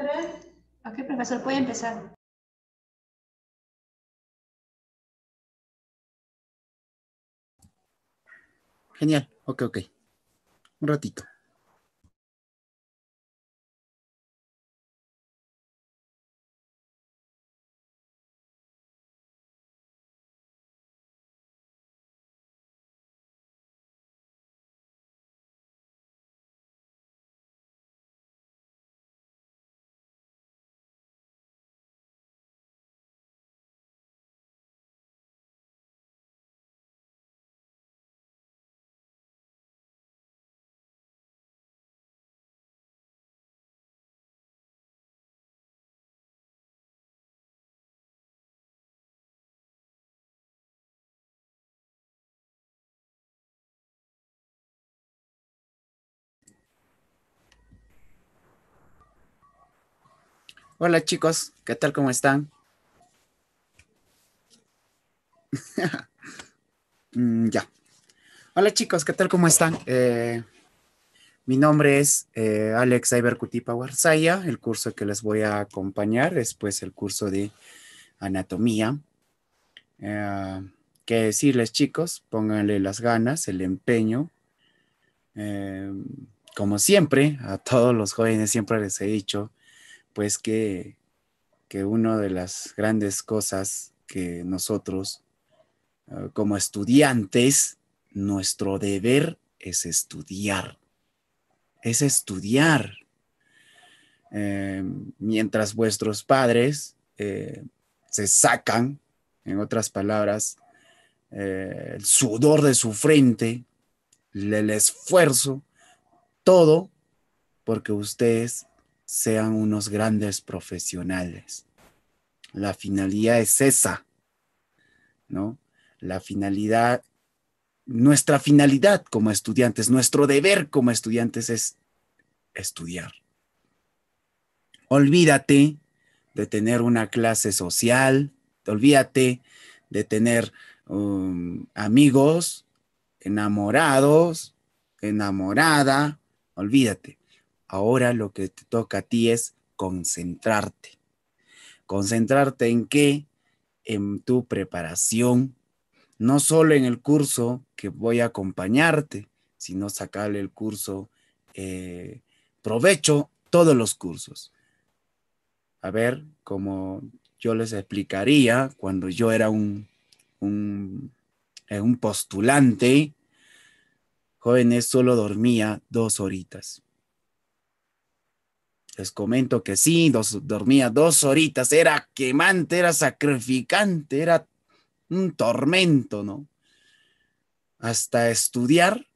tres. Ok, profesor, puede empezar. Genial, ok, ok. Un ratito. Hola chicos, ¿qué tal? ¿Cómo están? Mm, ya. Hola chicos, ¿qué tal? ¿Cómo están? Eh, mi nombre es eh, Alex Ibercutipa Warzaya. El curso que les voy a acompañar es pues el curso de anatomía. Eh, ¿Qué decirles chicos? Pónganle las ganas, el empeño. como siempre, a todos los jóvenes siempre les he dicho, pues que, que una de las grandes cosas que nosotros eh, como estudiantes, nuestro deber es estudiar, es estudiar. Eh, mientras vuestros padres eh, se sacan, en otras palabras, el sudor de su frente, el esfuerzo, todo porque ustedes sean unos grandes profesionales. La finalidad es esa, ¿no? La finalidad, nuestra finalidad como estudiantes, nuestro deber como estudiantes es estudiar. Olvídate de tener una clase social, olvídate de tener um, amigos, enamorados, enamorada, olvídate Ahora lo que te toca a ti es concentrarte. Concentrarte en qué? En tu preparación, no solo en el curso que voy a acompañarte, sino sacarle el curso, eh, provecho todos los cursos. A ver, como yo les explicaría cuando yo era un, un, eh, un postulante, jóvenes, solo dormía dos horitas. Les comento que sí, dos, dormía dos horitas, era quemante, era sacrificante, era un tormento, ¿no? Hasta estudiar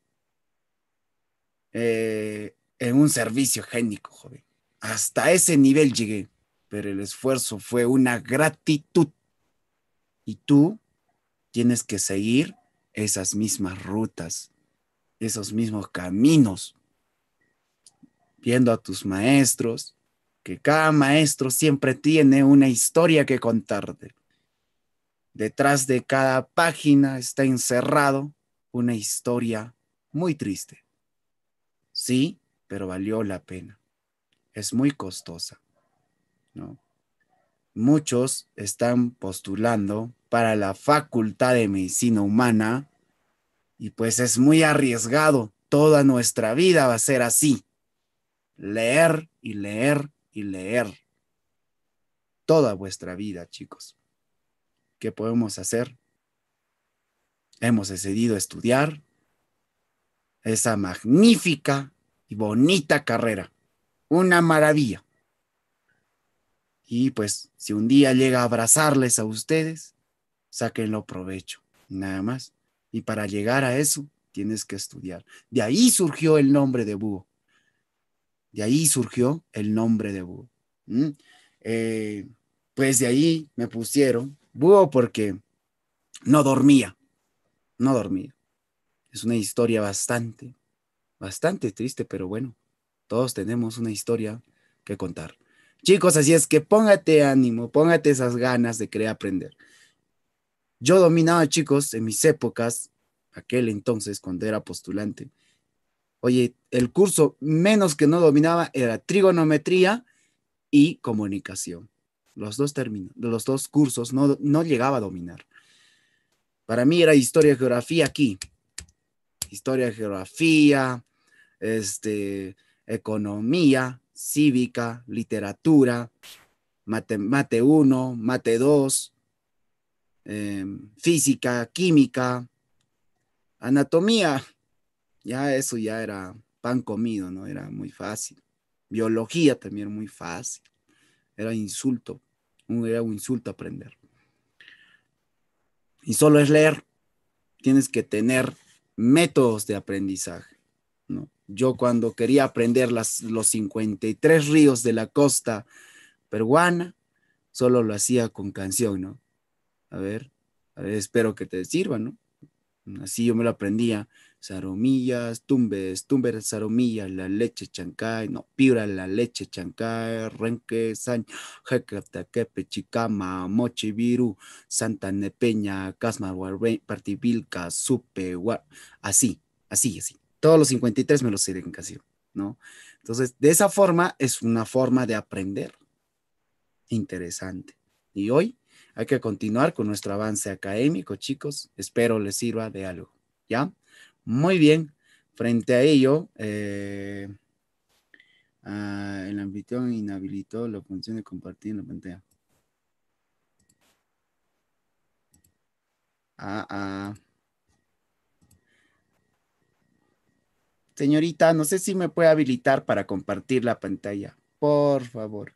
eh, en un servicio génico, joven. Hasta ese nivel llegué, pero el esfuerzo fue una gratitud. Y tú tienes que seguir esas mismas rutas, esos mismos caminos viendo a tus maestros, que cada maestro siempre tiene una historia que contarte. Detrás de cada página está encerrado una historia muy triste. Sí, pero valió la pena. Es muy costosa, Muchos están postulando para la Facultad de Medicina Humana y pues es muy arriesgado. Toda nuestra vida va a ser así leer y leer y leer toda vuestra vida, chicos. ¿Qué podemos hacer? Hemos decidido estudiar esa magnífica y bonita carrera. Una maravilla. Y pues si un día llega a abrazarles a ustedes, sáquenlo provecho, nada más. Y para llegar a eso, tienes que estudiar. De ahí surgió el nombre de Búho. De ahí surgió el nombre de búho. Eh, pues de ahí me pusieron búho porque no dormía, no dormía. Es una historia bastante, bastante triste, pero bueno, todos tenemos una historia que contar. Chicos, así es que póngate ánimo, póngate esas ganas de querer aprender. Yo dominaba, chicos, en mis épocas, aquel entonces, cuando era postulante, Oye, el curso menos que no dominaba era trigonometría y comunicación. Los dos términos, los dos cursos no, llegaba a dominar. Para mí era historia, geografía aquí. Historia, geografía, este, economía, cívica, literatura, mate, 1, mate 2, em, física, química, anatomía, ya eso ya era pan comido, ¿no? Era muy fácil. Biología también muy fácil. Era insulto, era un insulto aprender. Y solo es leer. Tienes que tener métodos de aprendizaje, ¿no? Yo cuando quería aprender las, los 53 ríos de la costa peruana, solo lo hacía con canción, ¿no? a ver espero que te sirva, ¿no? Así yo me lo aprendía zaromillas, Tumbes, Tumbes, Saromillas, La Leche, Chancay, no, pira La Leche, Chancay, Renque, San, taquepe, Chicama, Mochi, Viru, Santa Nepeña, Casma, Partivilca, Supe, así, así, así. Todos los 53 me los sirven casi, ¿no? Entonces, de esa forma es una forma de aprender. Interesante. Y hoy hay que continuar con nuestro avance académico, chicos. Espero les sirva de algo, ¿ya? muy bien. Frente a ello, eh, ah, el anfitrión inhabilitó la función de compartir la pantalla. Ah, ah. Señorita, no sé si me puede habilitar para compartir la pantalla. Por favor.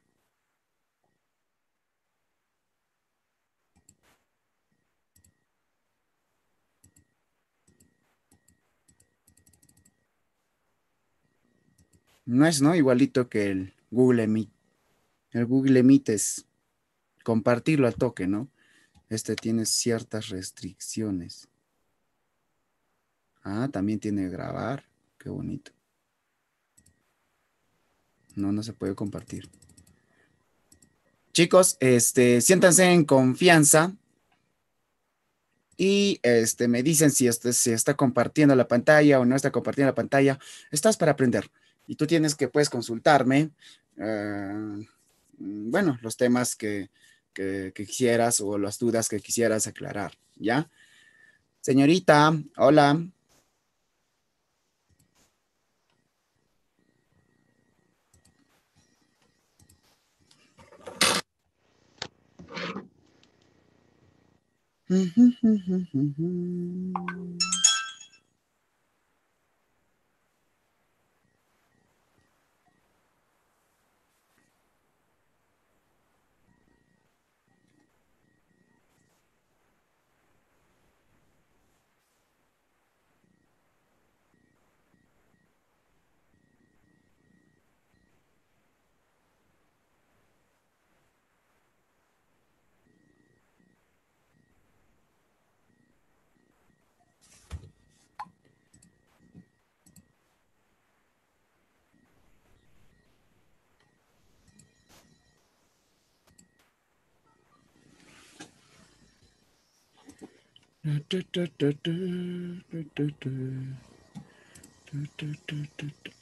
No es, ¿no? Igualito que el Google Meet. El Google Meet es compartirlo al toque, ¿no? Este tiene ciertas restricciones. Ah, también tiene grabar. Qué bonito. No, no se puede compartir. Chicos, este, siéntanse en confianza y este, me dicen si, este, si está compartiendo la pantalla o no está compartiendo la pantalla. Estás para aprender y tú tienes que pues consultarme, eh, bueno, los temas que, que, quisieras o las dudas que quisieras aclarar, ¿ya? Señorita, hola.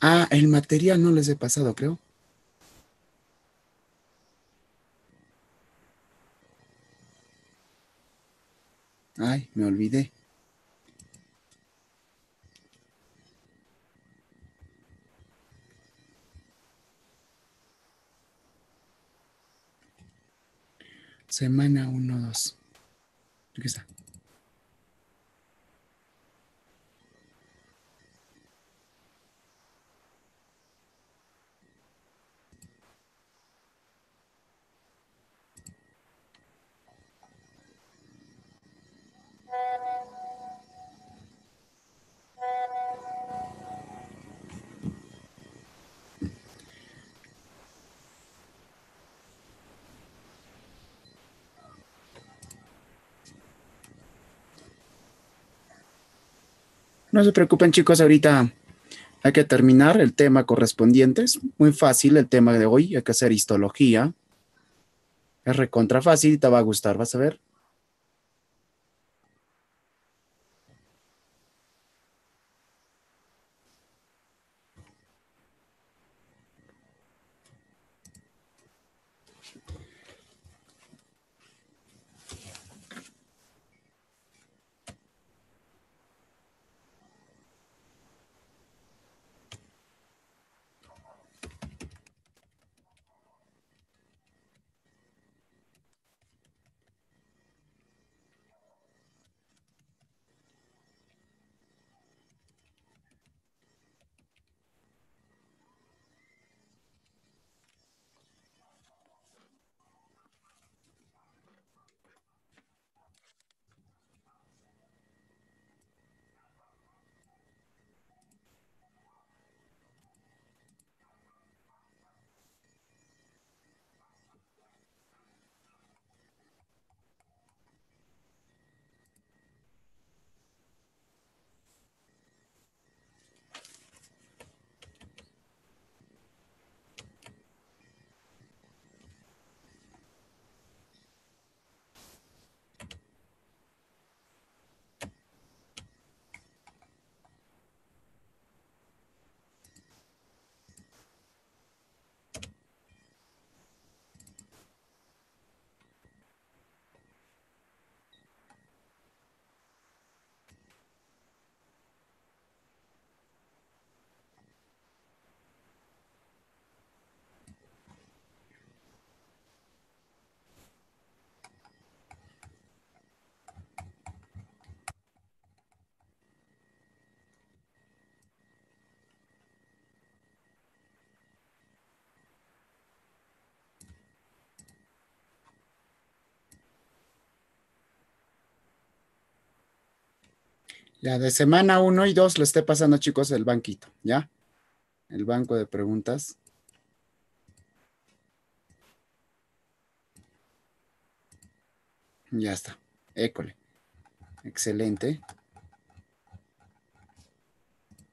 Ah, el material no les he pasado, creo. Ay, me olvidé. Semana 1, 2. Aquí está. No se preocupen chicos, ahorita hay que terminar el tema correspondiente. Es muy fácil el tema de hoy, hay que hacer histología. Es recontra fácil, te va a gustar, vas a ver. de semana 1 y 2 lo esté pasando, chicos, el banquito, ¿ya? El banco de preguntas. Ya está. École. Excelente.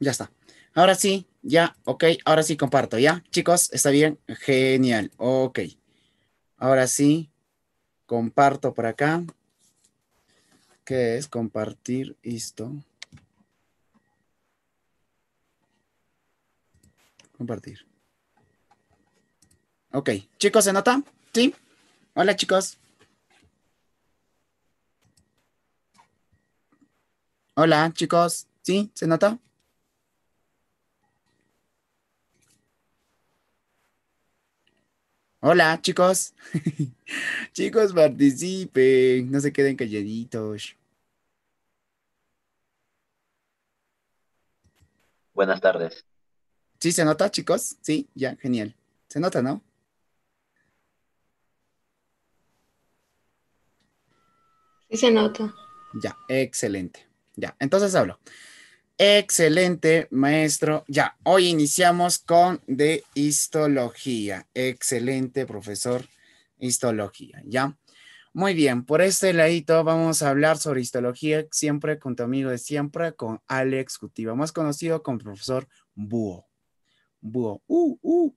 Ya está. Ahora sí, ya, ok, ahora sí comparto, ¿ya? Chicos, ¿está bien? Genial, ok. Ahora sí, comparto por acá. ¿Qué es compartir esto? Compartir. Ok, chicos, ¿se nota? ¿Sí? Hola, chicos. Hola, chicos. ¿Sí? ¿Se nota? Hola, chicos. chicos, participen. No se queden calladitos. Buenas tardes. ¿Sí se nota, chicos? Sí, ya, genial. Se nota, ¿no? Sí se nota. Ya, excelente. Ya, entonces hablo. Excelente, maestro. Ya, hoy iniciamos con de histología. Excelente, profesor, histología. Ya. Muy bien, por este ladito vamos a hablar sobre histología siempre con tu amigo de siempre, con Alex Cutiva, más conocido como profesor Búho. Búho. uh. uh.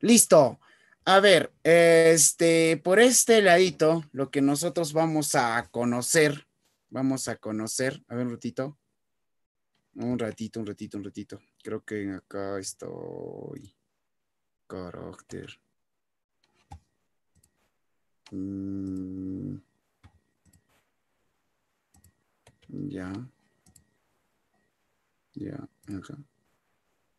Listo. A ver, este, por este ladito, lo que nosotros vamos a conocer, vamos a conocer, a ver un ratito. Un ratito, un ratito, un ratito. Creo que acá estoy. Carácter. Mm. Ya. Ya,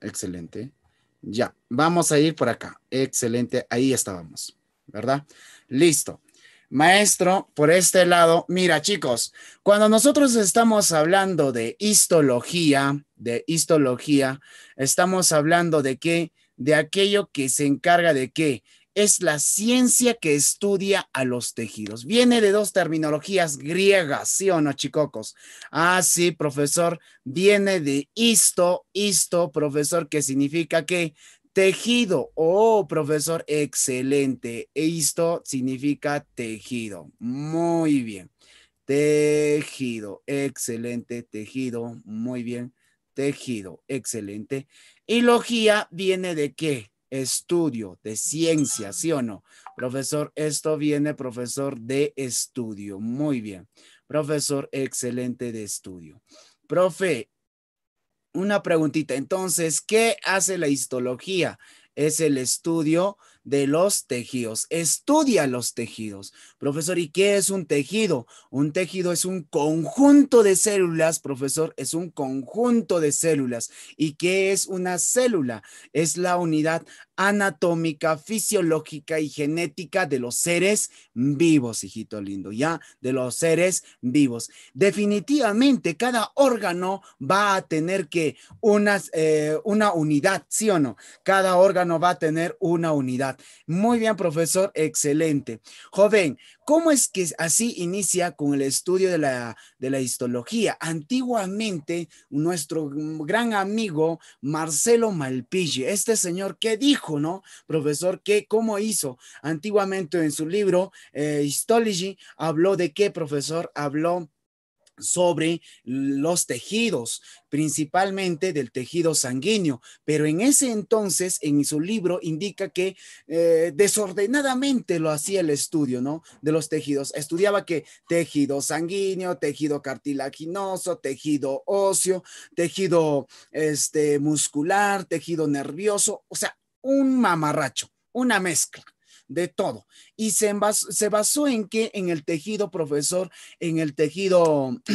Excelente. Ya, vamos a ir por acá. Excelente, ahí estábamos, ¿verdad? Listo. Maestro, por este lado, mira chicos, cuando nosotros estamos hablando de histología, de histología, estamos hablando de qué, de aquello que se encarga de qué, es la ciencia que estudia a los tejidos. Viene de dos terminologías griegas, ¿sí o no, chicos? Ah, sí, profesor, viene de histo, histo, profesor, que significa que Tejido. Oh, profesor, excelente. Esto significa tejido. Muy bien. Tejido. Excelente. Tejido. Muy bien. Tejido. Excelente. Y logía viene de qué? Estudio, de ciencia, ¿sí o no? Profesor, esto viene, profesor, de estudio. Muy bien. Profesor, excelente de estudio. Profe, una preguntita. Entonces, ¿qué hace la histología? Es el estudio de los tejidos. Estudia los tejidos. Profesor, ¿y qué es un tejido? Un tejido es un conjunto de células, profesor, es un conjunto de células. ¿Y qué es una célula? Es la unidad anatómica, fisiológica y genética de los seres vivos, hijito lindo, ya, de los seres vivos. Definitivamente, cada órgano va a tener que unas, eh, una unidad, ¿sí o no? Cada órgano va a tener una unidad. Muy bien, profesor, excelente. Joven, ¿cómo es que así inicia con el estudio de la, histología? Antiguamente, nuestro gran amigo Marcelo Malpighi, este señor, ¿qué dijo, no? Profesor, ¿qué, ¿cómo hizo? Antiguamente en su libro eh, Histology habló de qué, profesor, habló sobre los tejidos, principalmente del tejido sanguíneo. Pero en ese entonces, en su libro, indica que eh, desordenadamente lo hacía el estudio, ¿no? De los tejidos. Estudiaba que tejido sanguíneo, tejido cartilaginoso, tejido óseo, tejido este, muscular, tejido nervioso, o sea, un mamarracho, una mezcla de todo. Y se, basó en que en el tejido, profesor, en el tejido...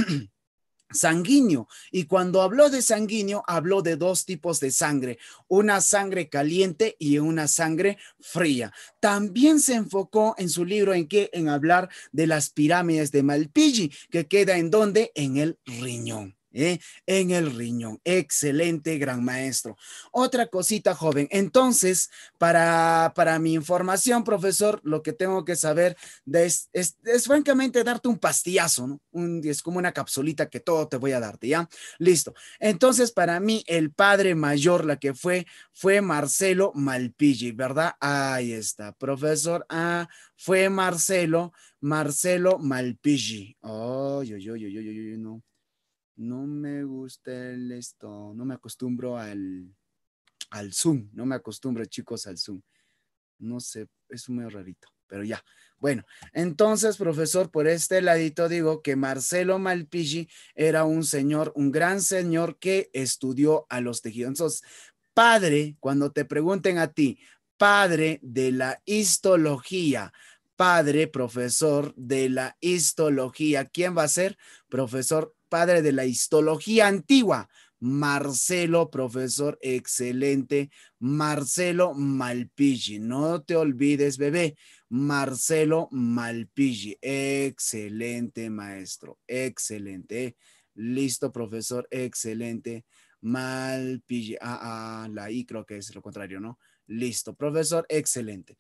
sanguíneo. Y cuando habló de sanguíneo, habló de dos tipos de sangre, una sangre caliente y una sangre fría. También se enfocó en su libro en que en hablar de las pirámides de Malpighi, que queda en donde? En el riñón. ¿eh? en el riñón. Excelente, gran maestro. Otra cosita, joven. Entonces, para, para mi información, profesor, lo que tengo que saber es, es, francamente darte un pastillazo, ¿no? Un, es como una capsulita que todo te voy a darte, ¿ya? Listo. Entonces, para mí, el padre mayor, la que fue, fue Marcelo Malpigi, ¿verdad? Ahí está, profesor. Ah, fue Marcelo, Marcelo Malpigi. Oh, yo, yo, yo, yo, yo, yo, no no me gusta el esto, no me acostumbro al, al Zoom, no me acostumbro chicos al Zoom. No sé, es un medio rarito, pero ya. Bueno, entonces, profesor, por este ladito digo que Marcelo Malpighi era un señor, un gran señor que estudió a los tejidos. Entonces, padre, cuando te pregunten a ti, padre de la histología, padre, profesor de la histología, ¿quién va a ser? Profesor padre de la histología antigua. Marcelo, profesor excelente, Marcelo Malpigi, no te olvides, bebé, Marcelo Malpigi, excelente maestro, excelente, eh. listo, profesor, excelente, Malpigi, ah, ah, la I creo que es lo contrario, ¿no? Listo, profesor, excelente.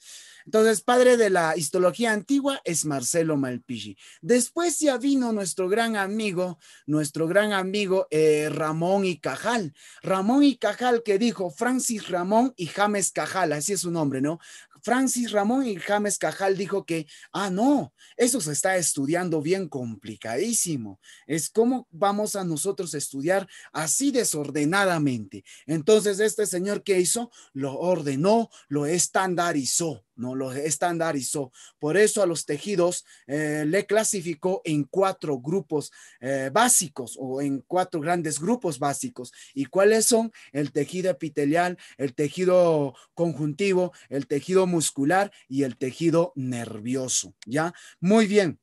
Entonces, padre de la histología antigua es Marcelo Malpighi. Después ya vino nuestro gran amigo, nuestro gran amigo eh, Ramón y Cajal. Ramón y Cajal que dijo Francis Ramón y James Cajal, así es su nombre, ¿no? Francis Ramón y James Cajal dijo que, ah, no, eso se está estudiando bien complicadísimo. Es como vamos a nosotros estudiar así desordenadamente. Entonces, este señor que hizo, lo ordenó, lo estandarizó no lo estandarizó. Por eso a los tejidos eh, le clasificó en cuatro grupos eh, básicos o en cuatro grandes grupos básicos. ¿Y cuáles son? El tejido epitelial, el tejido conjuntivo, el tejido muscular y el tejido nervioso. ¿Ya? Muy bien.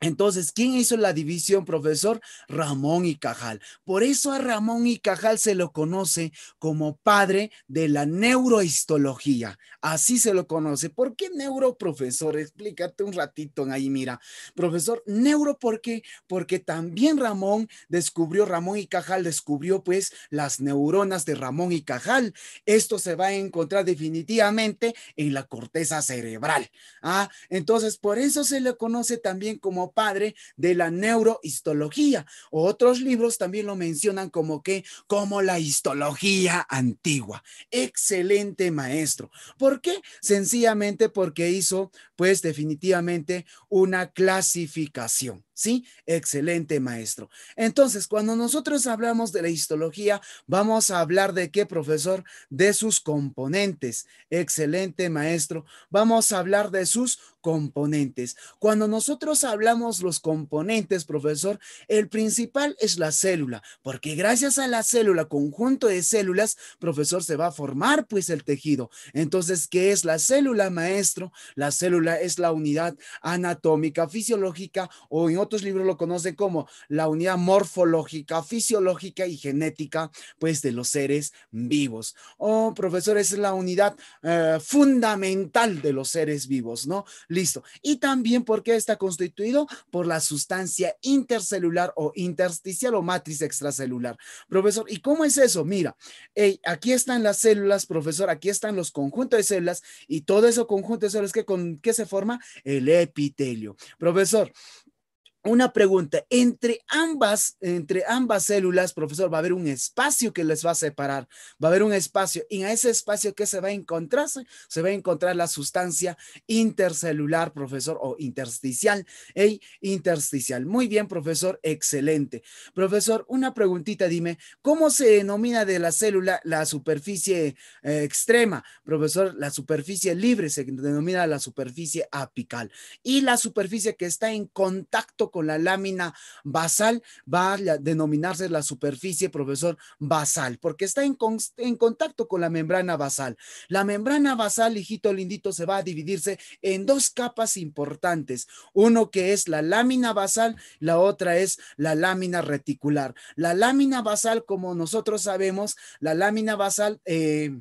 Entonces, ¿quién hizo la división, profesor? Ramón y Cajal. Por eso a Ramón y Cajal se lo conoce como padre de la neurohistología. Así se lo conoce. ¿Por qué neuro, profesor? Explícate un ratito ahí, mira. Profesor, neuro, ¿por qué? Porque también Ramón descubrió, Ramón y Cajal descubrió pues las neuronas de Ramón y Cajal. Esto se va a encontrar definitivamente en la corteza cerebral. Ah, entonces por eso se le conoce también como padre de la neurohistología. Otros libros también lo mencionan como que, como la histología antigua. Excelente maestro. ¿Por qué? Sencillamente porque hizo, pues definitivamente, una clasificación. ¿Sí? Excelente, maestro. Entonces, cuando nosotros hablamos de la histología, vamos a hablar de qué, profesor? De sus componentes. Excelente, maestro. Vamos a hablar de sus componentes. Cuando nosotros hablamos los componentes, profesor, el principal es la célula, porque gracias a la célula, conjunto de células, profesor, se va a formar pues el tejido. Entonces, ¿qué es la célula, maestro? La célula es la unidad anatómica, fisiológica o en otro otros libros lo conocen como la unidad morfológica, fisiológica y genética, pues de los seres vivos. Oh, profesor, es la unidad eh, fundamental de los seres vivos, ¿no? Listo. Y también porque está constituido por la sustancia intercelular o intersticial o matriz extracelular. Profesor, ¿y cómo es eso? Mira, aquí están las células, profesor, aquí están los conjuntos de células y todo ese conjunto de células que con qué se forma el epitelio. Profesor, una pregunta, entre ambas, entre ambas células, profesor, va a haber un espacio que les va a separar, va a haber un espacio, y en ese espacio que se va a encontrar, se va a encontrar la sustancia intercelular, profesor, o intersticial e intersticial. Muy bien, profesor, excelente. Profesor, una preguntita, dime, ¿cómo se denomina de la célula la superficie eh, extrema? Profesor, la superficie libre se denomina la superficie apical y la superficie que está en contacto con la lámina basal va a denominarse la superficie, profesor, basal, porque está en, en contacto con la membrana basal. La membrana basal, hijito lindito, se va a dividirse en dos capas importantes. Uno que es la lámina basal, la otra es la lámina reticular. La lámina basal, como nosotros sabemos, la lámina basal... Eh,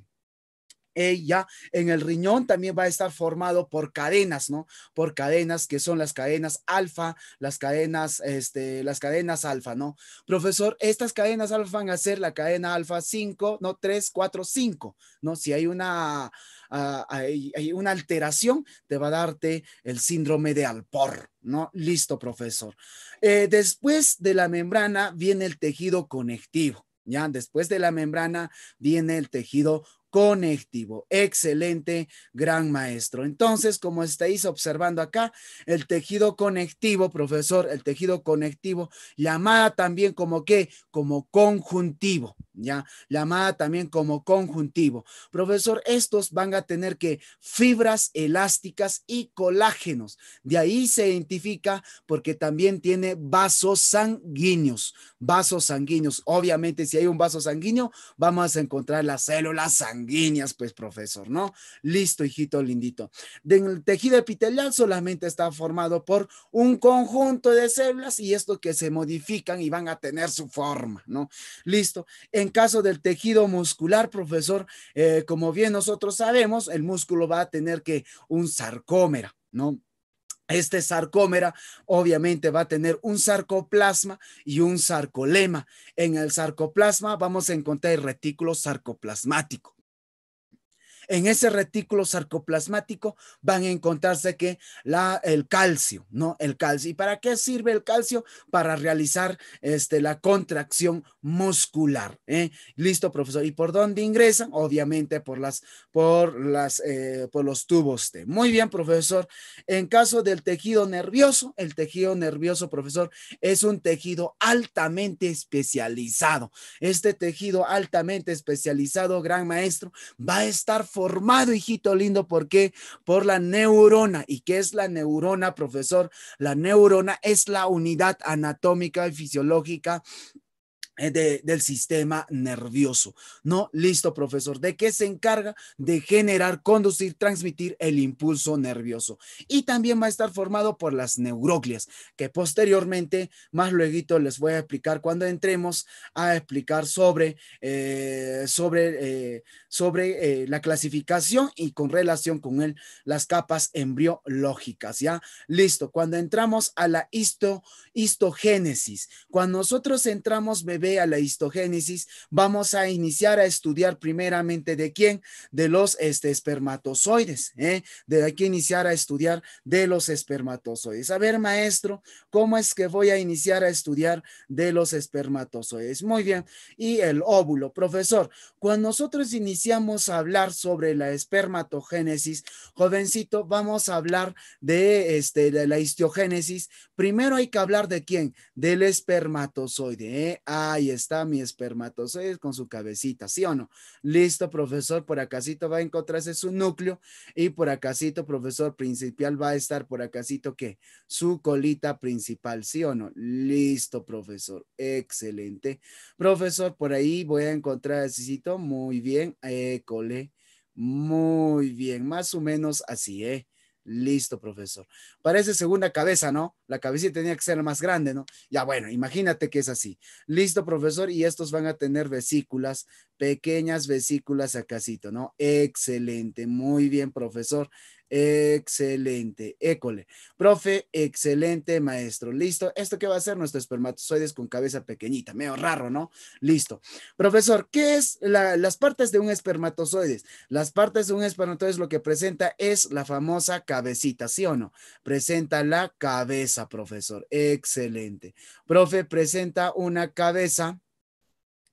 ella. En el riñón también va a estar formado por cadenas, ¿no? Por cadenas que son las cadenas alfa, las cadenas, este, las cadenas alfa, ¿no? Profesor, estas cadenas alfa van a ser la cadena alfa 5, no 3, 4, 5, ¿no? Si hay una, ah, hay, una alteración, te va a darte el síndrome de Alpor, ¿no? Listo, profesor. Eh, después de la membrana viene el tejido conectivo, ¿ya? Después de la membrana viene el tejido conectivo. Excelente, gran maestro. Entonces, como estáis observando acá, el tejido conectivo, profesor, el tejido conectivo, llamada también como qué, como conjuntivo, ¿ya? Llamada también como conjuntivo. Profesor, estos van a tener que fibras elásticas y colágenos. De ahí se identifica porque también tiene vasos sanguíneos, vasos sanguíneos. Obviamente, si hay un vaso sanguíneo, vamos a encontrar las células sanguíneas sanguíneas, pues, profesor, ¿no? Listo, hijito lindito. el tejido epitelial solamente está formado por un conjunto de células y esto que se modifican y van a tener su forma, ¿no? Listo. En caso del tejido muscular, profesor, eh, como bien nosotros sabemos, el músculo va a tener que un sarcómera, ¿no? Este sarcómera obviamente va a tener un sarcoplasma y un sarcolema. En el sarcoplasma vamos a encontrar el retículo sarcoplasmático en ese retículo sarcoplasmático van a encontrarse que la, el calcio, ¿no? El calcio. ¿Y para qué sirve el calcio? Para realizar este, la contracción muscular. ¿eh? Listo, profesor. ¿Y por dónde ingresa Obviamente por las, por las, eh, por los tubos T. Muy bien, profesor. En caso del tejido nervioso, el tejido nervioso, profesor, es un tejido altamente especializado. Este tejido altamente especializado, gran maestro, va a estar formado, hijito lindo, ¿por qué? Por la neurona. ¿Y qué es la neurona, profesor? La neurona es la unidad anatómica y fisiológica eh, del sistema nervioso. ¿No? Listo, profesor. ¿De qué se encarga? De generar, conducir, transmitir el impulso nervioso. Y también va a estar formado por las neuroglias, que posteriormente, más luego les voy a explicar cuando entremos a explicar sobre, eh, sobre, eh, sobre la clasificación y con relación con él las capas embriológicas. ¿Ya? Listo. Cuando entramos a la histo, histogénesis, cuando nosotros entramos, bebé, a la histogénesis, vamos a iniciar a estudiar primeramente de quién, de los este, espermatozoides. ¿eh? De aquí iniciar a estudiar de los espermatozoides. A ver, maestro, ¿cómo es que voy a iniciar a estudiar de los espermatozoides? Muy bien. Y el óvulo, profesor, cuando nosotros iniciamos a hablar sobre la espermatogénesis, jovencito, vamos a hablar de, este, de la histogénesis. Primero hay que hablar de quién, del espermatozoide. ¿eh? Ah, ahí está mi espermatozoide con su cabecita, ¿sí o no? Listo, profesor, por acasito va a encontrarse su núcleo y por acasito, profesor principal, va a estar por acasito, ¿qué? Su colita principal, ¿sí o no? Listo, profesor, excelente. Profesor, por ahí voy a encontrar, necesito, muy bien, école, muy bien, más o menos así, ¿eh? Listo, profesor. Parece segunda cabeza, ¿no? La cabecita tenía que ser más grande, ¿no? Ya bueno, imagínate que es así. Listo, profesor, y estos van a tener vesículas, pequeñas vesículas a casito, ¿no? Excelente, muy bien, profesor. Excelente, école. Profe, excelente, maestro. Listo. ¿Esto qué va a ser? Nuestro espermatozoides con cabeza pequeñita. Medio raro, ¿no? Listo. Profesor, ¿qué es las partes de un espermatozoides? Las partes de un espermatozoides lo que presenta es la famosa cabecita, ¿sí o no? Presenta la cabeza, profesor. Excelente. Profe, presenta una cabeza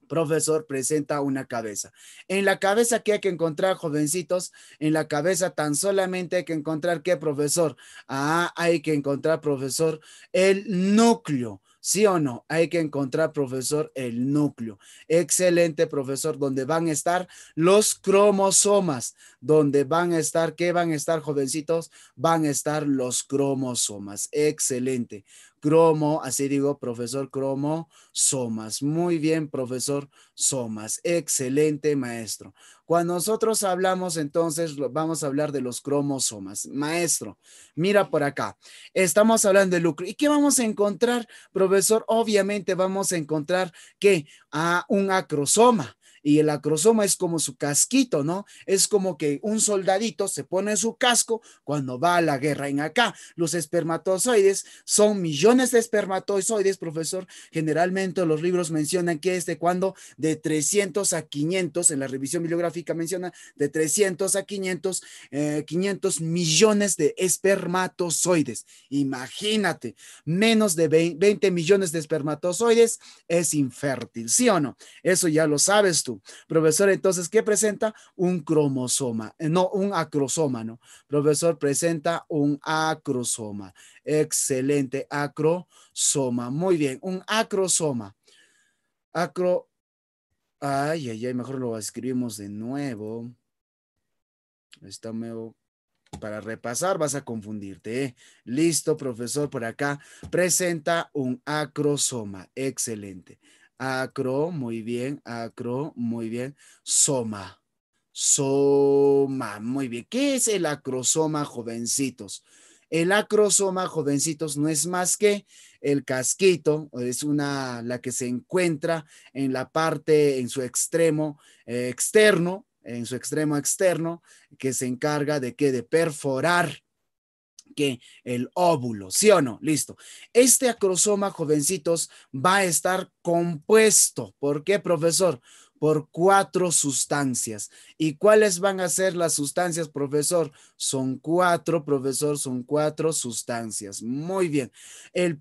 profesor presenta una cabeza. En la cabeza que hay que encontrar, jovencitos, en la cabeza tan solamente hay que encontrar qué profesor. Ah, hay que encontrar, profesor, el núcleo. ¿Sí o no? Hay que encontrar, profesor, el núcleo. Excelente, profesor, donde van a estar los cromosomas, donde van a estar, ¿qué van a estar, jovencitos? Van a estar los cromosomas. Excelente. Cromo, así digo, profesor Cromo Somas. Muy bien, profesor Somas. Excelente, maestro. Cuando nosotros hablamos, entonces vamos a hablar de los cromosomas. Maestro, mira por acá. Estamos hablando de lucro. ¿Y qué vamos a encontrar, profesor? Obviamente vamos a encontrar que a ah, un acrosoma y el acrosoma es como su casquito, ¿no? Es como que un soldadito se pone su casco cuando va a la guerra. En acá, los espermatozoides son millones de espermatozoides, profesor. Generalmente los libros mencionan que es de cuando de 300 a 500, en la revisión bibliográfica menciona de 300 a 500, 500 eh, millones de espermatozoides. Imagínate, menos de 20 millones de espermatozoides es infértil, ¿sí o no? Eso ya lo sabes tú. Profesor, entonces, ¿qué presenta? Un cromosoma, eh, no, un acrosoma, ¿no? Profesor, presenta un acrosoma. Excelente, acrosoma. Muy bien, un acrosoma. Acro. Ay, ay, ay, mejor lo escribimos de nuevo. Está medio para repasar vas a confundirte. ¿eh? Listo, profesor, por acá. Presenta un acrosoma. Excelente. Acro, muy bien, acro, muy bien. Soma, soma, muy bien. ¿Qué es el acrosoma, jovencitos? El acrosoma, jovencitos, no es más que el casquito, es una, la que se encuentra en la parte, en su extremo eh, externo, en su extremo externo, que se encarga de qué, de perforar que el óvulo, ¿sí o no? Listo. Este acrosoma, jovencitos, va a estar compuesto. ¿Por qué, profesor? por cuatro sustancias. ¿Y cuáles van a ser las sustancias, profesor? Son cuatro, profesor, son cuatro sustancias. Muy bien.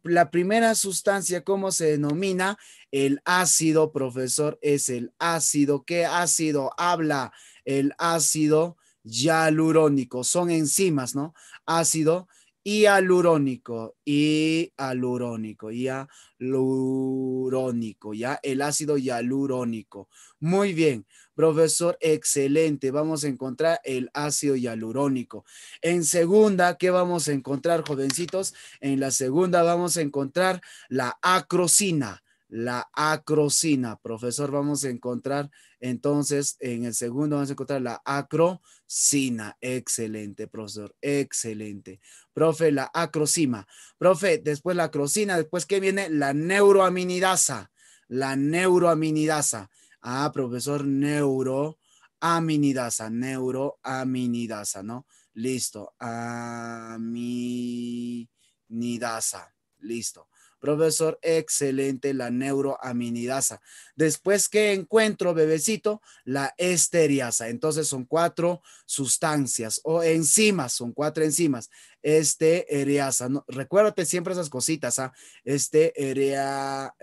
la primera sustancia, ¿cómo se denomina? El ácido, profesor, es el ácido. ¿Qué ácido habla? El ácido hialurónico. Son enzimas, ¿no? Ácido hialurónico, hialurónico, hialurónico, ¿ya? El ácido hialurónico. Muy bien, profesor, excelente. Vamos a encontrar el ácido hialurónico. En segunda, ¿qué vamos a encontrar, jovencitos? En la segunda vamos a encontrar la acrocina la acrocina. Profesor, vamos a encontrar entonces en el segundo, vamos a encontrar la acrocina. Excelente, profesor, excelente. Profe, la acrocima. Profe, después la acrocina, después ¿qué viene la neuroaminidasa. La neuroaminidasa. Ah, profesor, neuroaminidasa, neuroaminidasa, ¿no? Listo, aminidasa, listo. Profesor, excelente la neuroaminidasa. Después que encuentro, bebecito, la esteriasa. Entonces son cuatro sustancias o enzimas, son cuatro enzimas. Esteriasa. No, recuérdate siempre esas cositas, ¿ah? Esteriasa,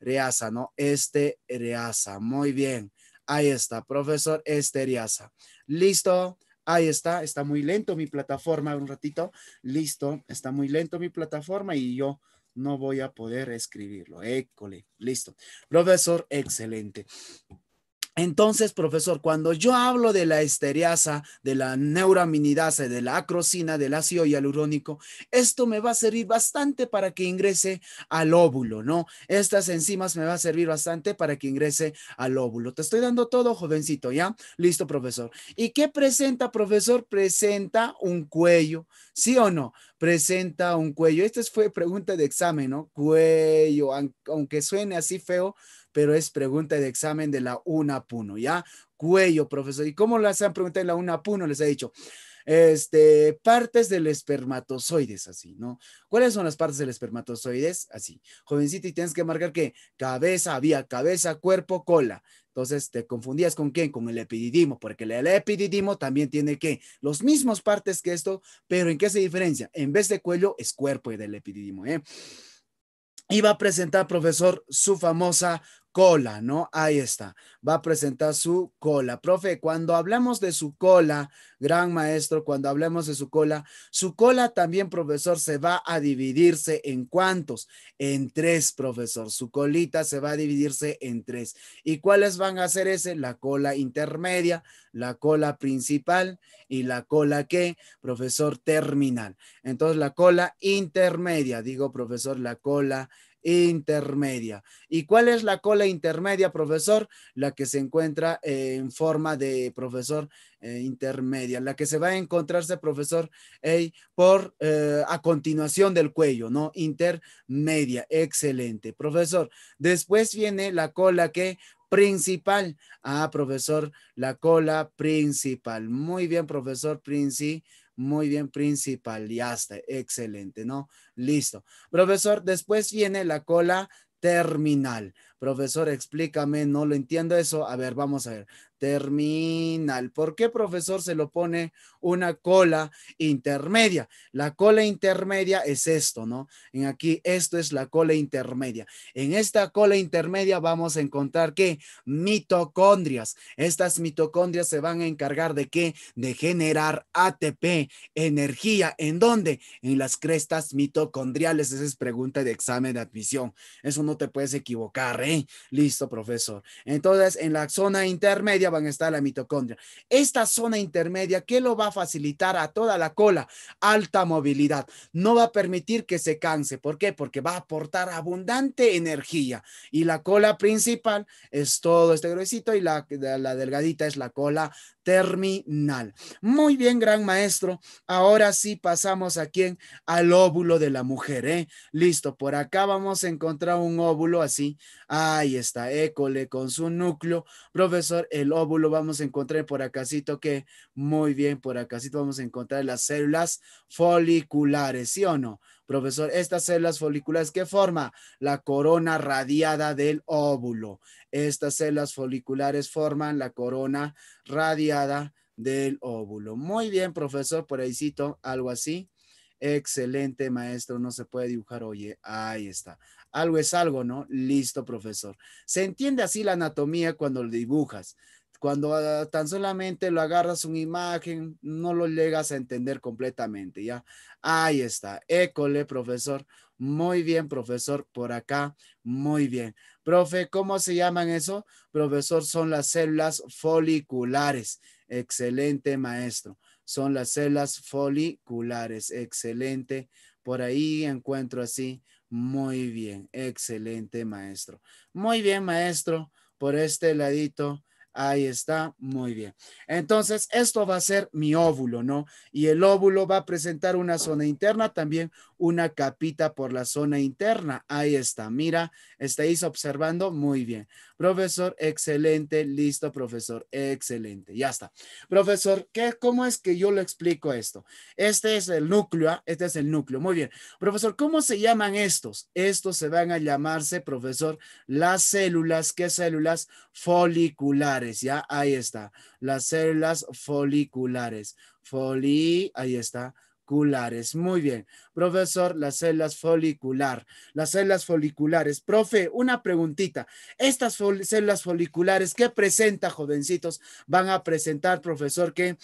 eriasa, ¿no? este Esteriasa. Muy bien. Ahí está, profesor, esteriasa. Listo ahí está, está muy lento mi plataforma, un ratito, listo, está muy lento mi plataforma y yo no voy a poder escribirlo. École, listo. Profesor, excelente. Entonces, profesor, cuando yo hablo de la esteriasa, de la neuraminidasa, de la acrosina, del ácido hialurónico, esto me va a servir bastante para que ingrese al óvulo, ¿no? Estas enzimas me va a servir bastante para que ingrese al óvulo. Te estoy dando todo, jovencito, ¿ya? Listo, profesor. ¿Y qué presenta, profesor? Presenta un cuello, ¿sí o no? Presenta un cuello. Esta fue pregunta de examen, ¿no? Cuello, aunque suene así feo, pero es pregunta de examen de la Puno, ¿ya? Cuello, profesor. ¿Y cómo las han preguntado en la Puno? Les he dicho, este, partes del espermatozoides, así, ¿no? ¿Cuáles son las partes del espermatozoides? Así, jovencito, y tienes que marcar que cabeza, había cabeza, cuerpo, cola. Entonces, ¿te confundías con quién? Con el epididimo, porque el epididimo también tiene que los mismos partes que esto, pero ¿en qué se diferencia? En vez de cuello, es cuerpo y del epididimo, ¿eh? Iba a presentar, profesor, su famosa cola, ¿no? Ahí está. Va a presentar su cola. Profe, cuando hablamos de su cola, gran maestro, cuando hablemos de su cola, su cola también, profesor, se va a dividirse en cuántos? En tres, profesor. Su colita se va a dividirse en tres. ¿Y cuáles van a ser ese? La cola intermedia, la cola principal y la cola que, profesor, terminal. Entonces, la cola intermedia, digo, profesor, la cola intermedia. ¿Y cuál es la cola intermedia, profesor? La que se encuentra en forma de profesor eh, intermedia, la que se va a encontrarse, profesor, por eh, a continuación del cuello, ¿no? Intermedia, excelente. Profesor, después viene la cola que principal. Ah, profesor, la cola principal. Muy bien, profesor, Princi. Muy bien, principal, ya está, excelente, ¿no? Listo. Profesor, después viene la cola terminal. Profesor, explícame, no lo entiendo eso. A ver, vamos a ver. Terminal. ¿Por qué, profesor, se lo pone una cola intermedia? La cola intermedia es esto, ¿no? En aquí, esto es la cola intermedia. En esta cola intermedia vamos a encontrar que mitocondrias. Estas mitocondrias se van a encargar de qué? De generar ATP, energía. ¿En dónde? En las crestas mitocondriales. Esa es pregunta de examen de admisión. Eso no te puedes equivocar, ¿eh? Listo, profesor. Entonces, en la zona intermedia van a estar la mitocondria. Esta zona intermedia, ¿qué lo va a facilitar a toda la cola? Alta movilidad. No va a permitir que se canse. ¿Por qué? Porque va a aportar abundante energía. Y la cola principal es todo este gruesito y la, delgadita es la cola terminal. Muy bien, gran maestro. Ahora sí pasamos a quién? al óvulo de la mujer. ¿eh? Listo, por acá vamos a encontrar un óvulo así. Ahí está, école con su núcleo. Profesor, el óvulo vamos a encontrar por acasito que muy bien, por acaso vamos a encontrar las células foliculares, ¿sí o no? Profesor, estas células foliculares que forma la corona radiada del óvulo. Estas células foliculares forman la corona radiada del óvulo. Muy bien, profesor, por ahí algo así. Excelente, maestro, no se puede dibujar, oye, ahí está algo es algo, ¿no? Listo, profesor. Se entiende así la anatomía cuando lo dibujas. Cuando ah, tan solamente lo agarras una imagen, no lo llegas a entender completamente, ¿ya? Ahí está. École, profesor. Muy bien, profesor, por acá. Muy bien. Profe, ¿cómo se llaman eso? Profesor, son las células foliculares. Excelente, maestro. Son las células foliculares. Excelente. Por ahí encuentro así muy bien, excelente maestro. Muy bien, maestro, por este ladito Ahí está, muy bien. Entonces, esto va a ser mi óvulo, ¿no? Y el óvulo va a presentar una zona interna, también una capita por la zona interna. Ahí está, mira, estáis observando muy bien. Profesor, excelente, listo, profesor, excelente, ya está. Profesor, ¿qué, ¿cómo es que yo lo explico esto? Este es el núcleo, este es el núcleo, muy bien. Profesor, ¿cómo se llaman estos? Estos se van a llamarse, profesor, las células, ¿qué células? Foliculares ya ahí está. Las células foliculares. Foli, ahí está. Culares. Muy bien. Profesor, las células folicular. Las células foliculares. Profe, una preguntita. Estas células foliculares, ¿qué presenta, jovencitos? Van a presentar, profesor, que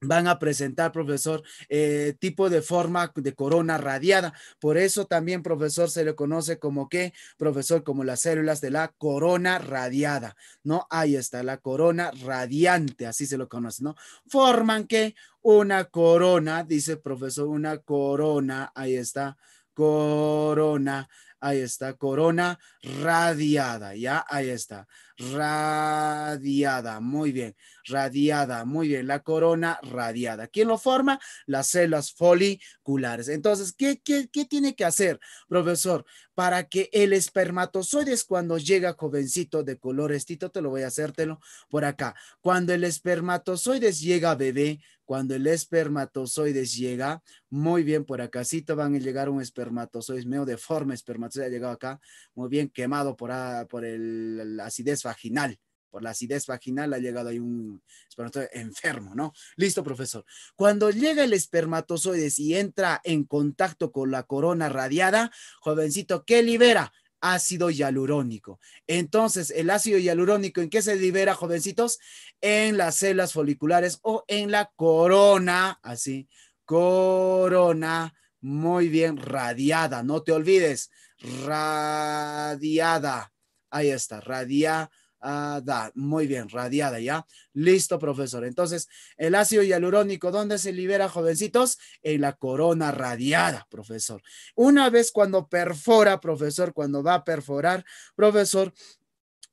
van a presentar, profesor, eh, tipo de forma de corona radiada. Por eso también, profesor, se le conoce como qué, profesor, como las células de la corona radiada, ¿no? Ahí está, la corona radiante, así se lo conoce, ¿no? Forman que una corona, dice profesor, una corona, ahí está, corona, ahí está, corona radiada, ya, ahí está radiada. Muy bien, radiada, muy bien. La corona radiada. ¿Quién lo forma? Las células foliculares. Entonces, ¿qué, qué, tiene que hacer, profesor? Para que el espermatozoide cuando llega jovencito de color estito, te lo voy a hacértelo por acá. Cuando el espermatozoide llega bebé, cuando el espermatozoide llega, muy bien, por te van a llegar un espermatozoide medio deforme, espermatozoide ha llegado acá, muy bien, quemado por, ah, por el, la acidez vaginal. Por la acidez vaginal ha llegado ahí un espermatozoide enfermo, ¿no? Listo, profesor. Cuando llega el espermatozoide y entra en contacto con la corona radiada, jovencito, ¿qué libera? ácido hialurónico. Entonces, el ácido hialurónico, ¿en qué se libera, jovencitos? En las células foliculares o en la corona, así, corona, muy bien, radiada, no te olvides, radiada, Ahí está, radiada. Muy bien, radiada ya. Listo, profesor. Entonces, el ácido hialurónico, ¿dónde se libera, jovencitos? En la corona radiada, profesor. Una vez cuando perfora, profesor, cuando va a perforar, profesor,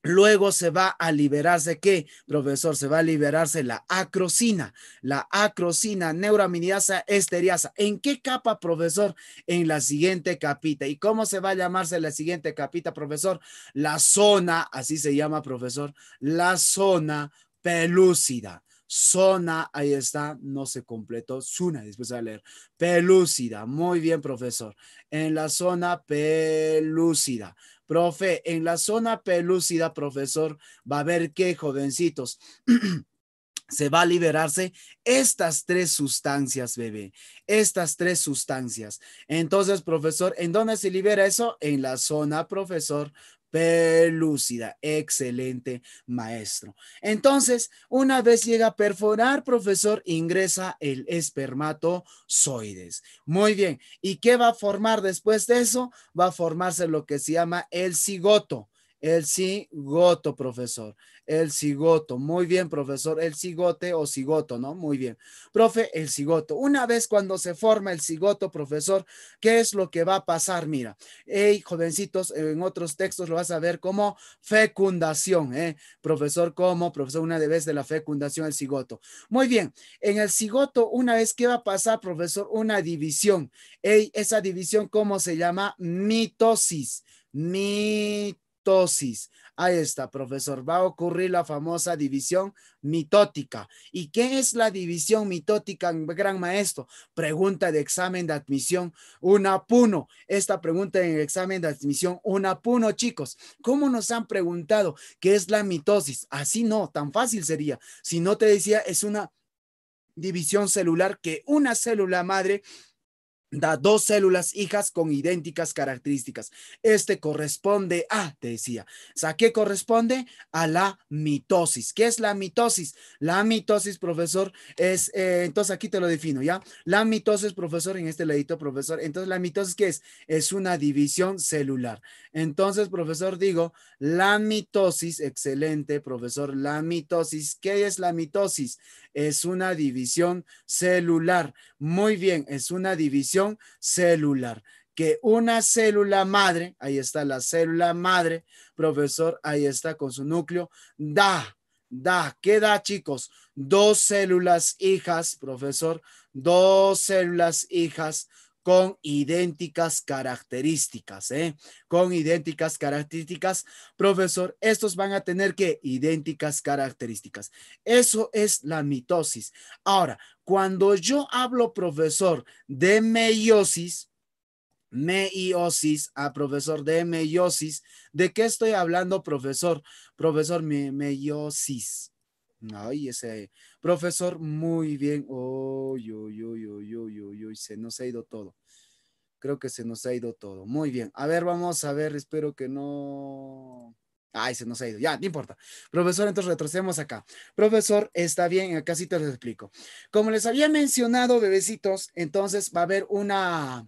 Luego se va a liberarse, ¿qué, profesor? Se va a liberarse la acrocina, la acrocina, neuraminidasa, esteriasa. ¿En qué capa, profesor? En la siguiente capita. ¿Y cómo se va a llamarse la siguiente capita, profesor? La zona, así se llama, profesor, la zona pelúcida zona, ahí está, no se completó, Zona, después a leer, pelúcida, muy bien, profesor, en la zona pelúcida. Profe, en la zona pelúcida, profesor, va a ver que, jovencitos. se va a liberarse estas tres sustancias, bebé, estas tres sustancias. Entonces, profesor, ¿en dónde se libera eso? En la zona, profesor, lúcida, excelente maestro. Entonces, una vez llega a perforar, profesor, ingresa el espermatozoides. Muy bien. ¿Y qué va a formar después de eso? Va a formarse lo que se llama el cigoto. El cigoto, profesor. El cigoto. Muy bien, profesor. El cigote o cigoto, ¿no? Muy bien. Profe, el cigoto. Una vez cuando se forma el cigoto, profesor, ¿qué es lo que va a pasar? Mira, hey, jovencitos, en otros textos lo vas a ver como fecundación, ¿eh? Profesor, ¿cómo? Profesor, una vez de la fecundación, el cigoto. Muy bien. En el cigoto, una vez, ¿qué va a pasar, profesor? Una división. Ey, esa división, ¿cómo se llama? Mitosis. Mitosis mitosis. Ahí está, profesor. Va a ocurrir la famosa división mitótica. ¿Y qué es la división mitótica, gran maestro? Pregunta de examen de admisión, una puno. Esta pregunta en el examen de admisión, una puno, chicos. ¿Cómo nos han preguntado qué es la mitosis? Así no, tan fácil sería. Si no te decía, es una división celular que una célula madre da dos células hijas con idénticas características. Este corresponde a, te decía, ¿a qué corresponde? A la mitosis. ¿Qué es la mitosis? La mitosis, profesor, es, eh, entonces aquí te lo defino, ¿ya? La mitosis, profesor, en este ladito, profesor, entonces la mitosis, ¿qué es? Es una división celular. Entonces, profesor, digo, la mitosis, excelente, profesor, la mitosis, ¿qué es la mitosis? es una división celular. Muy bien, es una división celular. Que una célula madre, ahí está la célula madre, profesor, ahí está con su núcleo, da, da, ¿qué da chicos? Dos células hijas, profesor, dos células hijas con idénticas características, ¿eh? Con idénticas características. Profesor, estos van a tener que idénticas características. Eso es la mitosis. Ahora, cuando yo hablo, profesor, de meiosis, meiosis, a ah, profesor de meiosis, ¿de qué estoy hablando, profesor? Profesor, meiosis. Ay, ese profesor, muy bien. Uy, se nos ha ido todo. Creo que se nos ha ido todo. Muy bien. A ver, vamos a ver, espero que no. Ay, se nos ha ido. Ya, no importa. Profesor, entonces retrocedemos acá. Profesor, está bien, acá sí te lo explico. Como les había mencionado, bebecitos, entonces va a haber una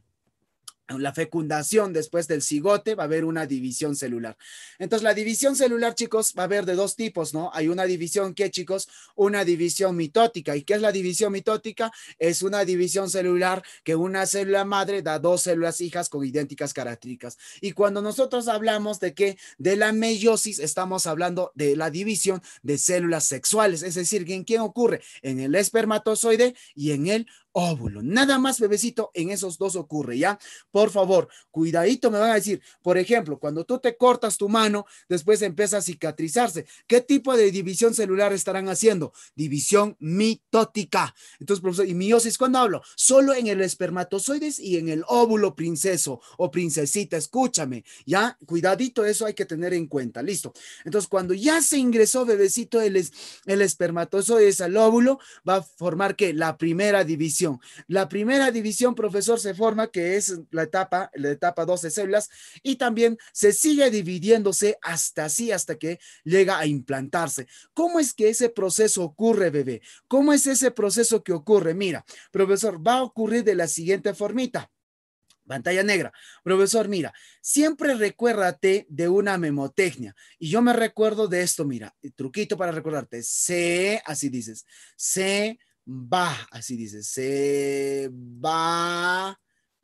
la fecundación después del cigote, va a haber una división celular. Entonces, la división celular, chicos, va a haber de dos tipos, ¿no? Hay una división que, chicos, una división mitótica. ¿Y qué es la división mitótica? Es una división celular que una célula madre da dos células hijas con idénticas características. Y cuando nosotros hablamos de qué, de la meiosis, estamos hablando de la división de células sexuales, es decir, ¿en qué ocurre? En el espermatozoide y en el óvulo. Nada más, bebecito, en esos dos ocurre, ¿ya? Por favor, cuidadito me van a decir, por ejemplo, cuando tú te cortas tu mano, después empieza a cicatrizarse. ¿Qué tipo de división celular estarán haciendo? División mitótica. Entonces, profesor, ¿y miosis cuándo hablo? Solo en el espermatozoides y en el óvulo princeso o princesita, escúchame, ¿ya? Cuidadito, eso hay que tener en cuenta, listo. Entonces, cuando ya se ingresó bebecito el, el espermatozoides al óvulo, va a formar que la primera división la primera división, profesor, se forma, que es la etapa, la etapa 12 células, y también se sigue dividiéndose hasta así, hasta que llega a implantarse. ¿Cómo es que ese proceso ocurre, bebé? ¿Cómo es ese proceso que ocurre? Mira, profesor, va a ocurrir de la siguiente formita. Pantalla negra. Profesor, mira, siempre recuérdate de una memotecnia. Y yo me recuerdo de esto, mira, truquito para recordarte. C, así dices. C, va, así dices, se va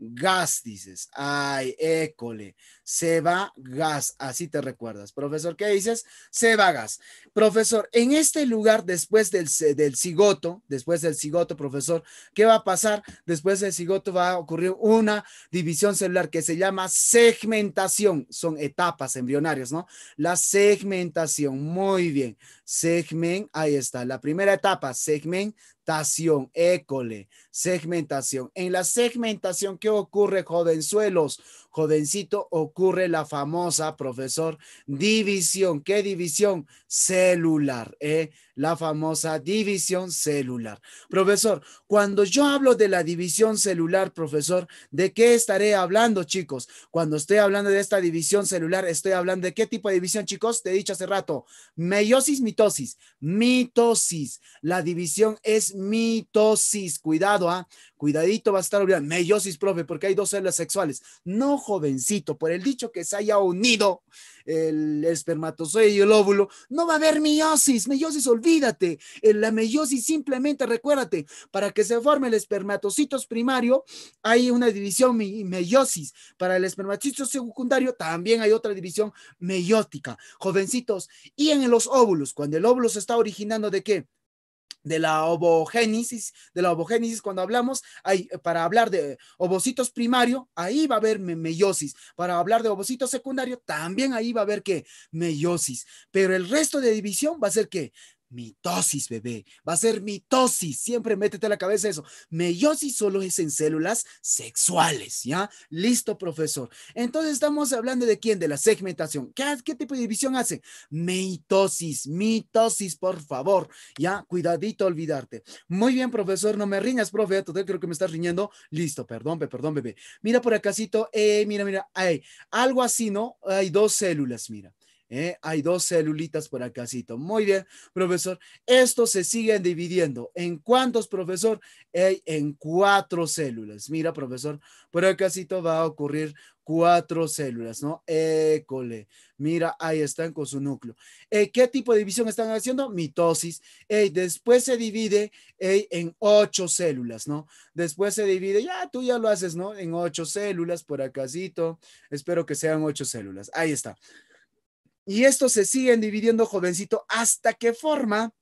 gas, dices, ay, école, se va gas, así te recuerdas. Profesor, ¿qué dices? Se va gas. Profesor, en este lugar, después del, del cigoto, después del cigoto, profesor, ¿qué va a pasar? Después del cigoto va a ocurrir una división celular que se llama segmentación, son etapas embrionarias, ¿no? La segmentación, muy bien, segment, ahí está, la primera etapa, segment segmentación, école, segmentación. En la segmentación, ¿qué ocurre, jovenzuelos? jovencito ocurre la famosa, profesor, división. ¿Qué división? Celular, ¿eh? La famosa división celular. Profesor, cuando yo hablo de la división celular, profesor, ¿de qué estaré hablando, chicos? Cuando estoy hablando de esta división celular, estoy hablando de qué tipo de división, chicos? Te he dicho hace rato, meiosis, mitosis, mitosis. La división es mitosis. Cuidado, ¿ah? Cuidadito va a estar olvidando. Meiosis, profe, porque hay dos células sexuales. No jovencito, por el dicho que se haya unido el espermatozoide y el óvulo, no va a haber meiosis. Meiosis, olvídate. en La meiosis simplemente recuérdate, para que se forme el espermatocitos primario, hay una división meiosis. Para el espermatocito secundario, también hay otra división meiótica. Jovencitos, y en los óvulos, cuando el óvulo se está originando de qué? de la ovogénesis, de la ovogénesis cuando hablamos, hay, eh, para hablar de ovocitos primario, ahí va a haber meiosis. Para hablar de ovocitos secundario, también ahí va a haber que meiosis. Pero el resto de división va a ser que Mitosis, bebé. Va a ser mitosis. Siempre métete a la cabeza eso. Meiosis solo es en células sexuales, ¿ya? Listo, profesor. Entonces estamos hablando de quién? De la segmentación. ¿Qué, qué tipo de división hace? Mitosis, mitosis, por favor. Ya, cuidadito, olvidarte. Muy bien, profesor. No me riñas, profe. creo que me estás riñendo. Listo, perdón, perdón, bebé. Mira por casito Eh, mira, mira. algo así, ¿no? Hay dos células, mira. ¿eh? hay dos celulitas por acasito. Muy bien, profesor. Estos se siguen dividiendo. ¿En cuántos, profesor? en cuatro células. Mira, profesor, por acasito va a ocurrir cuatro células, ¿no? École. Mira, ahí están con su núcleo. Eh, ¿Qué tipo de división están haciendo? Mitosis. después se divide en ocho células, ¿no? Después se divide, ya tú ya lo haces, ¿no? En ocho células por acasito. Espero que sean ocho células. Ahí está. Y estos se siguen dividiendo, jovencito, hasta que forma,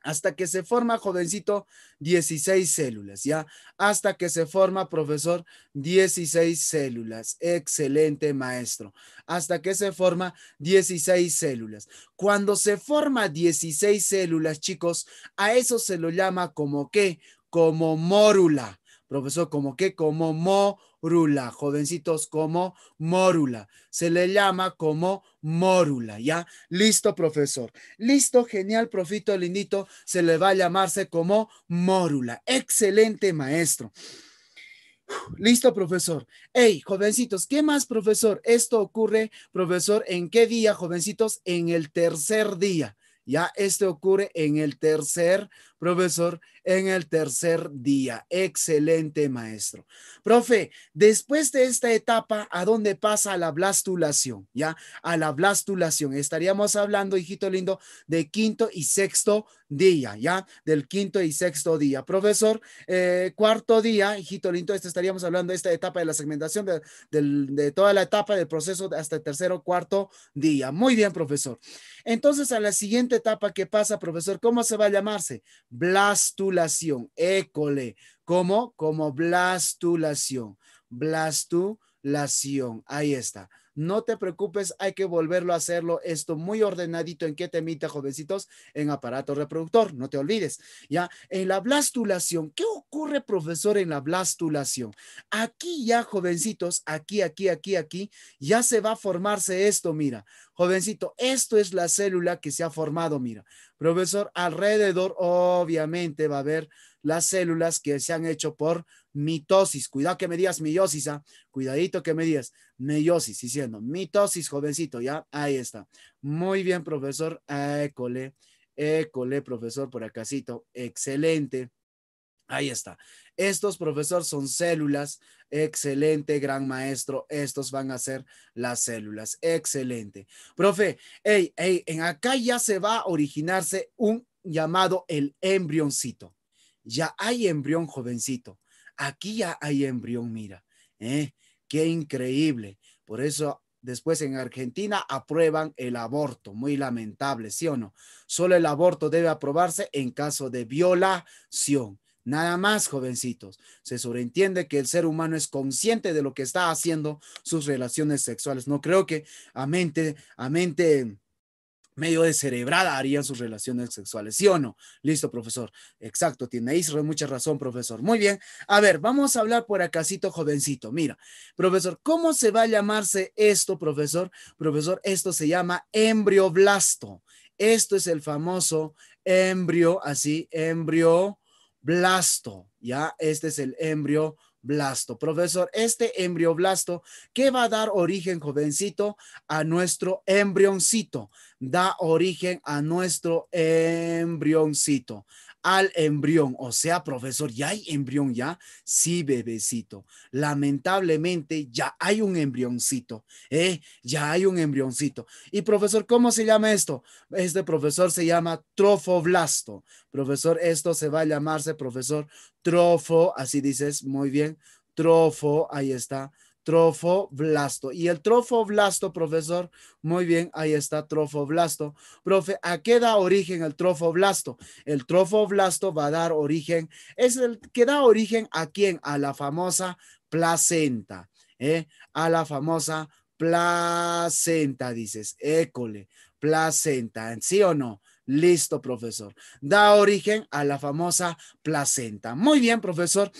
hasta que se forma, jovencito, 16 células, ¿ya? Hasta que se forma, profesor, 16 células. Excelente, maestro. Hasta que se forma 16 células. Cuando se forma 16 células, chicos, a eso se lo llama como qué? Como mórula. Profesor, ¿como qué? Como mórula Rula, jovencitos como Mórula. Se le llama como Mórula, ¿ya? Listo, profesor. Listo, genial, profito lindito. Se le va a llamarse como Mórula. Excelente, maestro. Listo, profesor. Hey, jovencitos, ¿qué más, profesor? Esto ocurre, profesor, ¿en qué día, jovencitos? En el tercer día. Ya, esto ocurre en el tercer, profesor, en el tercer día. Excelente, maestro. Profe, después de esta etapa, ¿a dónde pasa la blastulación? ¿Ya? A la blastulación. Estaríamos hablando, hijito lindo, de quinto y sexto día, ¿ya? Del quinto y sexto día. Profesor, eh, cuarto día, hijito lindo, este, estaríamos hablando de esta etapa de la segmentación de, toda la etapa del proceso hasta el tercero cuarto día. Muy bien, profesor. Entonces, a la siguiente etapa que pasa, profesor, ¿cómo se va a llamarse? Blastulación blastulación. École. ¿Cómo? Como blastulación. Blastulación. Ahí está. No te preocupes, hay que volverlo a hacerlo. Esto muy ordenadito en qué te temita, jovencitos, en aparato reproductor, no te olvides. Ya, en la blastulación, ¿qué ocurre, profesor, en la blastulación? Aquí ya, jovencitos, aquí, aquí, aquí, aquí, ya se va a formarse esto, mira. Jovencito, esto es la célula que se ha formado, mira. Profesor, alrededor obviamente va a haber las células que se han hecho por mitosis. Cuidado que me digas meiosis, ¿ah? Cuidadito que me digas meiosis, diciendo mitosis, jovencito, ¿ya? Ahí está. Muy bien, profesor. École, école, profesor, por acasito. Excelente. Ahí está. Estos, profesor, son células. Excelente, gran maestro. Estos van a ser las células. Excelente. Profe, hey, hey, en acá ya se va a originarse un llamado el embrioncito. Ya hay embrión jovencito. Aquí ya hay embrión, mira. ¿eh? Qué increíble. Por eso después en Argentina aprueban el aborto. Muy lamentable, ¿sí o no? Solo el aborto debe aprobarse en caso de violación. Nada más, jovencitos. Se sobreentiende que el ser humano es consciente de lo que está haciendo sus relaciones sexuales. No creo que a mente, a mente medio de cerebrada harían sus relaciones sexuales, ¿sí o no? Listo, profesor. Exacto, tiene ahí mucha razón, profesor. Muy bien. A ver, vamos a hablar por acasito jovencito. Mira, profesor, ¿cómo se va a llamarse esto, profesor? Profesor, esto se llama embrioblasto. Esto es el famoso embrio, así, embrioblasto, ¿ya? Este es el embrio blasto. Profesor, este embrioblasto ¿qué va a dar origen, jovencito, a nuestro embrioncito, da origen a nuestro embrioncito al embrión. O sea, profesor, ya hay embrión ya. Sí, bebecito. Lamentablemente ya hay un embrioncito. ¿eh? Ya hay un embrioncito. Y profesor, ¿cómo se llama esto? Este profesor se llama trofoblasto. Profesor, esto se va a llamarse, profesor, trofo. Así dices, muy bien. Trofo, ahí está trofoblasto. Y el trofoblasto, profesor, muy bien, ahí está trofoblasto. Profe, ¿a qué da origen el trofoblasto? El trofoblasto va a dar origen, es el que da origen a quién? A la famosa placenta, ¿eh? A la famosa placenta, dices, école, placenta, ¿sí o no? Listo, profesor. Da origen a la famosa placenta. Muy bien, profesor.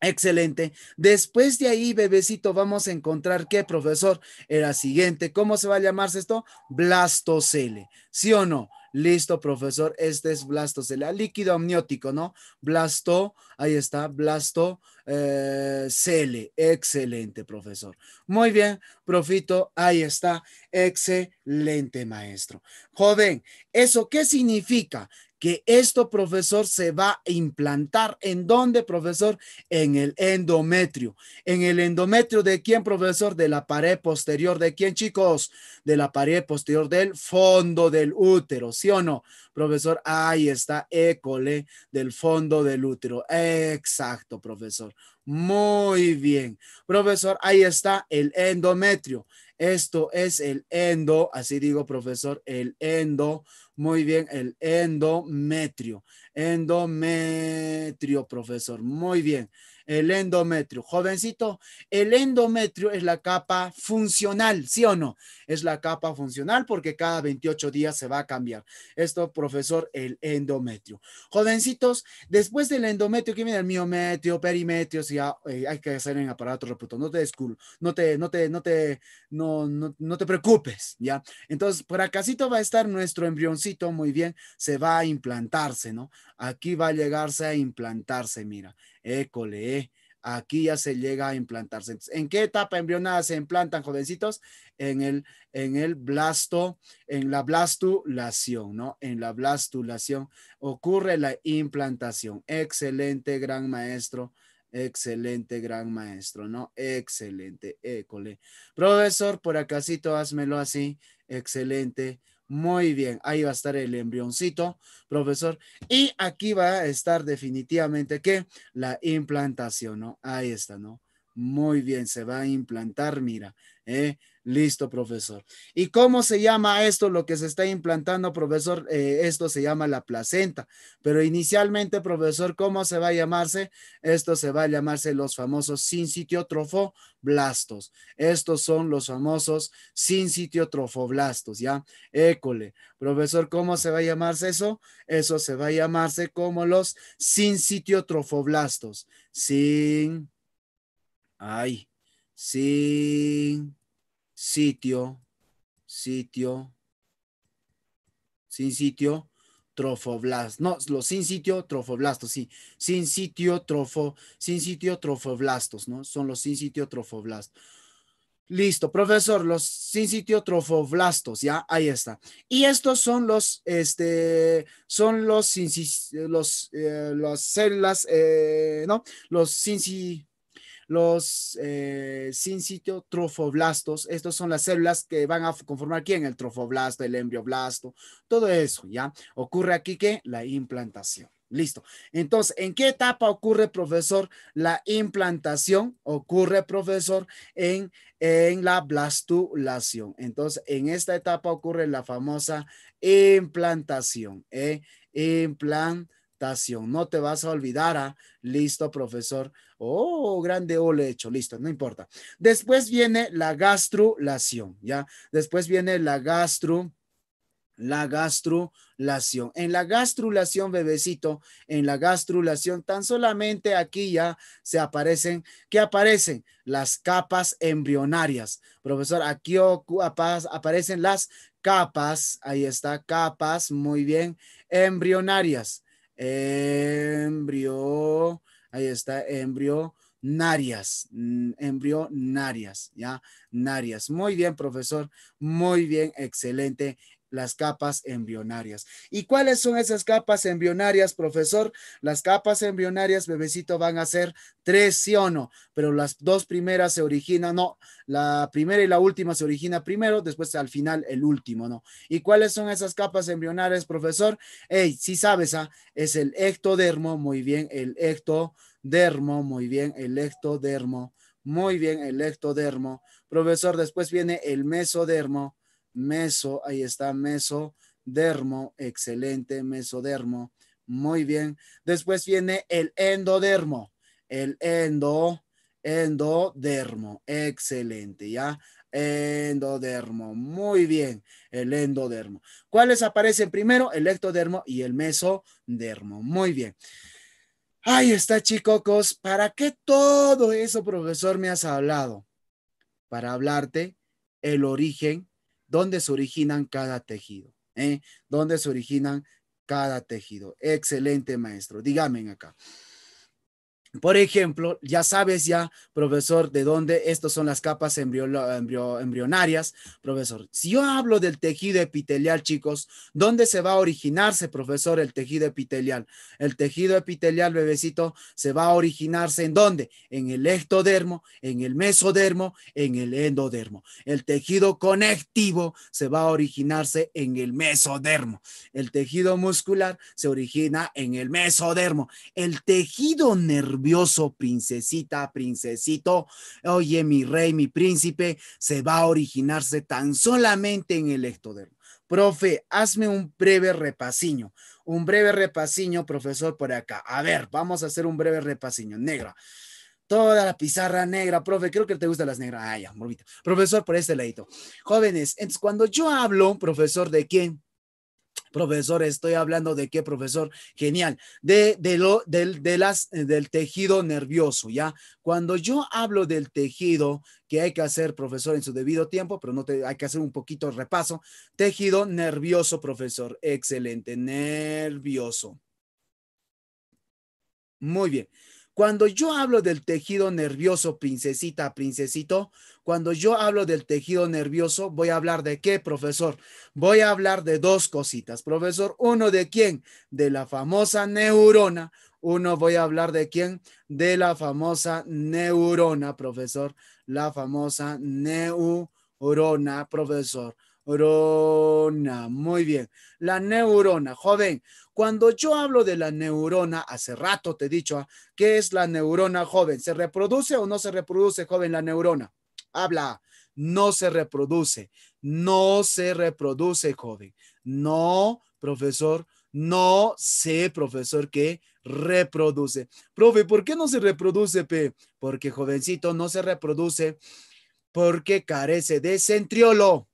Excelente. Después de ahí, bebecito, vamos a encontrar que, profesor, era siguiente. ¿Cómo se va a llamarse esto? Blastocele. ¿Sí o no? Listo, profesor. Este es blastocele, ah, líquido amniótico, ¿no? Blasto, ahí está, Blastocele. Eh, Excelente, profesor. Muy bien, profito, ahí está. Excelente, maestro. Joven, ¿eso qué significa? que esto, profesor, se va a implantar. ¿En dónde, profesor? En el endometrio. ¿En el endometrio de quién, profesor? De la pared posterior. ¿De quién, chicos? De la pared posterior del fondo del útero. ¿Sí o no? Profesor, ahí está, école del fondo del útero. Exacto, profesor. Muy bien. Profesor, ahí está el endometrio. Esto es el endo, así digo, profesor, el endo. Muy bien, el endometrio. Endometrio, profesor. Muy bien el endometrio. Jovencito, el endometrio es la capa funcional, ¿sí o no? Es la capa funcional porque cada 28 días se va a cambiar. Esto, profesor, el endometrio. Jovencitos, después del endometrio, ¿qué viene el miometrio, perimetrio? Si eh, hay que hacer en aparato reputo. No te desculpes, no te, no te, no te, no, no, te preocupes, ¿ya? Entonces, por acasito va a estar nuestro embrioncito, muy bien, se va a implantarse, ¿no? Aquí va a llegarse a implantarse, mira école, aquí ya se llega a implantarse. ¿En qué etapa embrionada se implantan, jovencitos? En el, en el blasto, en la blastulación, ¿no? En la blastulación ocurre la implantación. Excelente, gran maestro. Excelente, gran maestro, ¿no? Excelente, école. Profesor, por acasito, házmelo así. Excelente. Muy bien, ahí va a estar el embrioncito, profesor. Y aquí va a estar definitivamente que la implantación, ¿no? Ahí está, ¿no? Muy bien, se va a implantar, mira, ¿eh? Listo, profesor. ¿Y cómo se llama esto, lo que se está implantando, profesor? Eh, esto se llama la placenta. Pero inicialmente, profesor, ¿cómo se va a llamarse? Esto se va a llamarse los famosos sin sitio trofoblastos Estos son los famosos sin trofoblastos ¿ya? École. Profesor, ¿cómo se va a llamarse eso? Eso se va a llamarse como los sin trofoblastos Sin. Ay. Sin sitio, sitio, sin sitio, trofoblastos. No, los sin sitio, trofoblastos, sí. Sin sitio, trofo, sin sitio, trofoblastos, ¿no? Son los sin sitio, trofoblastos. Listo, profesor, los sin sitio trofoblastos, ya, ahí está. Y estos son los, este, son los, los, eh, las células, eh, ¿no? Los sin, los eh, sin sitio trofoblastos. Estas son las células que van a conformar en El trofoblasto, el embrioblasto, todo eso, ¿ya? Ocurre aquí que la implantación. Listo. Entonces, ¿en qué etapa ocurre, profesor? La implantación ocurre, profesor, en, en la blastulación. Entonces, en esta etapa ocurre la famosa implantación. ¿eh? Implantación no te vas a olvidar, ¿ah? listo, profesor. Oh, grande o oh, hecho, listo, no importa. Después viene la gastrulación, ¿ya? Después viene la gastru la gastrulación. En la gastrulación, bebecito, en la gastrulación, tan solamente aquí ya se aparecen, ¿qué aparecen? Las capas embrionarias. Profesor, aquí aparecen las capas, ahí está, capas, muy bien, embrionarias. Embrio, ahí está, embrio. Narias, embrio, Narias, ¿ya? Narias. Muy bien, profesor. Muy bien, excelente, las capas embrionarias. ¿Y cuáles son esas capas embrionarias, profesor? Las capas embrionarias, bebecito, van a ser tres, sí o no, pero las dos primeras se originan, no, la primera y la última se origina primero, después al final el último, ¿no? ¿Y cuáles son esas capas embrionarias, profesor? Hey, si sabes, ¿ah? Es el ectodermo, muy bien, el ectodermo, muy bien, el ectodermo, muy bien, el ectodermo. Profesor, después viene el mesodermo, meso, ahí está, mesodermo, excelente, mesodermo, muy bien. Después viene el endodermo, el endo, endodermo, excelente, ¿ya? Endodermo, muy bien, el endodermo. ¿Cuáles aparecen primero? El ectodermo y el mesodermo, muy bien. Ahí está, chicos, ¿para qué todo eso, profesor, me has hablado? Para hablarte el origen dónde se originan cada tejido, ¿eh? dónde se originan cada tejido. Excelente, maestro. Dígame acá. Por ejemplo, ya sabes ya, profesor, de dónde estas son las capas embrionarias, profesor. Si yo hablo del tejido epitelial, chicos, ¿dónde se va a originarse, profesor, el tejido epitelial? El tejido epitelial, bebecito, se va a originarse en dónde? En el ectodermo, en el mesodermo, en el endodermo. El tejido conectivo se va a originarse en el mesodermo. El tejido muscular se origina en el mesodermo. El tejido nervioso nervioso, princesita, princesito, oye, mi rey, mi príncipe, se va a originarse tan solamente en el ectodermo. Profe, hazme un breve repasiño, un breve repasiño, profesor, por acá. A ver, vamos a hacer un breve repasiño. Negra, toda la pizarra negra, profe, creo que te gustan las negras. Ah, ya, Profesor, por este ladito. Jóvenes, entonces cuando yo hablo, profesor, ¿de quién? Profesor, estoy hablando de qué, profesor? Genial, de, de lo, del, del tejido nervioso, ¿ya? Cuando yo hablo del tejido que hay que hacer, profesor, en su debido tiempo, pero no te, hay que hacer un poquito de repaso. Tejido nervioso, profesor. Excelente, nervioso. Muy bien. Cuando yo hablo del tejido nervioso, princesita, princesito, cuando yo hablo del tejido nervioso, voy a hablar de qué, profesor? Voy a hablar de dos cositas, profesor. Uno de quién? De la famosa neurona. Uno, voy a hablar de quién? De la famosa neurona, profesor. La famosa neurona, profesor. Neurona, muy bien. La neurona, joven. Cuando yo hablo de la neurona, hace rato te he dicho, ¿ah? ¿qué es la neurona, joven? ¿Se reproduce o no se reproduce, joven, la neurona? Habla, no se reproduce, no se reproduce, joven. No, profesor, no sé, profesor, que reproduce. Profe, ¿por qué no se reproduce, P? Porque, jovencito, no se reproduce porque carece de centriolo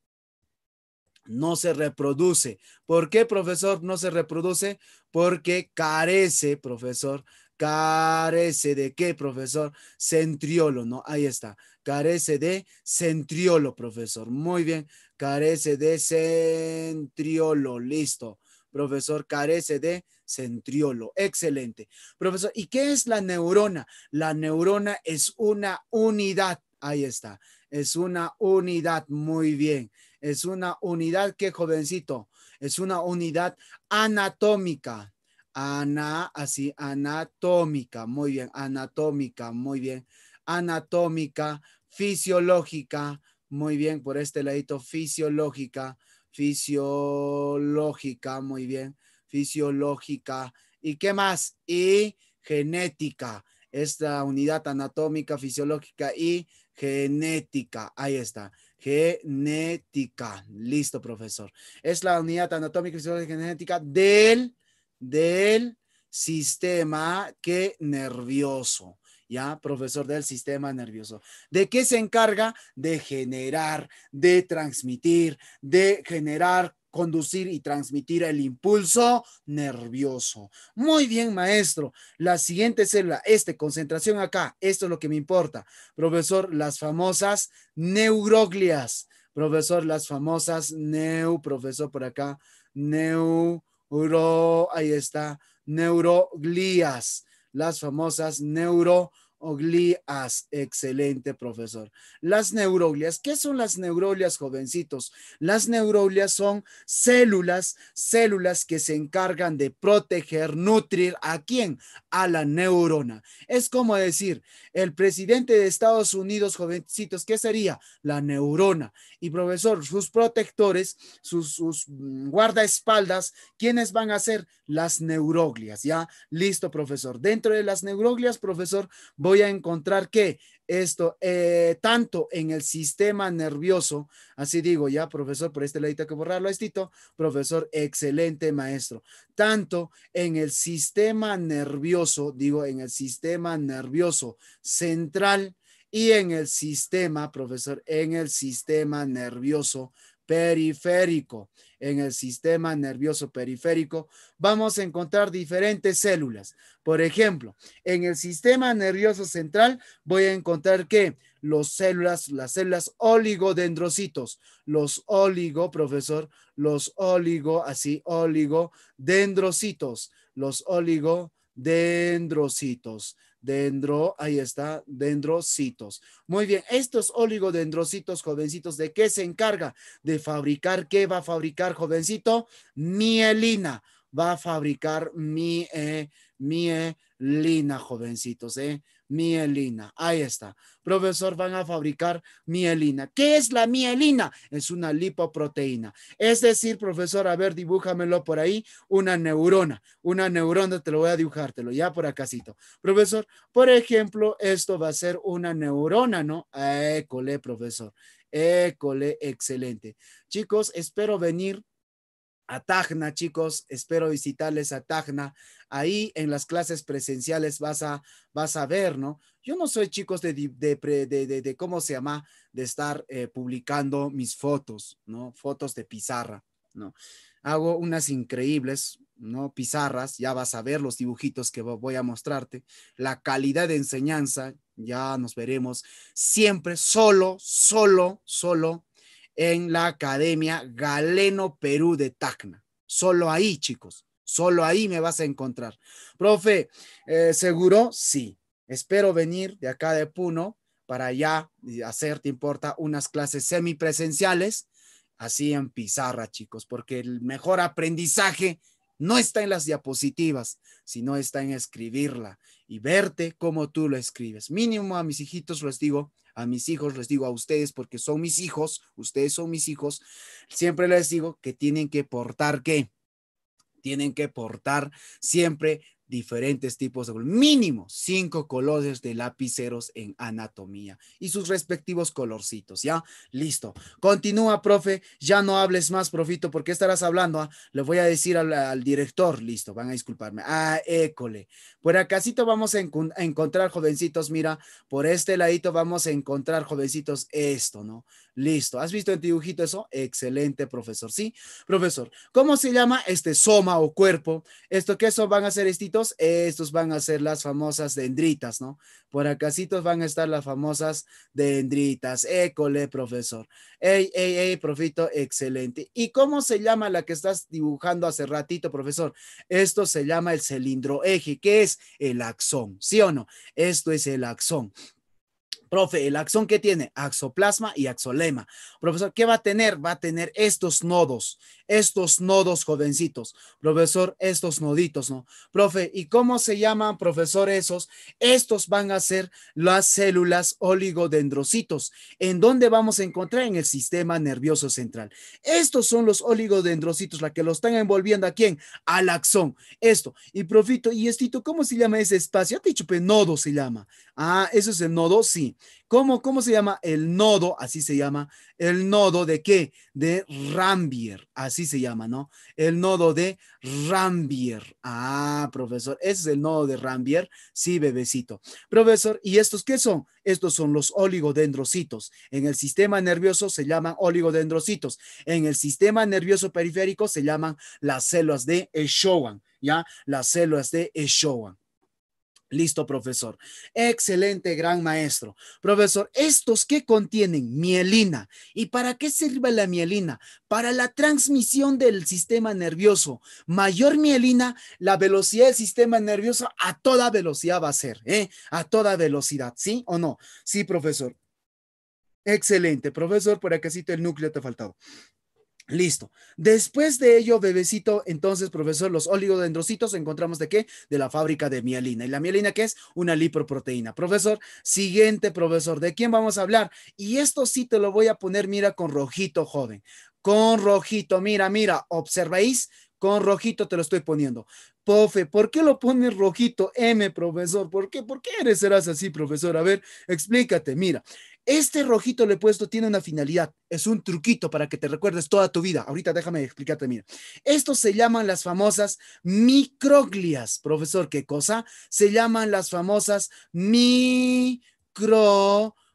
no se reproduce. ¿Por qué, profesor, no se reproduce? Porque carece, profesor, carece de qué, profesor? Centriolo, ¿no? Ahí está. Carece de centriolo, profesor. Muy bien. Carece de centriolo. Listo. Profesor, carece de centriolo. Excelente. Profesor, ¿y qué es la neurona? La neurona es una unidad. Ahí está. Es una unidad. Muy bien es una unidad que, jovencito, es una unidad anatómica. Ana, así, anatómica, muy bien, anatómica, muy bien, anatómica, fisiológica, muy bien, por este ladito, fisiológica, fisiológica, muy bien, fisiológica. ¿Y qué más? Y genética, esta unidad anatómica, fisiológica y genética, ahí está genética. Listo, profesor. Es la unidad anatómica y genética del, del sistema que nervioso. ¿ya? Profesor del sistema nervioso. ¿De qué se encarga? De generar, de transmitir, de generar conducir y transmitir el impulso nervioso. Muy bien, maestro. La siguiente célula, este, concentración acá. Esto es lo que me importa. Profesor, las famosas neuroglias. Profesor, las famosas neu, profesor, por acá. Neuro, ahí está. Neuroglias. Las famosas neuro Oglias, excelente profesor. Las neuroglias, ¿qué son las neuroglias, jovencitos? Las neuroglias son células, células que se encargan de proteger, nutrir a quién? A la neurona. Es como decir, el presidente de Estados Unidos, jovencitos, ¿qué sería? La neurona. Y profesor, sus protectores, sus, sus mm, guardaespaldas, ¿quiénes van a ser? Las neuroglias, ¿ya? Listo, profesor. Dentro de las neuroglias, profesor, voy voy a encontrar que esto, eh, tanto en el sistema nervioso, así digo ya, profesor, por este ladito que borrarlo, estito, profesor, excelente maestro, tanto en el sistema nervioso, digo, en el sistema nervioso central y en el sistema, profesor, en el sistema nervioso periférico. En el sistema nervioso periférico vamos a encontrar diferentes células. Por ejemplo, en el sistema nervioso central voy a encontrar que los células, las células oligodendrocitos, los oligo, profesor, los oligo, así, oligodendrocitos, los oligodendrocitos. Dendro, ahí está, dendrocitos. Muy bien, estos oligodendrocitos jovencitos, ¿de qué se encarga? De fabricar, ¿qué va a fabricar jovencito? Mielina, va a fabricar mi, mielina, jovencitos, ¿eh? mielina. Ahí está. Profesor, van a fabricar mielina. ¿Qué es la mielina? Es una lipoproteína. Es decir, profesor, a ver, dibújamelo por ahí, una neurona. Una neurona, te lo voy a dibujártelo ya por acasito. Profesor, por ejemplo, esto va a ser una neurona, ¿no? École, profesor. École, excelente. Chicos, espero venir a chicos. Espero visitarles a Ahí en las clases presenciales vas a, vas a ver, ¿no? Yo no soy, chicos, de, de, de cómo se llama, de estar eh, publicando mis fotos, ¿no? Fotos de pizarra, ¿no? Hago unas increíbles, ¿no? Pizarras, ya vas a ver los dibujitos que voy a mostrarte. La calidad de enseñanza, ya nos veremos. Siempre, solo, solo, solo en la Academia Galeno Perú de Tacna. Solo ahí, chicos, solo ahí me vas a encontrar. Profe, eh, ¿seguro? Sí. Espero venir de acá de Puno para allá y hacer, te importa, unas clases semipresenciales, así en pizarra, chicos, porque el mejor aprendizaje no está en las diapositivas, sino está en escribirla y verte como tú lo escribes. Mínimo a mis hijitos les digo, a mis hijos les digo, a ustedes porque son mis hijos, ustedes son mis hijos, siempre les digo que tienen que portar qué? Tienen que portar siempre diferentes tipos de mínimo cinco colores de lapiceros en anatomía y sus respectivos colorcitos, ¿ya? Listo. Continúa, profe, ya no hables más, profito, porque estarás hablando, ¿ah? le voy a decir al, director, listo, van a disculparme. Ah, école. Por acasito vamos a encontrar, jovencitos, mira, por este ladito vamos a encontrar, jovencitos, esto, ¿no? Listo. ¿Has visto el dibujito eso? Excelente, profesor. Sí, profesor. ¿Cómo se llama este soma o cuerpo? ¿Esto qué son? ¿Van a ser estitos? Estos van a ser las famosas dendritas, ¿no? Por acaso van a estar las famosas dendritas. École, profesor. Ey, ey, ey, profito, excelente. ¿Y cómo se llama la que estás dibujando hace ratito, profesor? Esto se llama el cilindro eje, que es el axón, ¿sí o no? Esto es el axón. Profe, ¿el axón qué tiene? Axoplasma y axolema. Profesor, ¿qué va a tener? Va a tener estos nodos, estos nodos jovencitos. Profesor, estos noditos, ¿no? Profe, ¿y cómo se llaman, profesor, esos? Estos van a ser las células oligodendrocitos. ¿En dónde vamos a encontrar? En el sistema nervioso central. Estos son los oligodendrocitos, la que lo están envolviendo a quién? Al axón. Esto. Y profito, ¿y esto cómo se llama ese espacio? Ya te nodo se llama. Ah, eso es el nodo, sí. ¿Cómo, se llama? El nodo, así se llama. El nodo de qué? De Rambier, así se llama, ¿no? El nodo de Rambier. Ah, profesor, ese es el nodo de Rambier. Sí, bebecito. Profesor, ¿y estos qué son? Estos son los oligodendrocitos. En el sistema nervioso se llaman oligodendrocitos. En el sistema nervioso periférico se llaman las células de Schwann ¿ya? Las células de Schwann Listo, profesor. Excelente, gran maestro. Profesor, ¿estos qué contienen? Mielina. ¿Y para qué sirve la mielina? Para la transmisión del sistema nervioso. Mayor mielina, la velocidad del sistema nervioso a toda velocidad va a ser, ¿eh? A toda velocidad, ¿sí o no? Sí, profesor. Excelente, profesor, por acá el núcleo te ha faltado. Listo. Después de ello, bebecito, entonces, profesor, los oligodendrocitos encontramos de qué? De la fábrica de mielina. ¿Y la mielina qué es? Una lipoproteína. Profesor, siguiente, profesor, ¿de quién vamos a hablar? Y esto sí te lo voy a poner, mira, con rojito, joven. Con rojito, mira, mira, observáis, con rojito te lo estoy poniendo. Pofe, ¿por qué lo pones rojito, M, profesor? ¿Por qué? ¿Por qué eres, serás así, profesor? A ver, explícate, mira. Este rojito le he puesto tiene una finalidad, es un truquito para que te recuerdes toda tu vida. Ahorita déjame explicarte, mira. Estos se llaman las famosas microglias, profesor, ¿qué cosa? Se llaman las famosas microglias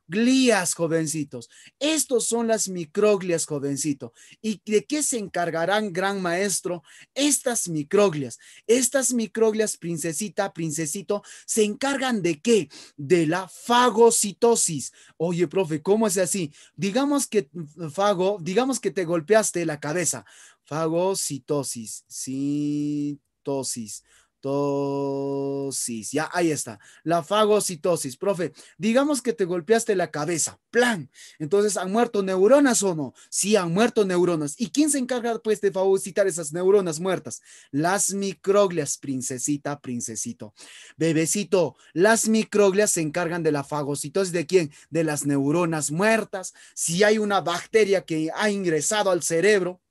glías, jovencitos. Estos son las microglias, jovencito. ¿Y de qué se encargarán, gran maestro? Estas microglias, estas microglias, princesita, princesito, se encargan de qué? De la fagocitosis. Oye, profe, ¿cómo es así? Digamos que, fago, digamos que te golpeaste la cabeza. Fagocitosis, citosis. Fagocitosis, ya ahí está, la fagocitosis, profe, digamos que te golpeaste la cabeza, plan, entonces han muerto neuronas o no, sí han muerto neuronas, ¿y quién se encarga pues de fagocitar esas neuronas muertas? Las microglias, princesita, princesito, bebecito, las microglias se encargan de la fagocitosis, ¿de quién? De las neuronas muertas, si hay una bacteria que ha ingresado al cerebro,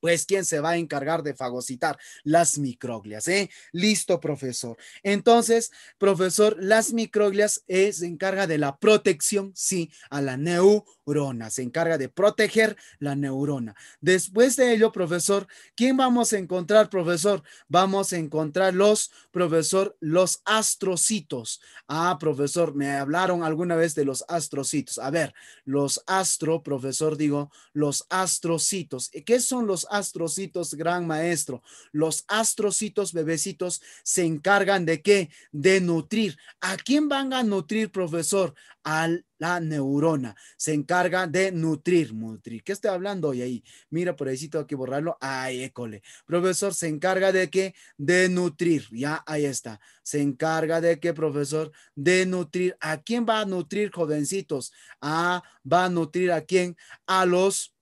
pues quién se va a encargar de fagocitar las microglias, ¿eh? Listo, profesor. Entonces, profesor, las microglias eh, se encarga de la protección, sí, a la neurona, se encarga de proteger la neurona. Después de ello, profesor, ¿quién vamos a encontrar, profesor? Vamos a encontrar los, profesor, los astrocitos. Ah, profesor, me hablaron alguna vez de los astrocitos. A ver, los astro, profesor, digo, los astrocitos. ¿Qué son los astrocitos, gran maestro. Los astrocitos, bebecitos, se encargan de qué? De nutrir. ¿A quién van a nutrir, profesor? A la neurona. Se encarga de nutrir, nutrir. ¿Qué estoy hablando hoy ahí? Mira, por ahí tengo que borrarlo. Ay, école. Profesor, se encarga de qué? De nutrir. Ya, ahí está. Se encarga de qué, profesor? De nutrir. ¿A quién va a nutrir, jovencitos? a ah, va a nutrir a quién? A los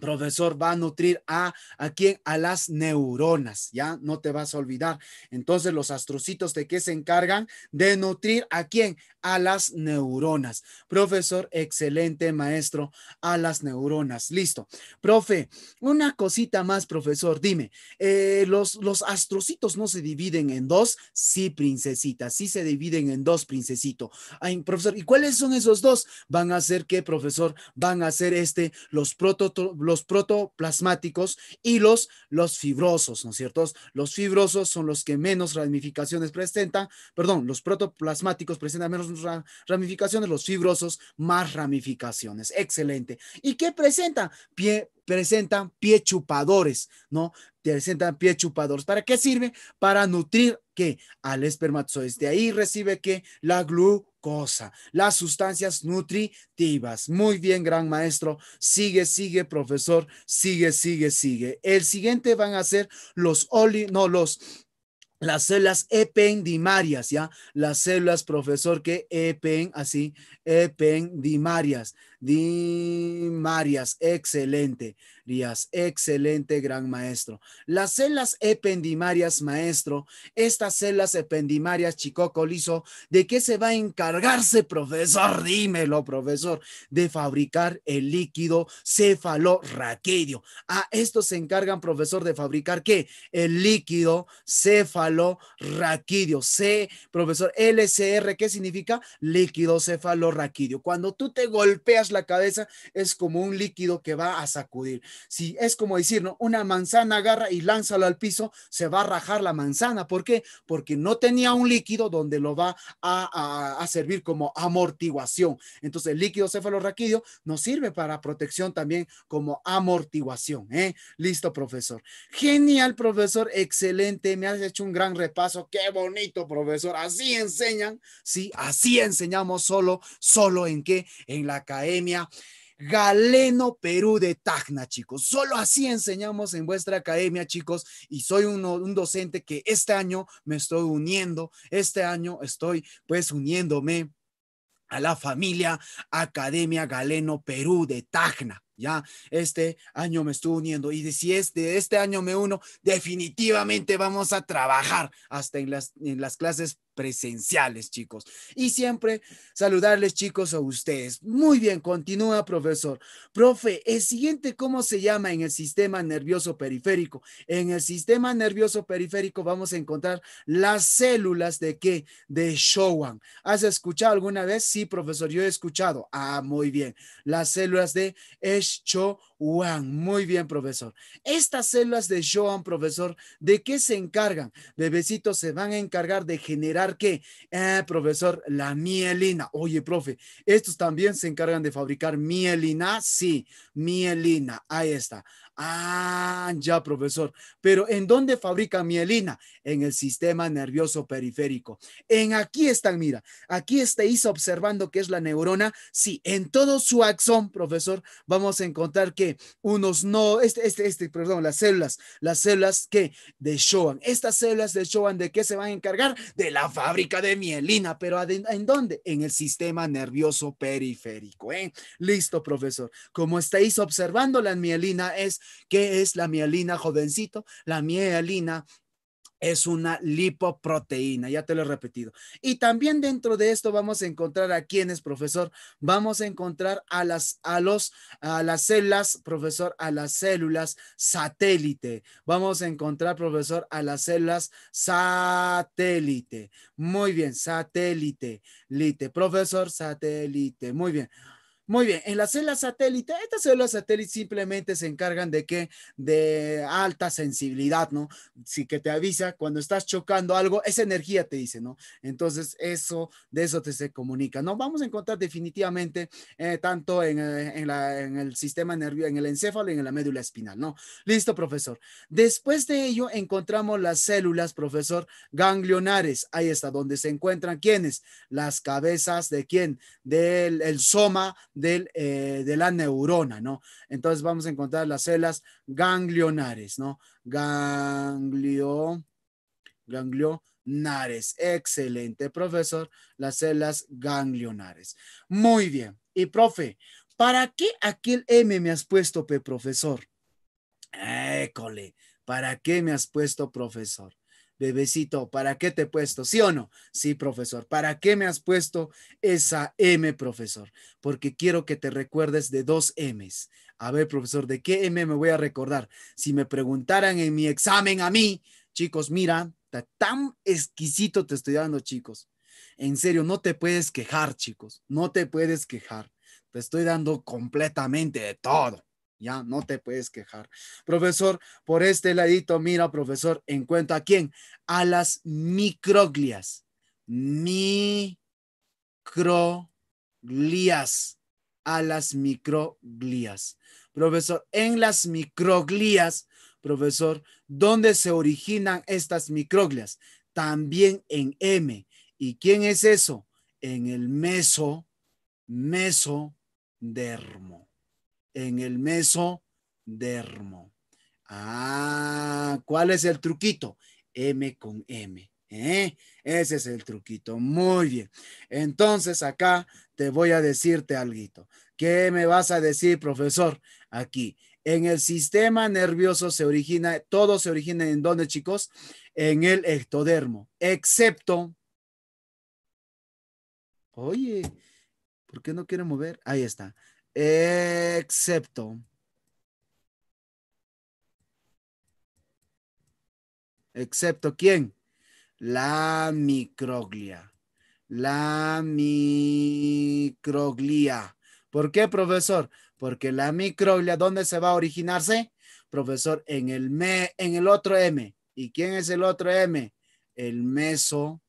profesor, va a nutrir a, a quién? A las neuronas, ¿ya? No te vas a olvidar. Entonces, los astrocitos de qué se encargan? De nutrir a quién? A las neuronas. Profesor, excelente maestro, a las neuronas. Listo. Profe, una cosita más, profesor, dime, eh, los, los astrocitos no se dividen en dos? Sí, princesita, sí se dividen en dos, princesito. profesor, ¿y cuáles son esos dos? Van a ser qué, profesor? Van a ser este, los prototipos los protoplasmáticos y los, los fibrosos, ¿no es cierto? Los fibrosos son los que menos ramificaciones presentan, perdón, los protoplasmáticos presentan menos ramificaciones, los fibrosos más ramificaciones. Excelente. ¿Y qué presentan? Pie, presentan pie chupadores, ¿no? Presentan pie chupadores. ¿Para qué sirve? Para nutrir que al espermatozoide. De ahí recibe que la glucosa cosa, las sustancias nutritivas. Muy bien, gran maestro. Sigue, sigue, profesor. Sigue, sigue, sigue. El siguiente van a ser los oli, no, los las células ependimarias, ¿ya? Las células, profesor, que epen, así, ependimarias. Dimarias excelente. Díaz, excelente, gran maestro. Las células ependimarias, maestro, estas células ependimarias, Chicoco coliso, ¿de qué se va a encargarse, profesor? Dímelo, profesor, de fabricar el líquido cefalorraquídeo. A esto se encargan, profesor, de fabricar qué? El líquido cefalorraquídeo. C, profesor, LCR, ¿qué significa? Líquido cefalorraquídeo. Cuando tú te golpeas la cabeza es como un líquido que va a sacudir. Si es como decir, una manzana agarra y lánzalo al piso, se va a rajar la manzana. ¿Por qué? Porque no tenía un líquido donde lo va a, servir como amortiguación. Entonces, el líquido cefalorraquídeo nos sirve para protección también como amortiguación. ¿eh? Listo, profesor. Genial, profesor. Excelente. Me has hecho un gran repaso. Qué bonito, profesor. Así enseñan. Sí, así enseñamos solo, solo en qué? En la cae Academia Galeno Perú de Tacna, chicos. Solo así enseñamos en vuestra academia, chicos. Y soy uno, un docente que este año me estoy uniendo, este año estoy pues uniéndome a la familia Academia Galeno Perú de Tacna. Ya este año me estoy uniendo y si es de este año me uno, definitivamente vamos a trabajar hasta en las, en las clases presenciales, chicos. Y siempre saludarles, chicos, a ustedes. Muy bien, continúa, profesor. Profe, el siguiente, ¿cómo se llama en el sistema nervioso periférico? En el sistema nervioso periférico vamos a encontrar las células de qué? De Showan. ¿Has escuchado alguna vez? Sí, profesor, yo he escuchado. Ah, muy bien. Las células de Showan Juan, Muy bien, profesor. Estas células de Joan, profesor, ¿de qué se encargan? Bebecitos se van a encargar de generar qué? Eh, profesor, la mielina. Oye, profe, ¿estos también se encargan de fabricar mielina? Sí, mielina. Ahí está. Ah, ya, profesor. Pero ¿en dónde fabrica mielina? En el sistema nervioso periférico. En aquí están, mira, aquí estáis observando que es la neurona. Sí, en todo su axón, profesor, vamos a encontrar que unos no, este, este, este perdón, las células, las células que de Schoen. Estas células de Schoen, ¿de qué se van a encargar? De la fábrica de mielina, pero ¿en dónde? En el sistema nervioso periférico. ¿eh? Listo, profesor. Como estáis observando, la mielina es ¿Qué es la mielina, jovencito? La mielina es una lipoproteína, ya te lo he repetido. Y también dentro de esto vamos a encontrar a es, profesor, vamos a encontrar a las a los a las células, profesor, a las células satélite. Vamos a encontrar, profesor, a las células satélite. Muy bien, satélite, lite, profesor, satélite. Muy bien. Muy bien, en las células satélite, estas células satélites simplemente se encargan de qué? De alta sensibilidad, ¿no? Sí que te avisa cuando estás chocando algo, esa energía te dice, ¿no? Entonces, eso, de eso te se comunica, ¿no? Vamos a encontrar definitivamente eh, tanto eh, en, el sistema nervioso, en el encéfalo y en la médula espinal, ¿no? Listo, profesor. Después de ello, encontramos las células, profesor, ganglionares. Ahí está, donde se encuentran, ¿quiénes? Las cabezas de quién? Del el soma del, eh, de la neurona, ¿no? Entonces vamos a encontrar las células ganglionares, ¿no? Ganglio, ganglionares. Excelente, profesor. Las células ganglionares. Muy bien. Y, profe, ¿para qué aquel M me has puesto, profesor? École, ¿para qué me has puesto, profesor? Bebecito, ¿para qué te he puesto? ¿Sí o no? Sí, profesor. ¿Para qué me has puesto esa M, profesor? Porque quiero que te recuerdes de dos M's. A ver, profesor, ¿de qué M me voy a recordar? Si me preguntaran en mi examen a mí, chicos, mira, tan exquisito te estoy dando, chicos. En serio, no te puedes quejar, chicos. No te puedes quejar. Te estoy dando completamente de todo. Ya no te puedes quejar. Profesor, por este ladito, mira, profesor, en a quién? A las microglias. Microglias. A las microglias. Profesor, en las microglias, profesor, ¿dónde se originan estas microglias? También en M. ¿Y quién es eso? En el meso, mesodermo en el mesodermo. Ah, ¿cuál es el truquito? M con M. ¿eh? Ese es el truquito. Muy bien. Entonces acá te voy a decirte algo. ¿Qué me vas a decir, profesor? Aquí. En el sistema nervioso se origina, todo se origina en dónde, chicos? En el ectodermo, excepto. Oye, ¿por qué no quiere mover? Ahí está. Excepto. Excepto quién? La microglia. La microglia. ¿Por qué, profesor? Porque la microglia, ¿dónde se va a originarse? Profesor, en el, en el otro M. ¿Y quién es el otro M? El meso,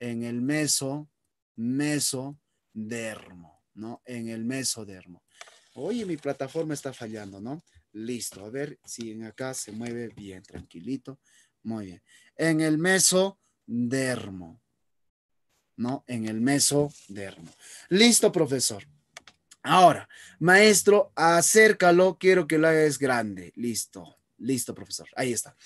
en el meso, mesodermo. ¿no? En el mesodermo. Oye, mi plataforma está fallando, ¿no? Listo, a ver si en acá se mueve bien, tranquilito. Muy bien. En el mesodermo, ¿no? En el mesodermo. Listo, profesor. Ahora, maestro, acércalo, quiero que lo hagas grande. Listo, listo, profesor. Ahí está.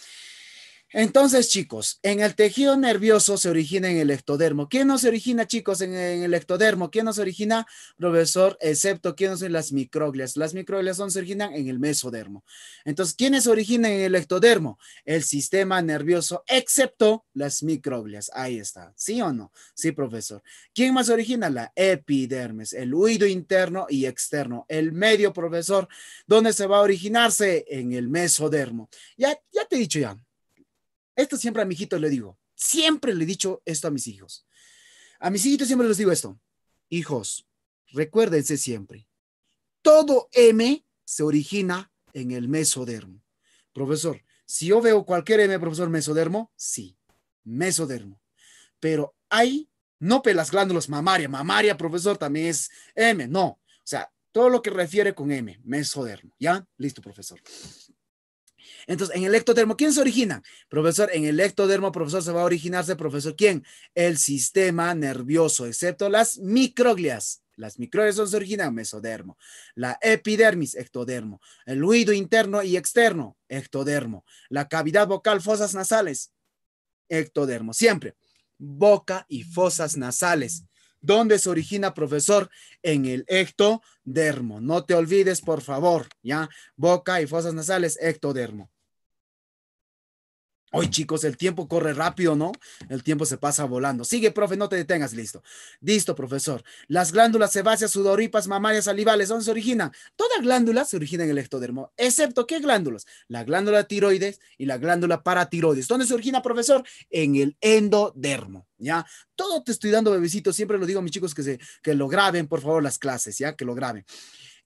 Entonces, chicos, en el tejido nervioso se origina en el ectodermo. ¿Quién se origina, chicos, en, el ectodermo? ¿Quién se origina, profesor, excepto quiénes son las microglias? Las microglias son, se originan en el mesodermo. Entonces, ¿quiénes originan en el ectodermo? El sistema nervioso, excepto las microglias. Ahí está. ¿Sí o no? Sí, profesor. ¿Quién más origina? La epidermis, el huido interno y externo. El medio, profesor, ¿dónde se va a originarse? En el mesodermo. Ya, ya te he dicho ya. Esto siempre a mi hijito le digo. Siempre le he dicho esto a mis hijos. A mis hijitos siempre les digo esto. Hijos, recuérdense siempre. Todo M se origina en el mesodermo. Profesor, si yo veo cualquier M, profesor, mesodermo, sí, mesodermo. Pero hay, no pelas glándulas mamaria, mamaria, profesor, también es M, no. O sea, todo lo que refiere con M, mesodermo. ¿Ya? Listo, profesor. Entonces, en el ectodermo, ¿quién se origina? Profesor, en el ectodermo, profesor, se va a originarse, profesor, ¿quién? El sistema nervioso, excepto las microglias. Las microglias son, se originan mesodermo. La epidermis, ectodermo. El huido interno y externo, ectodermo. La cavidad vocal, fosas nasales, ectodermo. Siempre, boca y fosas nasales. ¿Dónde se origina, profesor? En el ectodermo. No te olvides, por favor, ¿ya? Boca y fosas nasales, ectodermo. Hoy, chicos, el tiempo corre rápido, ¿no? El tiempo se pasa volando. Sigue, profe, no te detengas, listo. Listo, profesor. Las glándulas sebáceas, sudoripas, mamarias, salivales, ¿dónde se originan? Toda glándula se origina en el ectodermo, excepto ¿qué glándulas? La glándula tiroides y la glándula paratiroides. ¿Dónde se origina, profesor? En el endodermo. ¿Ya? Todo te estoy dando, bebecito. Siempre lo digo a mis chicos que, se, que lo graben, por favor, las clases, ¿ya? Que lo graben.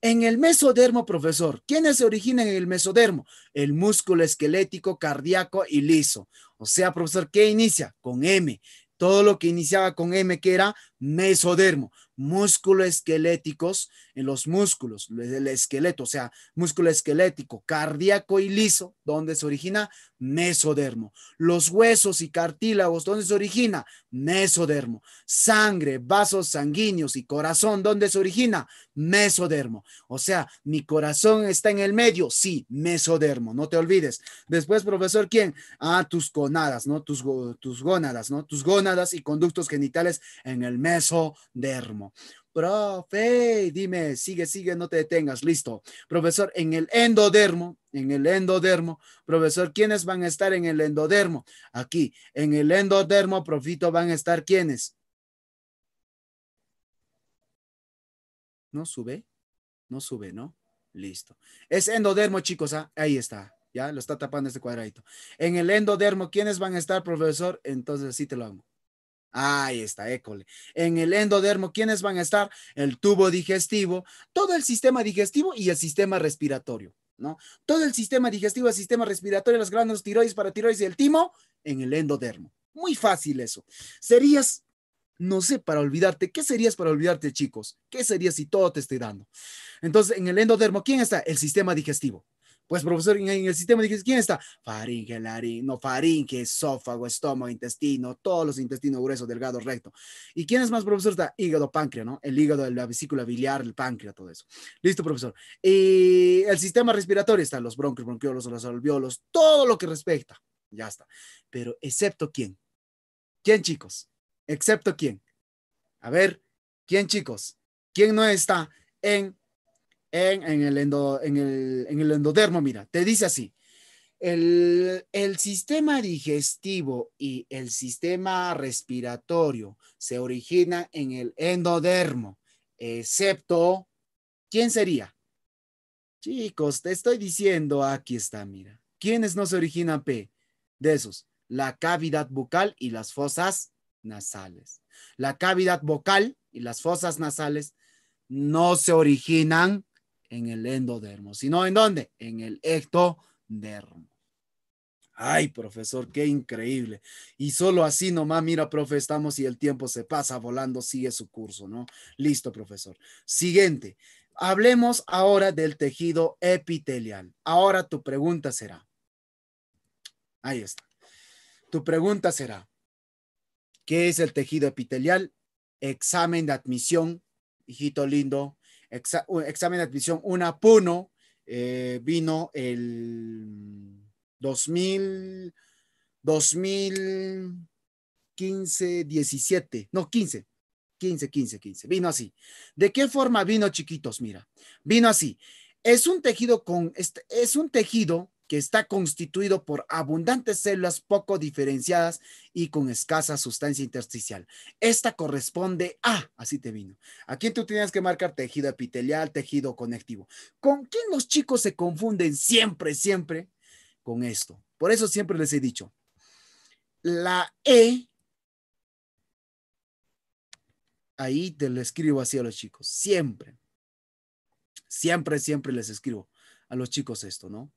En el mesodermo, profesor, ¿quiénes se originan en el mesodermo? El músculo esquelético, cardíaco y liso. O sea, profesor, ¿qué inicia? Con M. Todo lo que iniciaba con M, que era mesodermo músculo esqueléticos en los músculos, el esqueleto, o sea, músculo esquelético, cardíaco y liso, ¿dónde se origina mesodermo. Los huesos y cartílagos, ¿dónde se origina mesodermo. Sangre, vasos sanguíneos y corazón, ¿dónde se origina mesodermo. O sea, mi corazón está en el medio, sí, mesodermo, no te olvides. Después, profesor, ¿quién? Ah, tus gonadas, ¿no? Tus, tus gónadas, ¿no? Tus gónadas y conductos genitales en el mesodermo. Profe, dime, sigue, sigue, no te detengas, listo. Profesor, en el endodermo, en el endodermo, profesor, ¿quiénes van a estar en el endodermo? Aquí, en el endodermo, profito, van a estar quiénes? ¿No sube? No sube, ¿no? Listo. Es endodermo, chicos. Ah, ahí está. Ya lo está tapando este cuadradito. En el endodermo, ¿quiénes van a estar, profesor? Entonces, sí te lo hago. Ahí está, école. En el endodermo, ¿quiénes van a estar? El tubo digestivo, todo el sistema digestivo y el sistema respiratorio, ¿no? Todo el sistema digestivo, el sistema respiratorio, las glándulas tiroides, paratiroides y el timo en el endodermo. Muy fácil eso. Serías, no sé, para olvidarte. ¿Qué serías para olvidarte, chicos? ¿Qué serías si todo te estoy dando? Entonces, en el endodermo, ¿quién está? El sistema digestivo. Pues, profesor, en, el sistema dije, ¿quién está? Faringe, no, faringe, esófago, estómago, intestino, todos los intestinos gruesos, delgados, recto. ¿Y quién es más, profesor? Está hígado, páncreas, ¿no? El hígado, la vesícula biliar, el páncreas, todo eso. Listo, profesor. Y el sistema respiratorio está los bronquios, bronquiolos, los alveolos, todo lo que respecta. Ya está. Pero, ¿excepto quién? ¿Quién, chicos? ¿Excepto quién? A ver, ¿quién, chicos? ¿Quién no está en en, el, endodermo, mira, te dice así. El, el, sistema digestivo y el sistema respiratorio se origina en el endodermo, excepto, ¿quién sería? Chicos, te estoy diciendo, aquí está, mira. ¿Quiénes no se originan P? De esos, la cavidad bucal y las fosas nasales. La cavidad bucal y las fosas nasales no se originan en el endodermo, sino en dónde? En el ectodermo. Ay, profesor, qué increíble. Y solo así nomás, mira, profe, estamos y el tiempo se pasa volando, sigue su curso, ¿no? Listo, profesor. Siguiente. Hablemos ahora del tejido epitelial. Ahora tu pregunta será. Ahí está. Tu pregunta será, ¿qué es el tejido epitelial? Examen de admisión, hijito lindo, examen de admisión una Puno, eh, vino el 2000, 2015, 17, no, 15, 15, 15, 15, vino así. ¿De qué forma vino, chiquitos? Mira, vino así. Es un tejido con, es un tejido que está constituido por abundantes células poco diferenciadas y con escasa sustancia intersticial. Esta corresponde a, así te vino, aquí tú tienes que marcar tejido epitelial, tejido conectivo. ¿Con quién los chicos se confunden siempre, siempre? Con esto. Por eso siempre les he dicho, la E, ahí te lo escribo así a los chicos, siempre, siempre, siempre les escribo a los chicos esto, ¿no?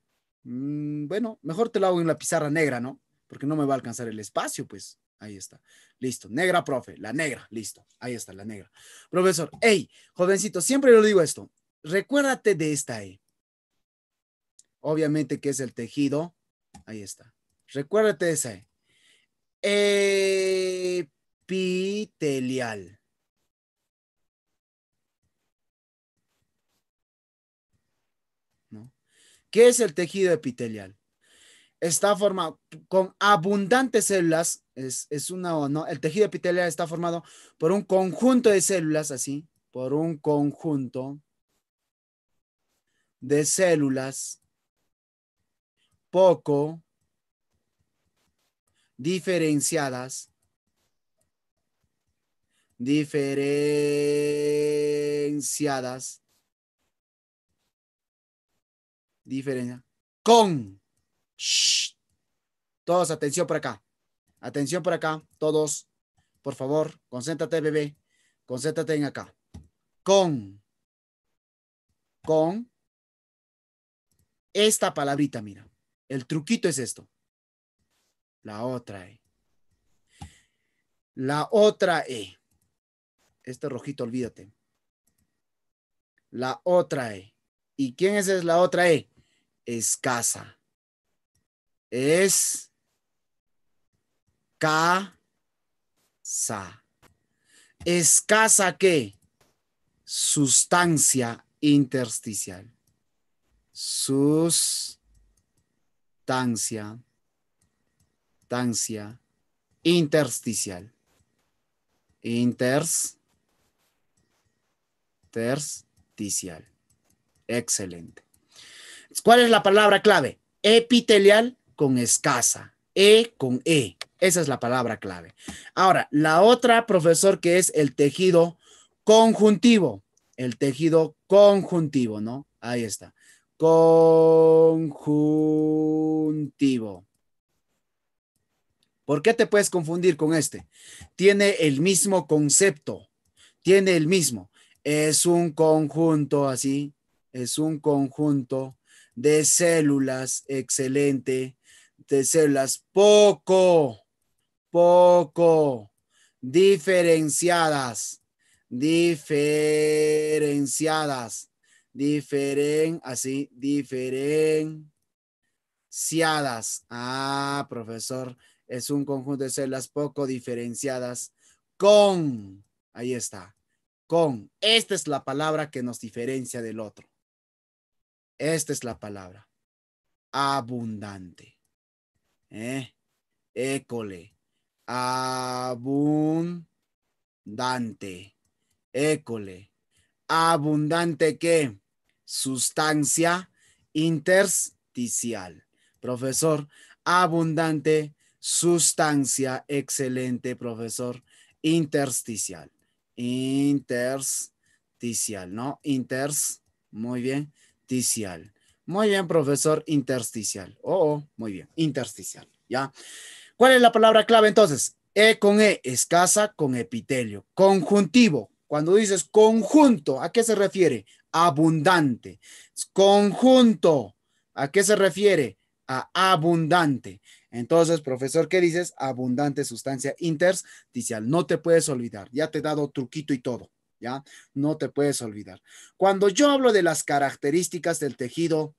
Mm, bueno, mejor te lo hago en la pizarra negra, ¿no? Porque no me va a alcanzar el espacio, pues. Ahí está. Listo. Negra, profe. La negra. Listo. Ahí está, la negra. Profesor, hey, jovencito, siempre le digo esto. Recuérdate de esta E. Obviamente que es el tejido. Ahí está. Recuérdate de esa E. Epitelial. ¿Qué es el tejido epitelial? Está formado con abundantes células, es, una o no, el tejido epitelial está formado por un conjunto de células, así, por un conjunto de células poco diferenciadas, diferenciadas Diferencia. Con. Todos, atención por acá. Atención por acá. Todos, por favor, concéntrate, bebé. Concéntrate en acá. Con. Con. Esta palabrita, mira. El truquito es esto. La otra E. La otra E. Este rojito, olvídate. La otra E. ¿Y quién es la otra E? escasa. Es sa Escasa que Sustancia intersticial. sus Tancia. Intersticial. Inters. Intersticial. Excelente. ¿Cuál es la palabra clave? Epitelial con escasa. E con E. Esa es la palabra clave. Ahora, la otra, profesor, que es el tejido conjuntivo. El tejido conjuntivo, ¿no? Ahí está. Conjuntivo. ¿Por qué te puedes confundir con este? Tiene el mismo concepto. Tiene el mismo. Es un conjunto así. Es un conjunto de células, excelente, de células poco, poco diferenciadas, diferenciadas, diferen, así, diferenciadas. Ah, profesor, es un conjunto de células poco diferenciadas con, ahí está, con. Esta es la palabra que nos diferencia del otro. Esta es la palabra. Abundante. ¿Eh? École. Abundante. École. Abundante qué, sustancia intersticial. Profesor, abundante, sustancia, excelente, profesor, intersticial. Intersticial, ¿no? Inters, muy bien intersticial. Muy bien, profesor, intersticial. Oh, oh, muy bien, intersticial. ¿Ya? ¿Cuál es la palabra clave entonces? E con E, escasa con epitelio. Conjuntivo. Cuando dices conjunto, ¿a qué se refiere? Abundante. Conjunto. ¿A qué se refiere? A abundante. Entonces, profesor, ¿qué dices? Abundante sustancia intersticial. No te puedes olvidar. Ya te he dado truquito y todo. ¿ya? No te puedes olvidar. Cuando yo hablo de las características del tejido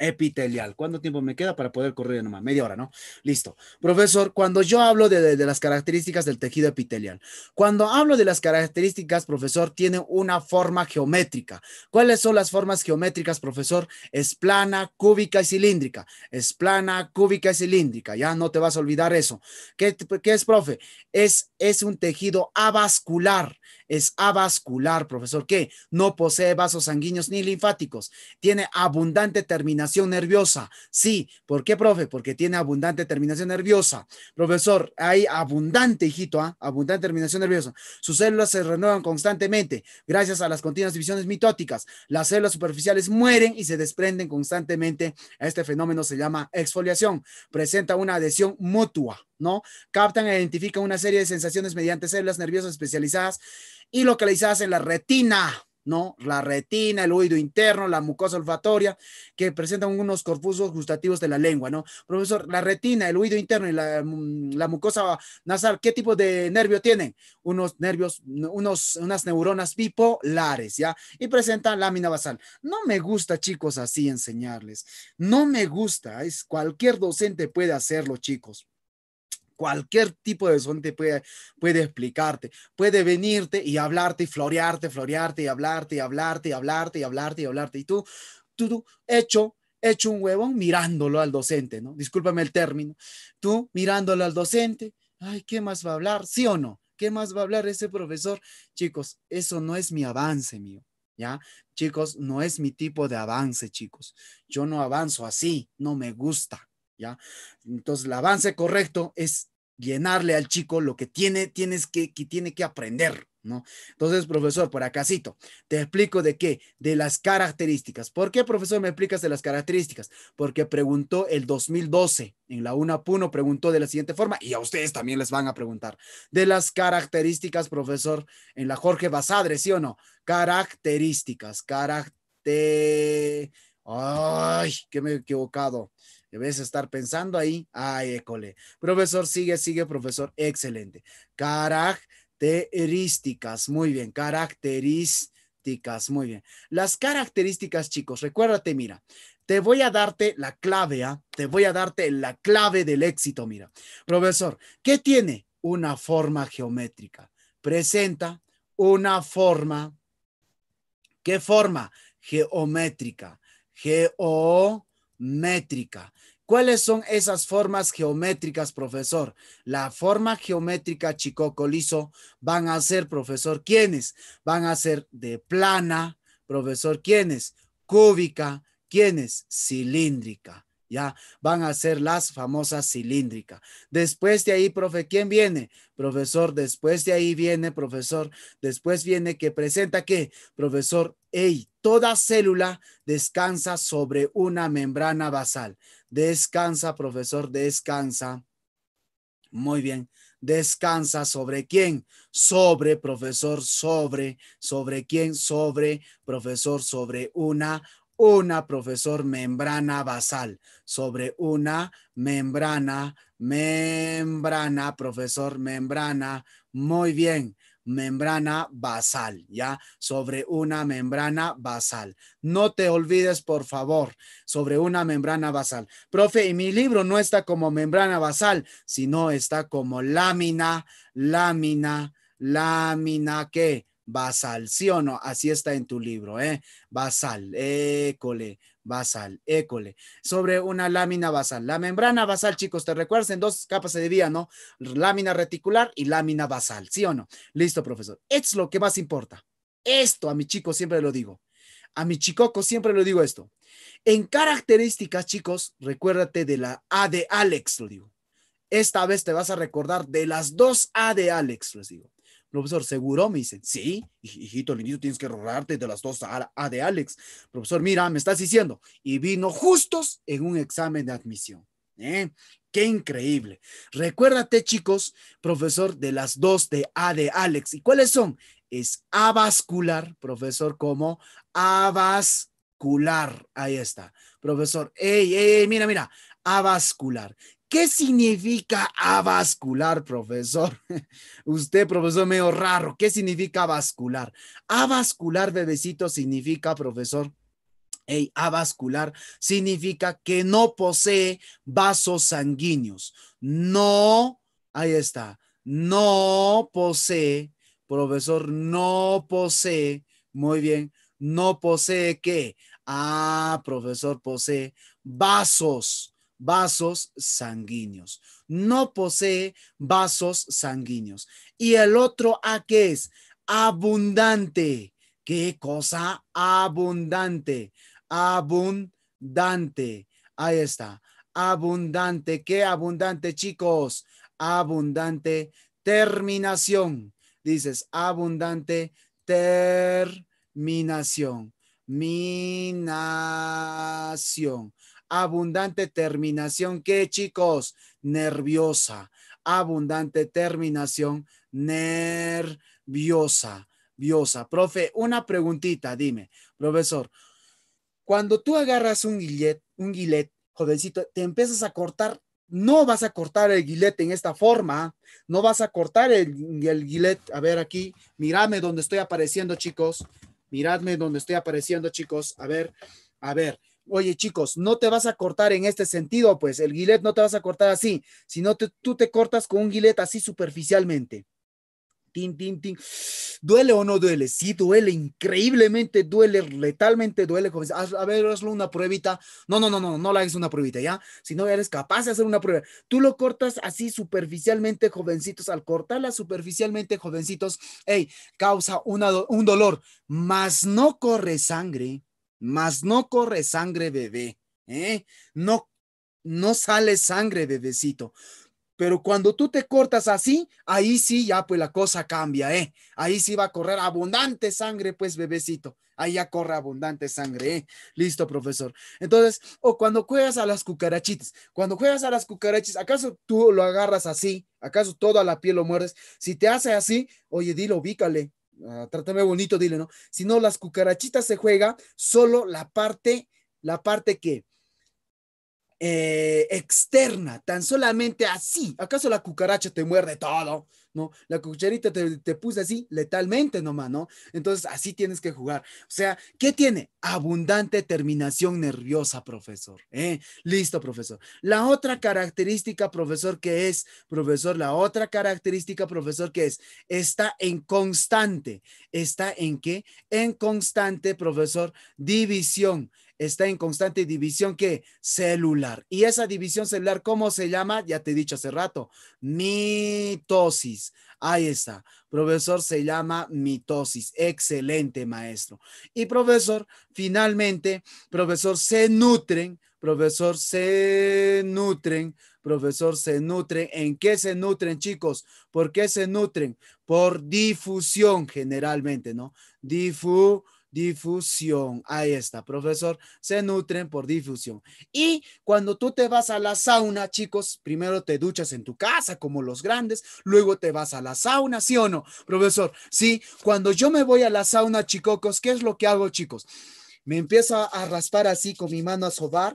epitelial. ¿Cuánto tiempo me queda para poder correr nomás? Media hora, ¿no? Listo. Profesor, cuando yo hablo de, las características del tejido epitelial, cuando hablo de las características, profesor, tiene una forma geométrica. ¿Cuáles son las formas geométricas, profesor? Es plana, cúbica y cilíndrica. Es plana, cúbica y cilíndrica. Ya no te vas a olvidar eso. ¿Qué, es, profe? Es, es un tejido avascular es avascular, profesor, que no posee vasos sanguíneos ni linfáticos. Tiene abundante terminación nerviosa. Sí, ¿por qué, profe? Porque tiene abundante terminación nerviosa. Profesor, hay abundante, hijito, ¿ah? abundante terminación nerviosa. Sus células se renuevan constantemente gracias a las continuas divisiones mitóticas. Las células superficiales mueren y se desprenden constantemente. Este fenómeno se llama exfoliación. Presenta una adhesión mutua. ¿no? Captan e identifican una serie de sensaciones mediante células nerviosas especializadas y localizadas en la retina, ¿no? La retina, el oído interno, la mucosa olfatoria, que presentan unos corpuscos gustativos de la lengua, ¿no? Profesor, la retina, el oído interno y la, mm, la mucosa nasal, ¿qué tipo de nervio tienen? Unos nervios, unas neuronas bipolares, ¿ya? Y presentan lámina basal. No me gusta, chicos, así enseñarles. No me gusta. Es, cualquier docente puede hacerlo, chicos cualquier tipo de son te puede, puede explicarte, puede venirte y hablarte y florearte, florearte y hablarte y hablarte y hablarte y hablarte y hablarte. Y tú, tú, hecho, hecho un huevón mirándolo al docente, ¿no? Discúlpame el término. Tú mirándolo al docente, ay, ¿qué más va a hablar? ¿Sí o no? ¿Qué más va a hablar ese profesor? Chicos, eso no es mi avance mío. ¿Ya? Chicos, no es mi tipo de avance, chicos. Yo no avanzo así, no me gusta. ¿ya? Entonces, el avance correcto es llenarle al chico lo que tiene, tienes que, tiene que aprender, ¿no? Entonces, profesor, por acasito, te explico de qué, de las características. ¿Por qué, profesor, me explicas de las características? Porque preguntó el 2012, en la UNAPUNO Puno preguntó de la siguiente forma, y a ustedes también les van a preguntar, de las características, profesor, en la Jorge Basadre, ¿sí o no? Características, caracter... Ay, que me he equivocado. Debes estar pensando ahí. Ay, école. Profesor, sigue, sigue, profesor. Excelente. Características. Muy bien. Características. Muy bien. Las características, chicos, recuérdate, mira. Te voy a darte la clave, ¿ah? te voy a darte la clave del éxito, mira. Profesor, ¿qué tiene? Una forma geométrica. Presenta una forma. ¿Qué forma? Geométrica. Geo métrica. ¿Cuáles son esas formas geométricas, profesor? La forma geométrica chico van a ser, profesor, ¿quiénes? Van a ser de plana, profesor, ¿quiénes? Cúbica, ¿quiénes? Cilíndrica ya van a ser las famosas cilíndricas. Después de ahí, profe, ¿quién viene? Profesor, después de ahí viene, profesor, después viene que presenta qué? profesor, hey, toda célula descansa sobre una membrana basal. Descansa, profesor, descansa. Muy bien. Descansa sobre quién? Sobre, profesor, sobre, sobre quién? Sobre, profesor, sobre una una profesor membrana basal sobre una membrana, membrana, profesor membrana, muy bien, membrana basal, ¿ya? Sobre una membrana basal. No te olvides, por favor, sobre una membrana basal. Profe, y mi libro no está como membrana basal, sino está como lámina, lámina, lámina ¿qué? basal, sí o no, así está en tu libro, ¿eh? Basal, école, basal, école, sobre una lámina basal. La membrana basal, chicos, te recuerdas, en dos capas se debía, ¿no? Lámina reticular y lámina basal, ¿sí o no? Listo, profesor. Es lo que más importa. Esto a mi chico siempre lo digo. A mi chicoco siempre lo digo esto. En características, chicos, recuérdate de la A de Alex, lo digo. Esta vez te vas a recordar de las dos A de Alex, les digo. Profesor, ¿seguro? Me dicen, sí, hijito lindito, tienes que rodarte de las dos a, de Alex. Profesor, mira, me estás diciendo. Y vino justos en un examen de admisión. ¿eh? Qué increíble. Recuérdate, chicos, profesor, de las dos de A de Alex. ¿Y cuáles son? Es avascular, profesor, como avascular. Ahí está. Profesor, ey, ey, mira, mira, avascular. ¿Qué significa avascular, profesor? Usted, profesor, medio raro. ¿Qué significa avascular? Avascular, bebecito, significa, profesor, Hey, avascular significa que no posee vasos sanguíneos. No, ahí está, no posee, profesor, no posee, muy bien, no posee qué. Ah, profesor, posee vasos vasos sanguíneos. No posee vasos sanguíneos. Y el otro A que es abundante. Qué cosa abundante. Abundante. Ahí está. Abundante. Qué abundante, chicos. Abundante terminación. Dices abundante terminación. Minación abundante terminación, ¿qué chicos? Nerviosa, abundante terminación nerviosa, viosa. Profe, una preguntita, dime, profesor, cuando tú agarras un guillet, un guillet, jovencito, te empiezas a cortar no vas a cortar el guillet en esta forma, no vas a cortar el, el A ver aquí, miradme donde estoy apareciendo, chicos. Miradme donde estoy apareciendo, chicos. A ver, a ver oye chicos, no te vas a cortar en este sentido, pues el guilet no te vas a cortar así, sino tú te cortas con un guilet así superficialmente. Tin, tin, tin. ¿Duele o no duele? Sí, duele, increíblemente duele, letalmente duele. A ver, hazlo una pruebita. No, no, no, no, no la hagas una pruebita, ¿ya? Si no eres capaz de hacer una prueba. Tú lo cortas así superficialmente, jovencitos. Al cortarla superficialmente, jovencitos, hey, causa un dolor, mas no corre sangre mas no corre sangre bebé, ¿eh? No, no sale sangre bebecito. Pero cuando tú te cortas así, ahí sí ya pues la cosa cambia, ¿eh? Ahí sí va a correr abundante sangre, pues bebecito. Ahí ya corre abundante sangre, ¿eh? Listo, profesor. Entonces, o cuando juegas a las cucarachitas, cuando juegas a las cucarachitas, ¿acaso tú lo agarras así? ¿Acaso toda la piel lo muerdes? Si te hace así, oye, dilo, ubícale, Ah, trátame bonito, dile, ¿no? Si no, las cucarachitas se juega solo la parte, la parte que eh, externa, tan solamente así. ¿Acaso la cucaracha te muerde todo? ¿No? La cucharita te, te puso así letalmente nomás, ¿no? Entonces así tienes que jugar. O sea, ¿qué tiene? Abundante terminación nerviosa, profesor. ¿eh? Listo, profesor. La otra característica, profesor, que es, profesor, la otra característica, profesor, que es, está en constante. ¿Está en qué? En constante, profesor, división está en constante división que celular. Y esa división celular, ¿cómo se llama? Ya te he dicho hace rato, mitosis. Ahí está. Profesor, se llama mitosis. Excelente, maestro. Y profesor, finalmente, profesor, se nutren, profesor, se nutren profesor, se nutren. ¿En qué se nutren, chicos? ¿Por qué se nutren? Por difusión generalmente, ¿no? Difusión difusión. Ahí está, profesor. Se nutren por difusión. Y cuando tú te vas a la sauna, chicos, primero te duchas en tu casa como los grandes, luego te vas a la sauna, ¿sí o no? Profesor, sí, cuando yo me voy a la sauna, chicos, ¿qué es lo que hago, chicos? Me empiezo a raspar así con mi mano a sobar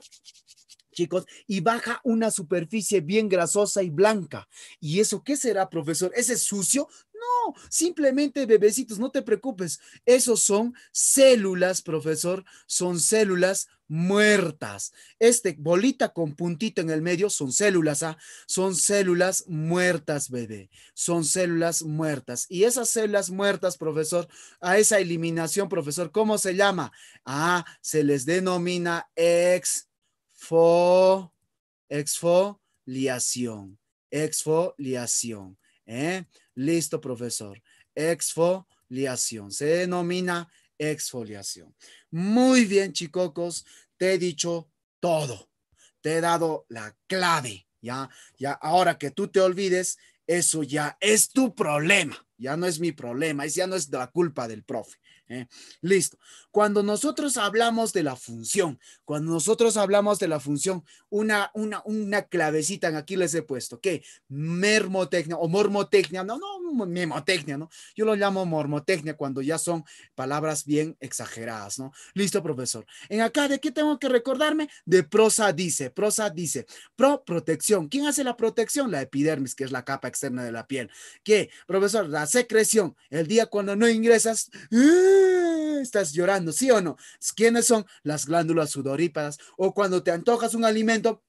chicos, y baja una superficie bien grasosa y blanca. ¿Y eso qué será, profesor? ¿Ese sucio? No, simplemente bebecitos, no te preocupes. Esos son células, profesor, son células muertas. Este bolita con puntito en el medio son células, ¿ah? Son células muertas, bebé. Son células muertas. Y esas células muertas, profesor, a esa eliminación, profesor, ¿cómo se llama? Ah, se les denomina exfoliación. Exfoliación. ¿eh? Listo, profesor. Exfoliación. Se denomina exfoliación. Muy bien, chicocos. Te he dicho todo. Te he dado la clave. Ya, ya, ahora que tú te olvides, eso ya es tu problema. Ya no es mi problema. ya no es la culpa del profe. ¿eh? Listo. Cuando nosotros hablamos de la función, cuando nosotros hablamos de la función, una, una, una clavecita aquí les he puesto, que mermotecnia o mormotecnia, no, no, memotecnia, ¿no? Yo lo llamo mormotecnia cuando ya son palabras bien exageradas, ¿no? Listo, profesor. En acá, ¿de qué tengo que recordarme? De prosa dice, prosa dice, pro protección. ¿Quién hace la protección? La epidermis, que es la capa externa de la piel. ¿Qué? Profesor, la secreción. El día cuando no ingresas. ¡ah! Ah, estás llorando, ¿sí o no? ¿Quiénes son las glándulas sudoríparas? O cuando te antojas un alimento,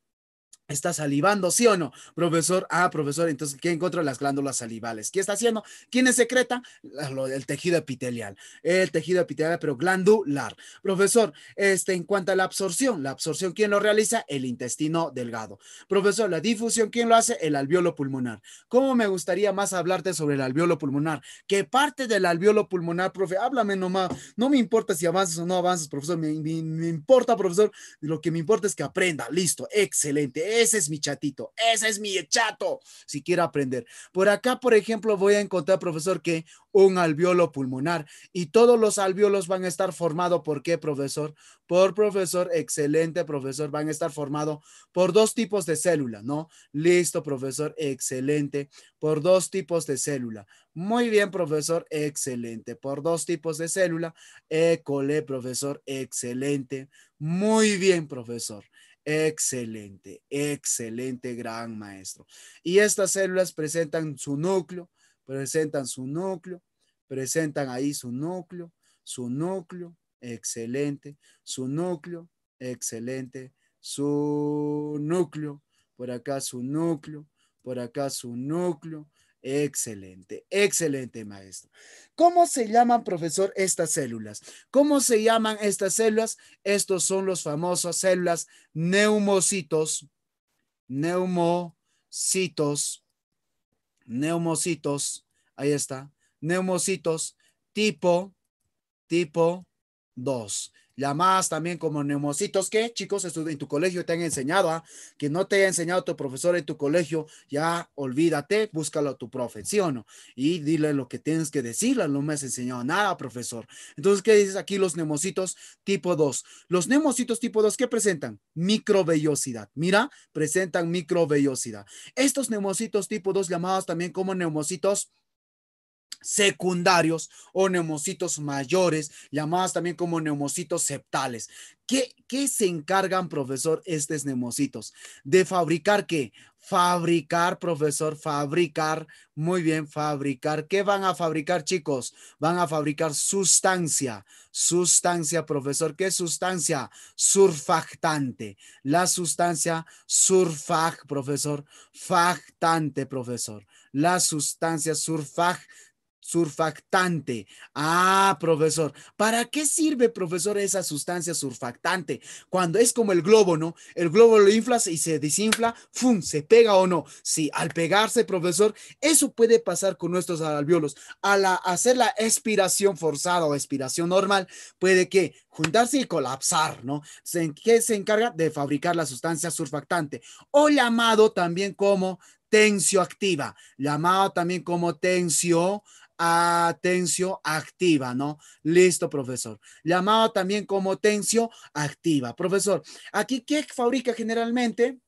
Está salivando, ¿sí o no? Profesor, ah, profesor, entonces, ¿qué encuentra Las glándulas salivales. ¿Qué está haciendo? ¿Quién es secreta? El tejido epitelial. El tejido epitelial, pero glandular. Profesor, este, en cuanto a la absorción, la absorción, ¿quién lo realiza? El intestino delgado. Profesor, la difusión, ¿quién lo hace? El alveolo pulmonar. ¿Cómo me gustaría más hablarte sobre el alveolo pulmonar? ¿Qué parte del alveolo pulmonar, profe? Háblame nomás. No me importa si avanzas o no avanzas, profesor. me importa, profesor. Lo que me importa es que aprenda. Listo, excelente ese es mi chatito, ese es mi chato, si quiero aprender. Por acá, por ejemplo, voy a encontrar, profesor, que un alveolo pulmonar y todos los alveolos van a estar formados, ¿por qué, profesor? Por profesor, excelente, profesor, van a estar formados por dos tipos de célula, ¿no? Listo, profesor, excelente, por dos tipos de célula. Muy bien, profesor, excelente. Por dos tipos de célula, école, profesor, excelente. Muy bien, profesor. Excelente, excelente, gran maestro. Y estas células presentan su núcleo, presentan su núcleo, presentan ahí su núcleo, su núcleo, excelente, su núcleo, excelente, su núcleo, por acá su núcleo, por acá su núcleo, Excelente, excelente maestro. ¿Cómo se llaman, profesor, estas células? ¿Cómo se llaman estas células? Estos son los famosos células neumocitos, neumocitos, neumocitos, ahí está, neumocitos tipo, tipo 2 llamadas también como neumocitos que chicos en tu colegio te han enseñado ¿ah? que no te haya enseñado tu profesor en tu colegio ya olvídate búscalo a tu profesión y dile lo que tienes que decirle no me has enseñado nada profesor entonces ¿qué dices aquí los neumocitos tipo 2? los neumocitos tipo 2 ¿qué presentan? microvellosidad mira presentan microvellosidad estos neumocitos tipo 2 llamados también como neumocitos secundarios o neumocitos mayores, llamadas también como neumocitos septales. ¿Qué, se encargan, profesor, estos neumocitos? De fabricar qué? Fabricar, profesor, fabricar, muy bien, fabricar. ¿Qué van a fabricar, chicos? Van a fabricar sustancia, sustancia, profesor. ¿Qué sustancia? Surfactante. La sustancia surfag, profesor. Factante, profesor. La sustancia surfag surfactante. Ah, profesor, ¿para qué sirve, profesor, esa sustancia surfactante? Cuando es como el globo, ¿no? El globo lo inflas y se desinfla, ¡fum! ¿Se pega o no? Sí, al pegarse, profesor, eso puede pasar con nuestros alveolos. Al hacer la expiración forzada o expiración normal, puede que juntarse y colapsar, ¿no? ¿Qué se encarga? De fabricar la sustancia surfactante o llamado también como tensioactiva, llamado también como tensio atención activa, ¿no? Listo, profesor. Llamado también como Tensio activa. Profesor, ¿aquí qué fabrica generalmente?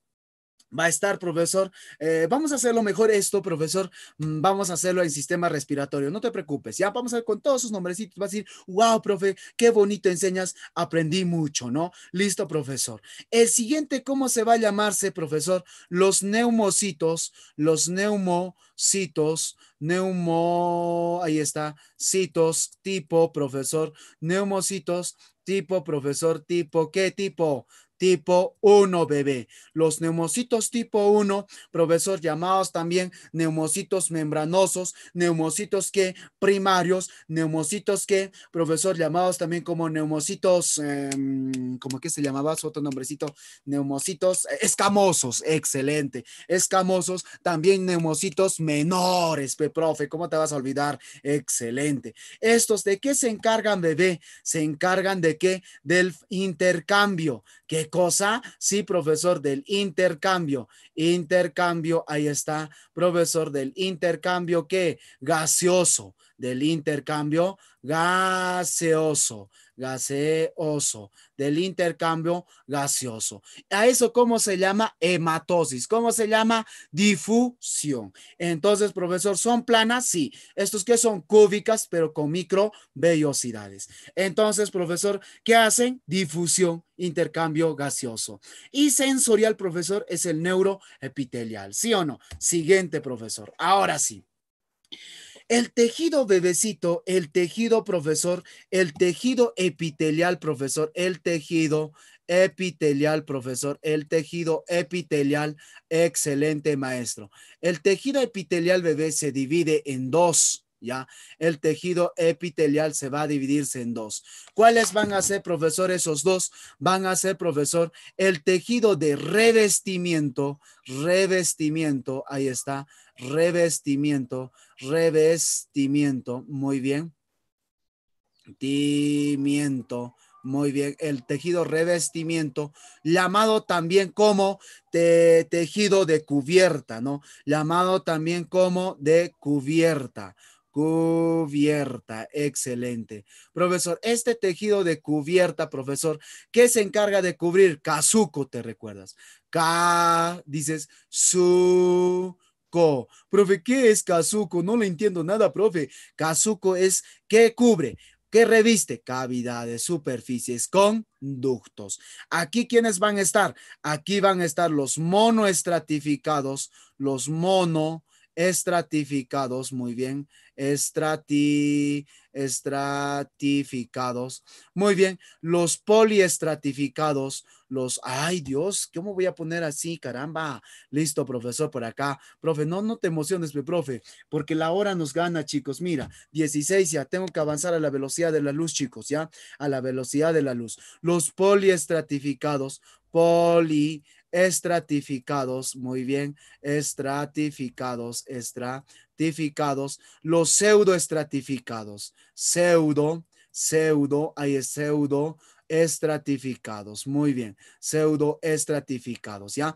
Va a estar, profesor. Eh, vamos a hacerlo mejor esto, profesor. Mm, vamos a hacerlo en sistema respiratorio. No te preocupes. Ya vamos a ver con todos sus nombrecitos. Va a decir, wow, profe, qué bonito enseñas. Aprendí mucho, ¿no? Listo, profesor. El siguiente, ¿cómo se va a llamarse, profesor? Los neumocitos, los neumocitos, neumo, ahí está, citos, tipo, profesor, neumocitos, tipo, profesor, tipo, ¿qué tipo? tipo 1, bebé. Los neumocitos tipo 1, profesor, llamados también neumocitos membranosos, neumocitos que primarios, neumocitos que, profesor, llamados también como neumocitos, em, ¿cómo que se llamaba su otro nombrecito? Neumocitos escamosos, excelente. Escamosos, también neumocitos menores, pe, profe, ¿cómo te vas a olvidar? Excelente. Estos, ¿de qué se encargan, bebé? Se encargan de qué? Del intercambio. ¿Qué cosa? Sí, profesor, del intercambio. Intercambio, ahí está, profesor, del intercambio ¿qué? gaseoso, del intercambio gaseoso gaseoso, del intercambio gaseoso. A eso, ¿cómo se llama? Hematosis. ¿Cómo se llama? Difusión. Entonces, profesor, ¿son planas? Sí. Estos que son cúbicas, pero con microvellosidades Entonces, profesor, ¿qué hacen? Difusión, intercambio gaseoso. Y sensorial, profesor, es el neuroepitelial. ¿Sí o no? Siguiente, profesor. Ahora sí. El tejido bebecito, el tejido profesor, el tejido epitelial profesor, el tejido epitelial profesor, el tejido epitelial excelente maestro. El tejido epitelial bebé se divide en dos ¿ya? El tejido epitelial se va a dividirse en dos. ¿Cuáles van a ser, profesor, esos dos? Van a ser, profesor, el tejido de revestimiento, revestimiento, ahí está, revestimiento, revestimiento, muy bien. Timiento, muy bien, el tejido revestimiento, llamado también como tejido de cubierta, ¿no? Llamado también como de cubierta. Cubierta, excelente. Profesor, este tejido de cubierta, profesor, ¿qué se encarga de cubrir? Kazuko, ¿te recuerdas? ca, dices, su, Profe, ¿qué es Kazuko? No le entiendo nada, profe. Kazuko es, ¿qué cubre? ¿Qué reviste? Cavidades, superficies conductos, Aquí, ¿quiénes van a estar? Aquí van a estar los monoestratificados, los monoestratificados, muy bien, estratificados. Muy bien, los poliestratificados, los, ay Dios, ¿cómo voy a poner así? Caramba, listo, profesor, por acá. Profe, no, no te emociones, mi profe, porque la hora nos gana, chicos. Mira, 16 ya, tengo que avanzar a la velocidad de la luz, chicos, ya, a la velocidad de la luz. Los poliestratificados, poli estratificados, muy bien, estratificados, estratificados estratificados, los pseudoestratificados. Pseudo, pseudo, hay pseudo estratificados. Muy bien, pseudoestratificados, ¿ya?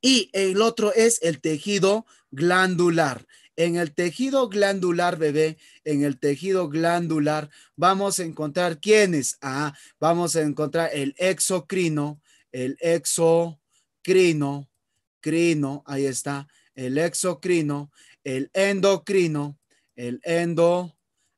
Y el otro es el tejido glandular. En el tejido glandular, bebé, en el tejido glandular, vamos a encontrar quiénes. Ah, vamos a encontrar el exocrino, el exocrino, crino, ahí está, el exocrino el endocrino, el endo,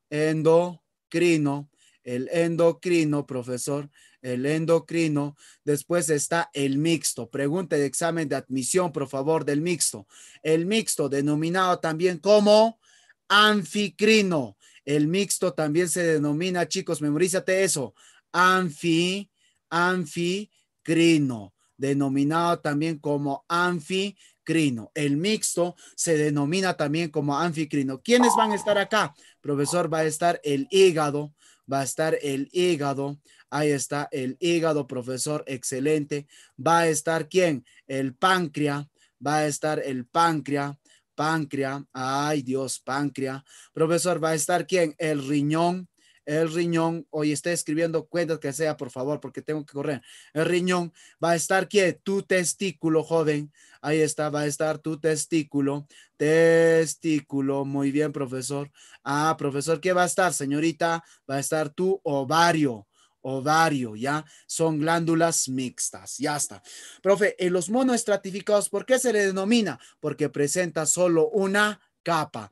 endocrino, el endocrino, profesor, el endocrino. Después está el mixto. Pregunta de examen de admisión, por favor, del mixto. El mixto, denominado también como anficrino. El mixto también se denomina, chicos, memorízate eso. Anfi, anficrino, denominado también como anficrino el mixto se denomina también como anficrino. ¿Quiénes van a estar acá? Profesor, va a estar el hígado, va a estar el hígado. Ahí está el hígado, profesor, excelente. Va a estar quién? El páncreas, va a estar el páncreas, páncreas. Ay, Dios, páncreas. Profesor, va a estar quién? El riñón, el riñón, hoy está escribiendo cuentas que sea, por favor, porque tengo que correr. El riñón va a estar quién? Tu testículo, joven. Ahí está, va a estar tu testículo. Testículo. Muy bien, profesor. Ah, profesor, ¿qué va a estar, señorita? Va a estar tu ovario ovario, ¿ya? Son glándulas mixtas, ya está. Profe, en los monoestratificados, ¿por qué se le denomina? Porque presenta solo una capa.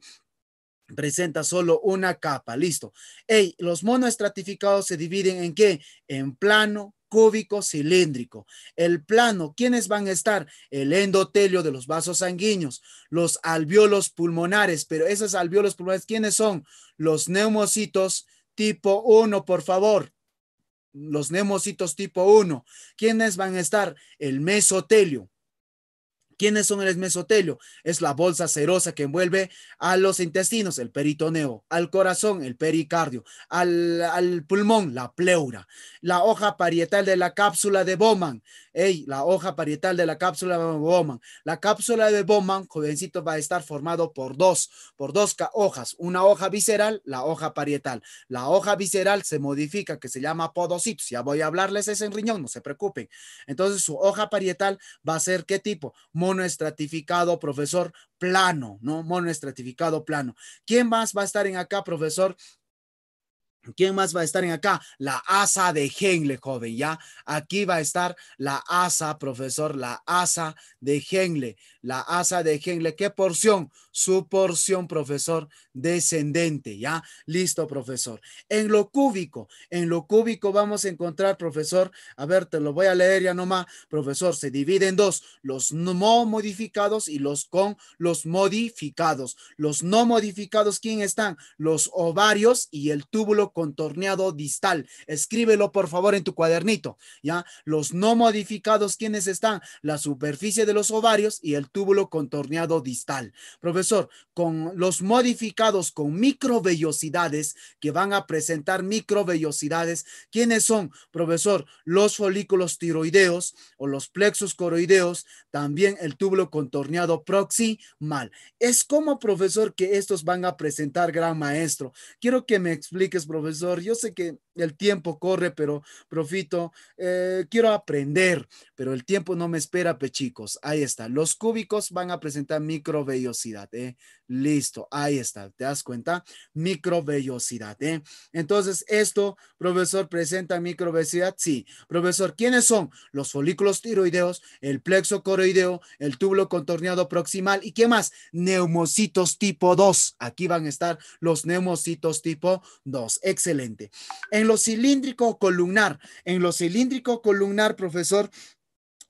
Presenta solo una capa, listo. Ey, los monoestratificados se dividen en qué? En plano, cúbico cilíndrico. El plano, ¿quiénes van a estar? El endotelio de los vasos sanguíneos, los alveolos pulmonares, pero esos alveolos pulmonares, ¿quiénes son? Los neumocitos tipo 1, por favor. Los neumocitos tipo 1. ¿Quiénes van a estar? El mesotelio, ¿Quiénes son el mesotelio? Es la bolsa serosa que envuelve a los intestinos, el peritoneo, al corazón, el pericardio, al, pulmón, la pleura, la hoja parietal de la cápsula de Bowman, Ey, la hoja parietal de la cápsula de Bowman. La cápsula de Bowman, jovencito, va a estar formado por dos, por dos hojas, una hoja visceral, la hoja parietal. La hoja visceral se modifica, que se llama podocitos. Ya voy a hablarles ese en riñón, no se preocupen. Entonces, su hoja parietal va a ser qué tipo? monoestratificado, profesor, plano, ¿no? Monoestratificado plano. ¿Quién más va a estar en acá, profesor? ¿Quién más va a estar en acá? La asa de Henle, joven, ¿ya? Aquí va a estar la asa, profesor, la asa de Henle la asa de Henle, ¿Qué porción? Su porción, profesor, descendente. ¿Ya? Listo, profesor. En lo cúbico, en lo cúbico vamos a encontrar, profesor, a ver, te lo voy a leer ya nomás, profesor, se divide en dos, los no modificados y los con los modificados. Los no modificados, ¿quién están? Los ovarios y el túbulo contorneado distal. Escríbelo, por favor, en tu cuadernito. ¿Ya? Los no modificados, ¿quiénes están? La superficie de los ovarios y el túbulo contorneado distal. Profesor, con los modificados con microvellosidades que van a presentar microvellosidades, ¿quiénes son, profesor? Los folículos tiroideos o los plexos coroideos, también el túbulo contorneado proximal. Es como, profesor, que estos van a presentar, gran maestro. Quiero que me expliques, profesor. Yo sé que el tiempo corre, pero profito, eh, quiero aprender, pero el tiempo no me espera, pechicos. Ahí está, los cúbicos van a presentar microvellosidad. ¿eh? Listo, ahí está. ¿Te das cuenta? Microvellosidad. ¿eh? Entonces, esto, profesor, presenta microvellosidad. Sí. Profesor, ¿quiénes son? Los folículos tiroideos, el plexo coroideo, el túbulo contorneado proximal y ¿qué más? Neumocitos tipo 2. Aquí van a estar los neumocitos tipo 2. Excelente. En lo cilíndrico columnar, en lo cilíndrico columnar, profesor,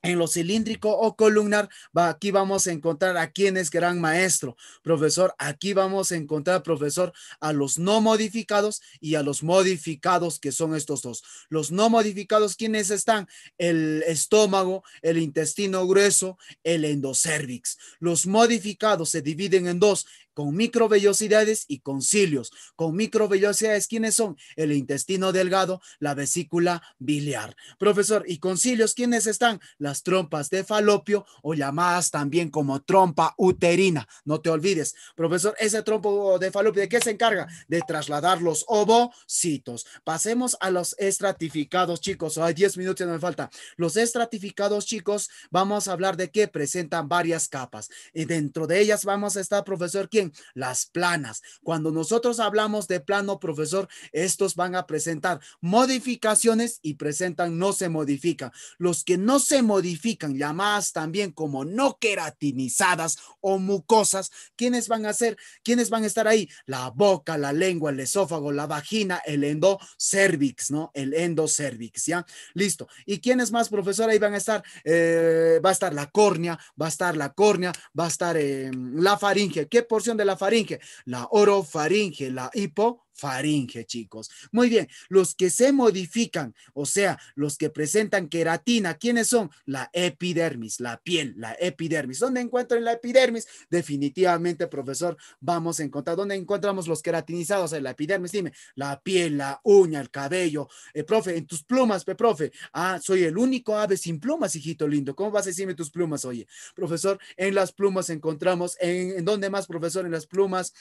en lo cilíndrico o columnar, va, aquí vamos a encontrar a quién es gran maestro, profesor, aquí vamos a encontrar, profesor, a los no modificados y a los modificados que son estos dos. Los no modificados, ¿quiénes están? El estómago, el intestino grueso, el endocervix. Los modificados se dividen en dos, con microvellosidades y con cilios. Con microvellosidades, ¿quiénes son? El intestino delgado, la vesícula biliar. Profesor, ¿y concilios, cilios quiénes están? Las trompas de falopio o llamadas también como trompa uterina. No te olvides, profesor, ese trompo de falopio, ¿de qué se encarga? De trasladar los ovocitos. Pasemos a los estratificados, chicos. Hay 10 minutos, no me falta. Los estratificados, chicos, vamos a hablar de que presentan varias capas. Y dentro de ellas vamos a estar, profesor, ¿quién? las planas. Cuando nosotros hablamos de plano, profesor, estos van a presentar modificaciones y presentan no se modifican. Los que no se modifican, llamadas también como no queratinizadas o mucosas, ¿quiénes van a ser? ¿Quiénes van a estar ahí? La boca, la lengua, el esófago, la vagina, el endocervix, ¿no? El endocervix, ¿ya? Listo. ¿Y quiénes más, profesor? Ahí van a estar, eh, va a estar la córnea, va a estar la córnea, va a estar em, la faringe. ¿Qué porción? de la faringe, la orofaringe, la hipo faringe, chicos. Muy bien, los que se modifican, o sea, los que presentan queratina, ¿quiénes son? La epidermis, la piel, la epidermis. ¿Dónde encuentran la epidermis? Definitivamente, profesor, vamos a encontrar. ¿Dónde encontramos los queratinizados en la epidermis? Dime, la piel, la uña, el cabello. el eh, profe, en tus plumas, pe, profe. Ah, soy el único ave sin plumas, hijito lindo. ¿Cómo vas a decirme tus plumas, oye? Profesor, en las plumas encontramos, ¿en, en dónde más, profesor? En las plumas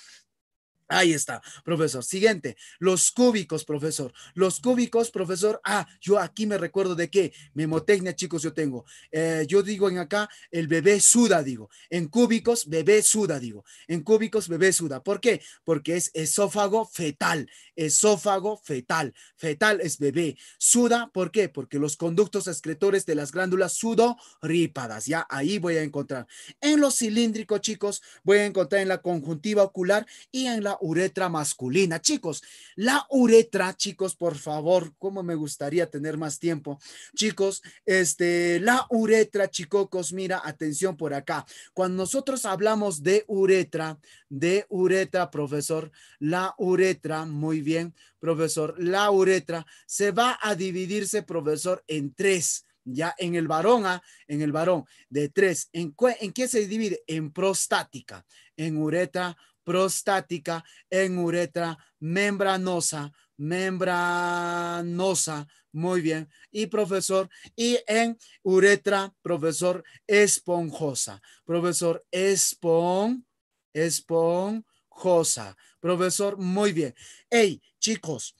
Ahí está, profesor. Siguiente, los cúbicos, profesor. Los cúbicos, profesor. Ah, yo aquí me recuerdo de qué. Memotecnia, chicos, yo tengo. Eh, yo digo en acá, el bebé suda, digo. En cúbicos, bebé suda, digo. En cúbicos, bebé suda. ¿Por qué? Porque es esófago fetal. Esófago fetal. Fetal es bebé. Suda, ¿por qué? Porque los conductos excretores de las glándulas sudorípadas. Ya ahí voy a encontrar. En los cilíndricos, chicos, voy a encontrar en la conjuntiva ocular y en la uretra masculina. Chicos, la uretra, chicos, por favor, como me gustaría tener más tiempo. Chicos, este, la uretra, chicos mira, atención por acá. Cuando nosotros hablamos de uretra, de uretra, profesor, la uretra, muy bien, profesor, la uretra se va a dividirse, profesor, en tres ya en el varón, ah, en el varón de tres. ¿En, ¿En, qué se divide? En prostática, en uretra prostática, en uretra membranosa, membranosa, muy bien, y profesor, y en uretra, profesor, esponjosa, profesor, espon, esponjosa, profesor, muy bien. Hey, chicos,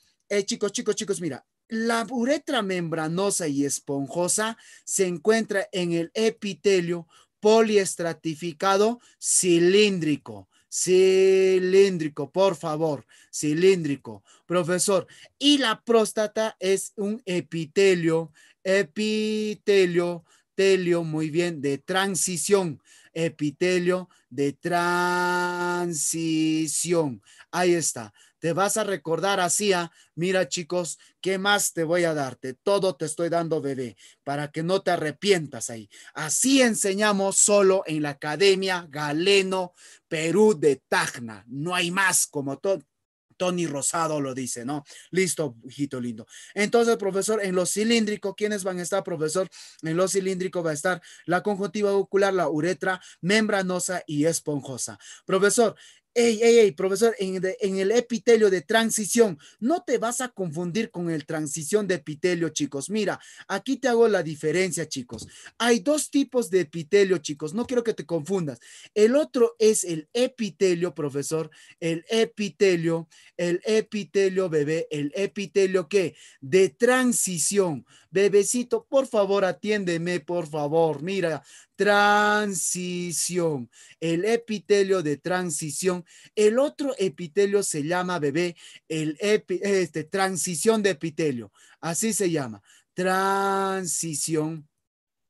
chicos, chicos, chicos, mira, la uretra membranosa y esponjosa se encuentra en el epitelio poliestratificado cilíndrico cilíndrico, por favor, cilíndrico. Profesor, y la próstata es un epitelio, epitelio, telio, muy bien, de transición, epitelio de transición. Ahí está te vas a recordar así, ah, mira chicos, ¿qué más te voy a darte? Todo te estoy dando, bebé, para que no te arrepientas ahí. Así enseñamos solo en la Academia Galeno Perú de Tacna. No hay más, como todo. Tony Rosado lo dice, ¿no? Listo, hijito lindo. Entonces, profesor, en lo cilíndrico, ¿quiénes van a estar, profesor? En lo cilíndrico va a estar la conjuntiva ocular, la uretra membranosa y esponjosa. Profesor, Ey, ey, ey, profesor, en, en, el epitelio de transición, no te vas a confundir con el transición de epitelio, chicos. Mira, aquí te hago la diferencia, chicos. Hay dos tipos de epitelio, chicos. No quiero que te confundas. El otro es el epitelio, profesor. El epitelio, el epitelio, bebé, el epitelio que de transición. Bebecito, por favor, atiéndeme, por favor. Mira, transición. El epitelio de transición el otro epitelio se llama bebé, el este, transición de epitelio. Así se llama. Transición.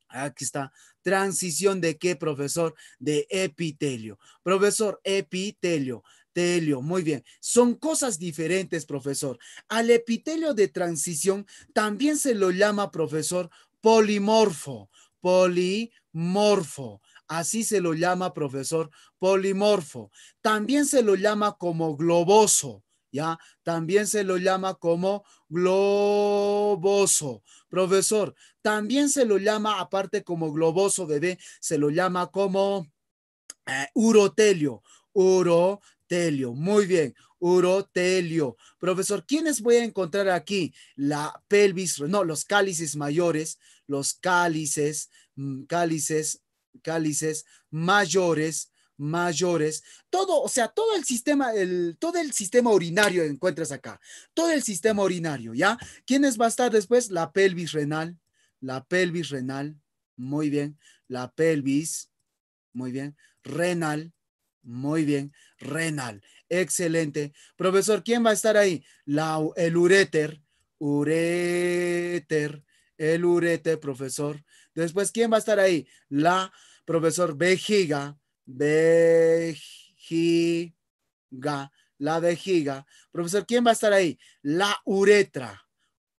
Aquí está. Transición de qué, profesor? De epitelio. Profesor, epitelio. Telio, muy bien. Son cosas diferentes, profesor. Al epitelio de transición también se lo llama, profesor, polimorfo. Polimorfo. Así se lo llama, profesor, polimorfo. También se lo llama como globoso, ¿ya? También se lo llama como globoso. Profesor, también se lo llama, aparte como globoso, bebé, se lo llama como eh, urotelio. Urotelio. Muy bien. Urotelio. Profesor, ¿quiénes voy a encontrar aquí? La pelvis, no, los cálices mayores, los cálices, mm, cálices cálices mayores, mayores, todo, o sea, todo el sistema, el, todo el sistema urinario encuentras acá, todo el sistema urinario, ¿ya? ¿Quiénes va a estar después? La pelvis renal, la pelvis renal, muy bien, la pelvis, muy bien, renal, muy bien, renal, excelente. Profesor, ¿quién va a estar ahí? La, el ureter ureter el ureter profesor, Después, ¿quién va a estar ahí? La profesor Vejiga, Vejiga, la vejiga. Profesor, ¿quién va a estar ahí? La uretra.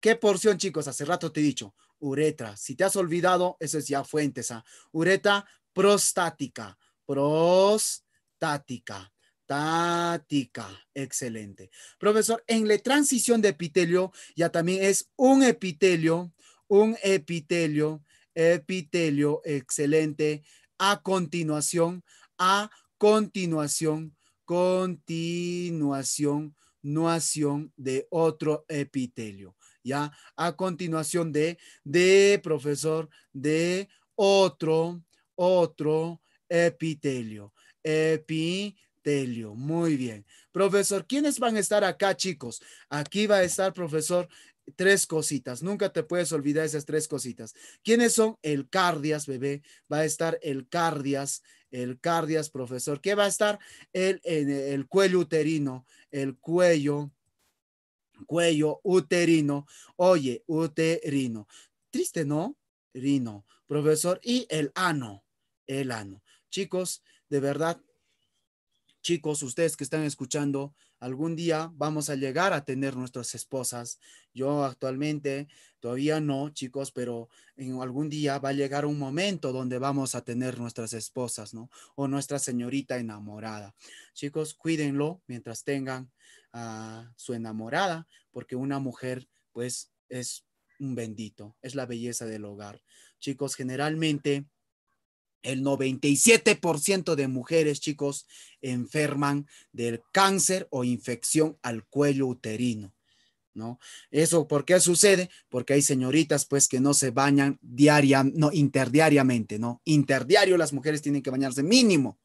¿Qué porción, chicos? Hace rato te he dicho, uretra. Si te has olvidado, eso es ya fuente. esa ¿ah? Uretra prostática. Prostática. Tática. Excelente. Profesor, en la transición de epitelio ya también es un epitelio, un epitelio epitelio, excelente. A continuación, a continuación, continuación, noación de otro epitelio. Ya, a continuación de, de profesor, de otro, otro epitelio. Epitelio, muy bien. Profesor, ¿quiénes van a estar acá, chicos? Aquí va a estar, profesor, tres cositas. Nunca te puedes olvidar esas tres cositas. ¿Quiénes son? El Cardias, bebé. Va a estar el Cardias, el Cardias, profesor. ¿Qué va a estar? El, el, el cuello uterino, el cuello, cuello uterino. Oye, uterino. Triste, ¿no? Rino, profesor. Y el ano, el ano. Chicos, de verdad, chicos, ustedes que están escuchando, algún día vamos a llegar a tener nuestras esposas. Yo actualmente todavía no, chicos, pero en algún día va a llegar un momento donde vamos a tener nuestras esposas, ¿no? O nuestra señorita enamorada. Chicos, cuídenlo mientras tengan a su enamorada, porque una mujer, pues, es un bendito, es la belleza del hogar. Chicos, generalmente el 97% de mujeres, chicos, enferman del cáncer o infección al cuello uterino. ¿No? Eso, ¿por qué sucede? Porque hay señoritas, pues, que no se bañan diaria, no, interdiariamente, ¿no? Interdiario las mujeres tienen que bañarse mínimo,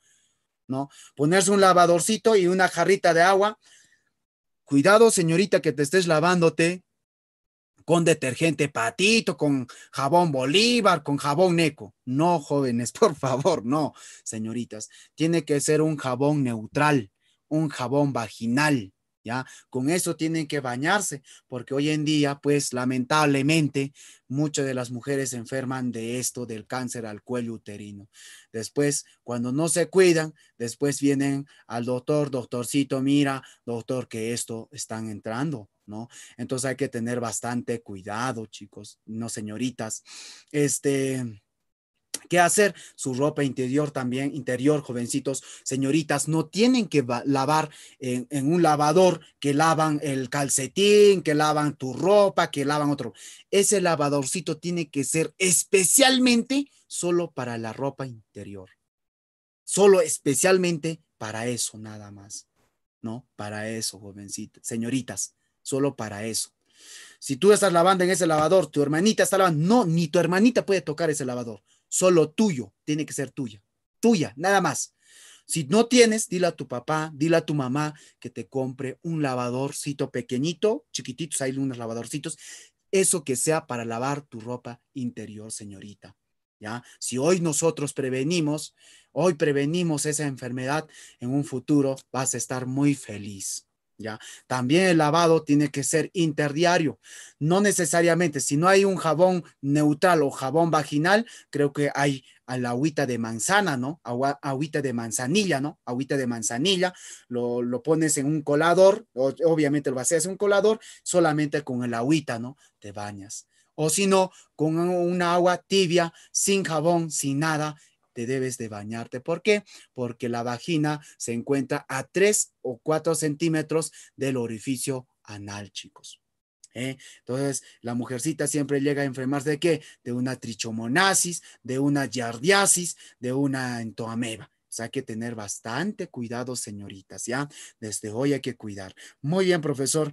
¿no? Ponerse un lavadorcito y una jarrita de agua. Cuidado, señorita, que te estés lavándote con detergente patito, con jabón Bolívar, con jabón eco. No, jóvenes, por favor, no, señoritas. Tiene que ser un jabón neutral, un jabón vaginal, ¿ya? Con eso tienen que bañarse, porque hoy en día, pues lamentablemente, muchas de las mujeres se enferman de esto, del cáncer al cuello uterino. Después, cuando no se cuidan, después vienen al doctor, doctorcito, mira, doctor, que esto están entrando, ¿no? Entonces hay que tener bastante cuidado, chicos, no señoritas. Este qué hacer. Su ropa interior también, interior, jovencitos, señoritas, no tienen que lavar en, en, un lavador que lavan el calcetín, que lavan tu ropa, que lavan otro. Ese lavadorcito tiene que ser especialmente solo para la ropa interior. Solo especialmente para eso, nada más. ¿No? Para eso, jovencitas, señoritas, solo para eso. Si tú estás lavando en ese lavador, tu hermanita está lavando, no, ni tu hermanita puede tocar ese lavador solo tuyo, tiene que ser tuya, tuya, nada más. Si no tienes, dile a tu papá, dile a tu mamá que te compre un lavadorcito pequeñito, chiquititos, hay unos lavadorcitos, eso que sea para lavar tu ropa interior, señorita. ¿Ya? Si hoy nosotros prevenimos, hoy prevenimos esa enfermedad, en un futuro vas a estar muy feliz. También el lavado tiene que ser interdiario. No necesariamente, si no hay un jabón neutral o jabón vaginal, creo que hay a la agüita de manzana, ¿no? Agua, agüita de manzanilla, ¿no? Agüita de manzanilla, lo, pones en un colador, obviamente lo vacías en un colador, solamente con el agüita, ¿no? Te bañas. O si no, con una agua tibia, sin jabón, sin nada, te debes de bañarte. ¿Por qué? Porque la vagina se encuentra a tres o cuatro centímetros del orificio anal, chicos. ¿eh? Entonces, la mujercita siempre llega a enfermarse de qué? De una trichomonasis, de una yardiasis, de una entoameba. O sea, hay que tener bastante cuidado, señoritas, ¿ya? Desde hoy hay que cuidar. Muy bien, profesor.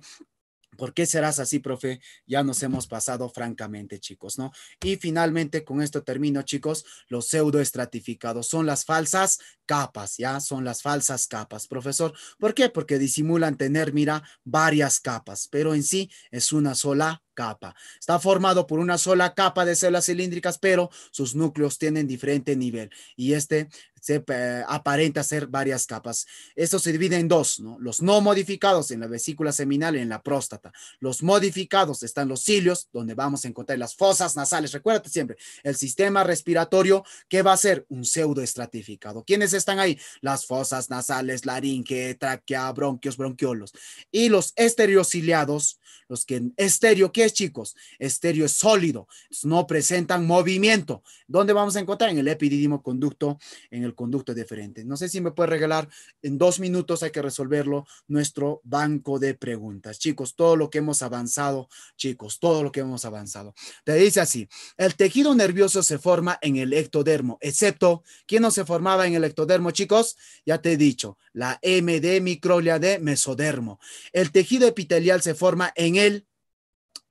¿Por qué serás así, profe? Ya nos hemos pasado francamente, chicos, ¿no? Y finalmente, con esto termino, chicos, los pseudoestratificados son las falsas capas, ¿ya? Son las falsas capas, profesor. ¿Por qué? Porque disimulan tener, mira, varias capas, pero en sí es una sola capa. Está formado por una sola capa de células cilíndricas, pero sus núcleos tienen diferente nivel. Y este se eh, aparenta ser varias capas. Esto se divide en dos, ¿no? Los no modificados en la vesícula seminal y en la próstata. Los modificados están los cilios, donde vamos a encontrar las fosas nasales. Recuérdate siempre, el sistema respiratorio, que va a ser? Un pseudoestratificado. ¿Quiénes están ahí? Las fosas nasales, laringe, tráquea, bronquios, bronquiolos. Y los estereociliados, los que en estéreo, ¿qué es, chicos? Estéreo es sólido, no presentan movimiento. ¿Dónde vamos a encontrar? En el epidídimo conducto, en el conducta conducto diferente. No sé si me puede regalar, en dos minutos hay que resolverlo, nuestro banco de preguntas. Chicos, todo lo que hemos avanzado, chicos, todo lo que hemos avanzado. Te dice así, el tejido nervioso se forma en el ectodermo, excepto, ¿quién no se formaba en el ectodermo, chicos? Ya te he dicho, la MD microglia de mesodermo. El tejido epitelial se forma en el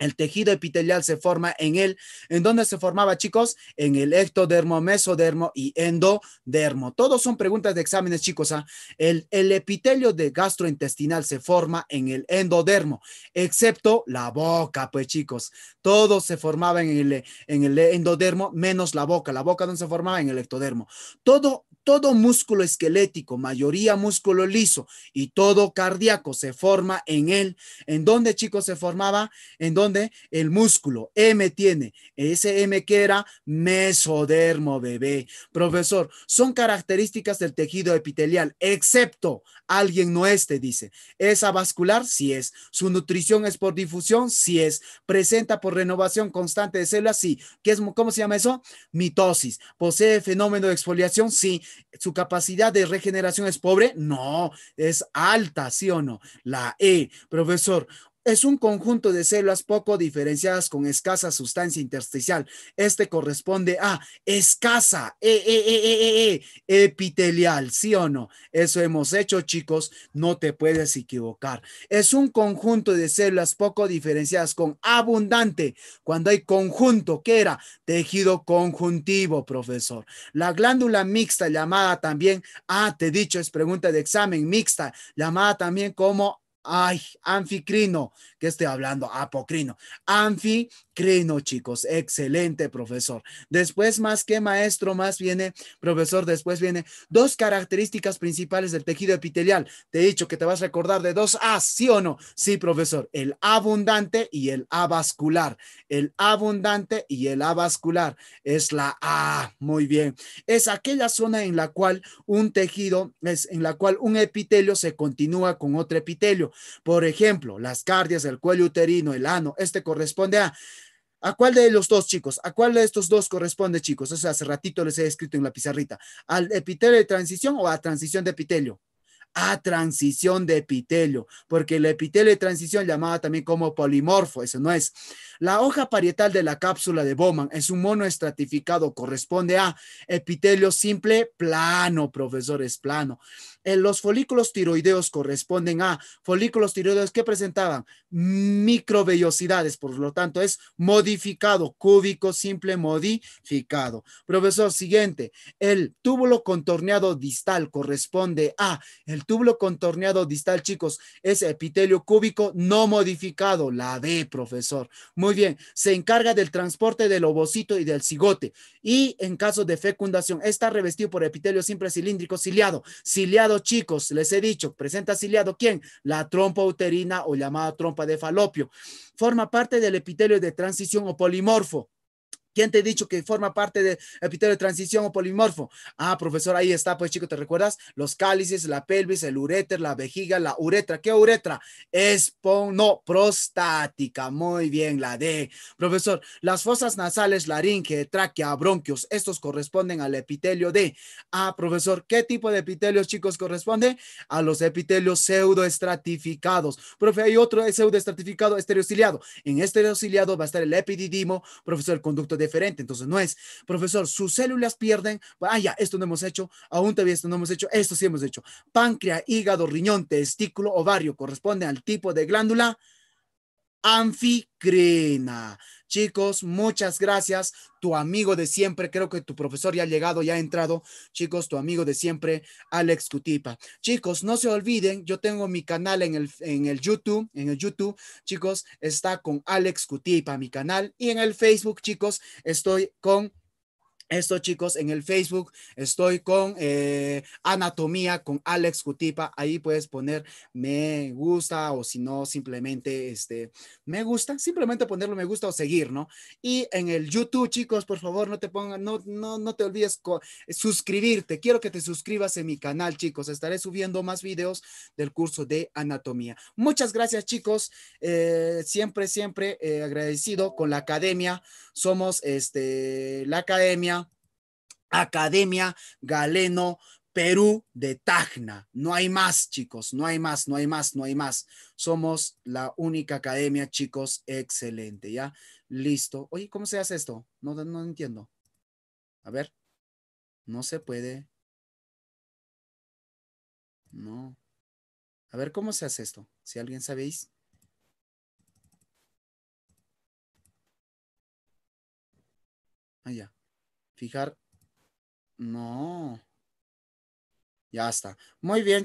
el tejido epitelial se forma en él. ¿En dónde se formaba, chicos? En el ectodermo, mesodermo y endodermo. Todos son preguntas de exámenes, chicos. ¿ah? El, el, epitelio de gastrointestinal se forma en el endodermo, excepto la boca, pues, chicos. Todo se formaba en el, en el endodermo, menos la boca. La boca no se formaba en el ectodermo. Todo, todo músculo esquelético, mayoría músculo liso y todo cardíaco se forma en él. ¿En dónde, chicos, se formaba? ¿En dónde? El músculo. M tiene. Ese M que era mesodermo, bebé. Profesor, son características del tejido epitelial, excepto alguien no este, dice. ¿Es avascular? si es. ¿Su nutrición es por difusión? si es. ¿Presenta por renovación constante de células? Sí. que es, ¿Cómo se llama eso? Mitosis. ¿Posee fenómeno de exfoliación? Sí. ¿Su capacidad de regeneración es pobre? No. Es alta, ¿sí o no? La E. Profesor, es un conjunto de células poco diferenciadas con escasa sustancia intersticial. Este corresponde a escasa, e, e, e, epitelial, ¿sí o no? Eso hemos hecho, chicos, no te puedes equivocar. Es un conjunto de células poco diferenciadas con abundante, cuando hay conjunto, que era tejido conjuntivo, profesor. La glándula mixta, llamada también, ah, te he dicho, es pregunta de examen mixta, llamada también como Ay, anficrino, que estoy hablando? Apocrino. Anfi Crino, chicos. Excelente, profesor. Después, más que maestro, más viene, profesor, después viene dos características principales del tejido epitelial. Te he dicho que te vas a recordar de dos A, ah, ¿sí o no? Sí, profesor. El abundante y el avascular. El abundante y el avascular es la A. Muy bien. Es aquella zona en la cual un tejido, es en la cual un epitelio se continúa con otro epitelio. Por ejemplo, las cardias, el cuello uterino, el ano, este corresponde a ¿A cuál de los dos, chicos? ¿A cuál de estos dos corresponde, chicos? sea, hace ratito les he escrito en la pizarrita. ¿Al epitelio de transición o a transición de epitelio? A transición de epitelio, porque el epitelio de transición llamada también como polimorfo, eso no es. La hoja parietal de la cápsula de Bowman es un mono estratificado, corresponde a epitelio simple plano, profesores, plano. Eh, los folículos tiroideos corresponden a folículos tiroideos que presentaban microvellosidades, por lo tanto es modificado, cúbico simple modificado. Profesor, siguiente, el túbulo contorneado distal corresponde a el túbulo contorneado distal, chicos, es epitelio cúbico no modificado, la B, profesor. Muy bien, se encarga del transporte del ovocito y del cigote y en caso de fecundación está revestido por epitelio simple cilíndrico ciliado, ciliado chicos, les he dicho, presenta ciliado, ¿quién? La trompa uterina o llamada trompa de falopio. Forma parte del epitelio de transición o polimorfo. ¿Quién te ha dicho que forma parte del epitelio de transición o polimorfo? Ah, profesor, ahí está, pues chicos, ¿te recuerdas? Los cálices, la pelvis, el uréter, la vejiga, la uretra. ¿Qué uretra? Es, no, prostática. Muy bien, la D. Profesor, las fosas nasales, laringe, tráquea, bronquios, estos corresponden al epitelio D. Ah, profesor, ¿qué tipo de epitelios, chicos, corresponde? A los epitelios pseudoestratificados. Profe, hay otro pseudoestratificado estereociliado. En estereociliado va a estar el epididimo, profesor, el conducto de diferente. Entonces no es, profesor, sus células pierden, ah, ya, esto no hemos hecho, aún todavía esto no hemos hecho, esto sí hemos hecho. Páncreas, hígado, riñón, testículo, ovario corresponde al tipo de glándula anficrina. Chicos, muchas gracias. Tu amigo de siempre, creo que tu profesor ya ha llegado, ya ha entrado. Chicos, tu amigo de siempre, Alex Cutipa. Chicos, no se olviden, yo tengo mi canal en el, en el YouTube, en el YouTube, chicos, está con Alex Cutipa, mi canal. Y en el Facebook, chicos, estoy con esto chicos, en el Facebook estoy con eh, Anatomía, con Alex Cutipa. Ahí puedes poner me gusta o si no, simplemente este, me gusta, simplemente ponerlo me gusta o seguir, ¿no? Y en el YouTube chicos, por favor, no te pongan, no, no, no te olvides suscribirte. Quiero que te suscribas en mi canal chicos. Estaré subiendo más videos del curso de Anatomía. Muchas gracias chicos. Eh, siempre, siempre eh, agradecido con la academia. Somos este, la academia Academia Galeno Perú de Tacna. No hay más, chicos, no hay más, no hay más, no hay más. Somos la única academia, chicos, excelente, ¿ya? Listo. Oye, ¿cómo se hace esto? No, no entiendo. A ver. No se puede. No. A ver, ¿cómo se hace esto? Si alguien sabéis. Ah, ya. Fijar no. Ya está. Muy bien,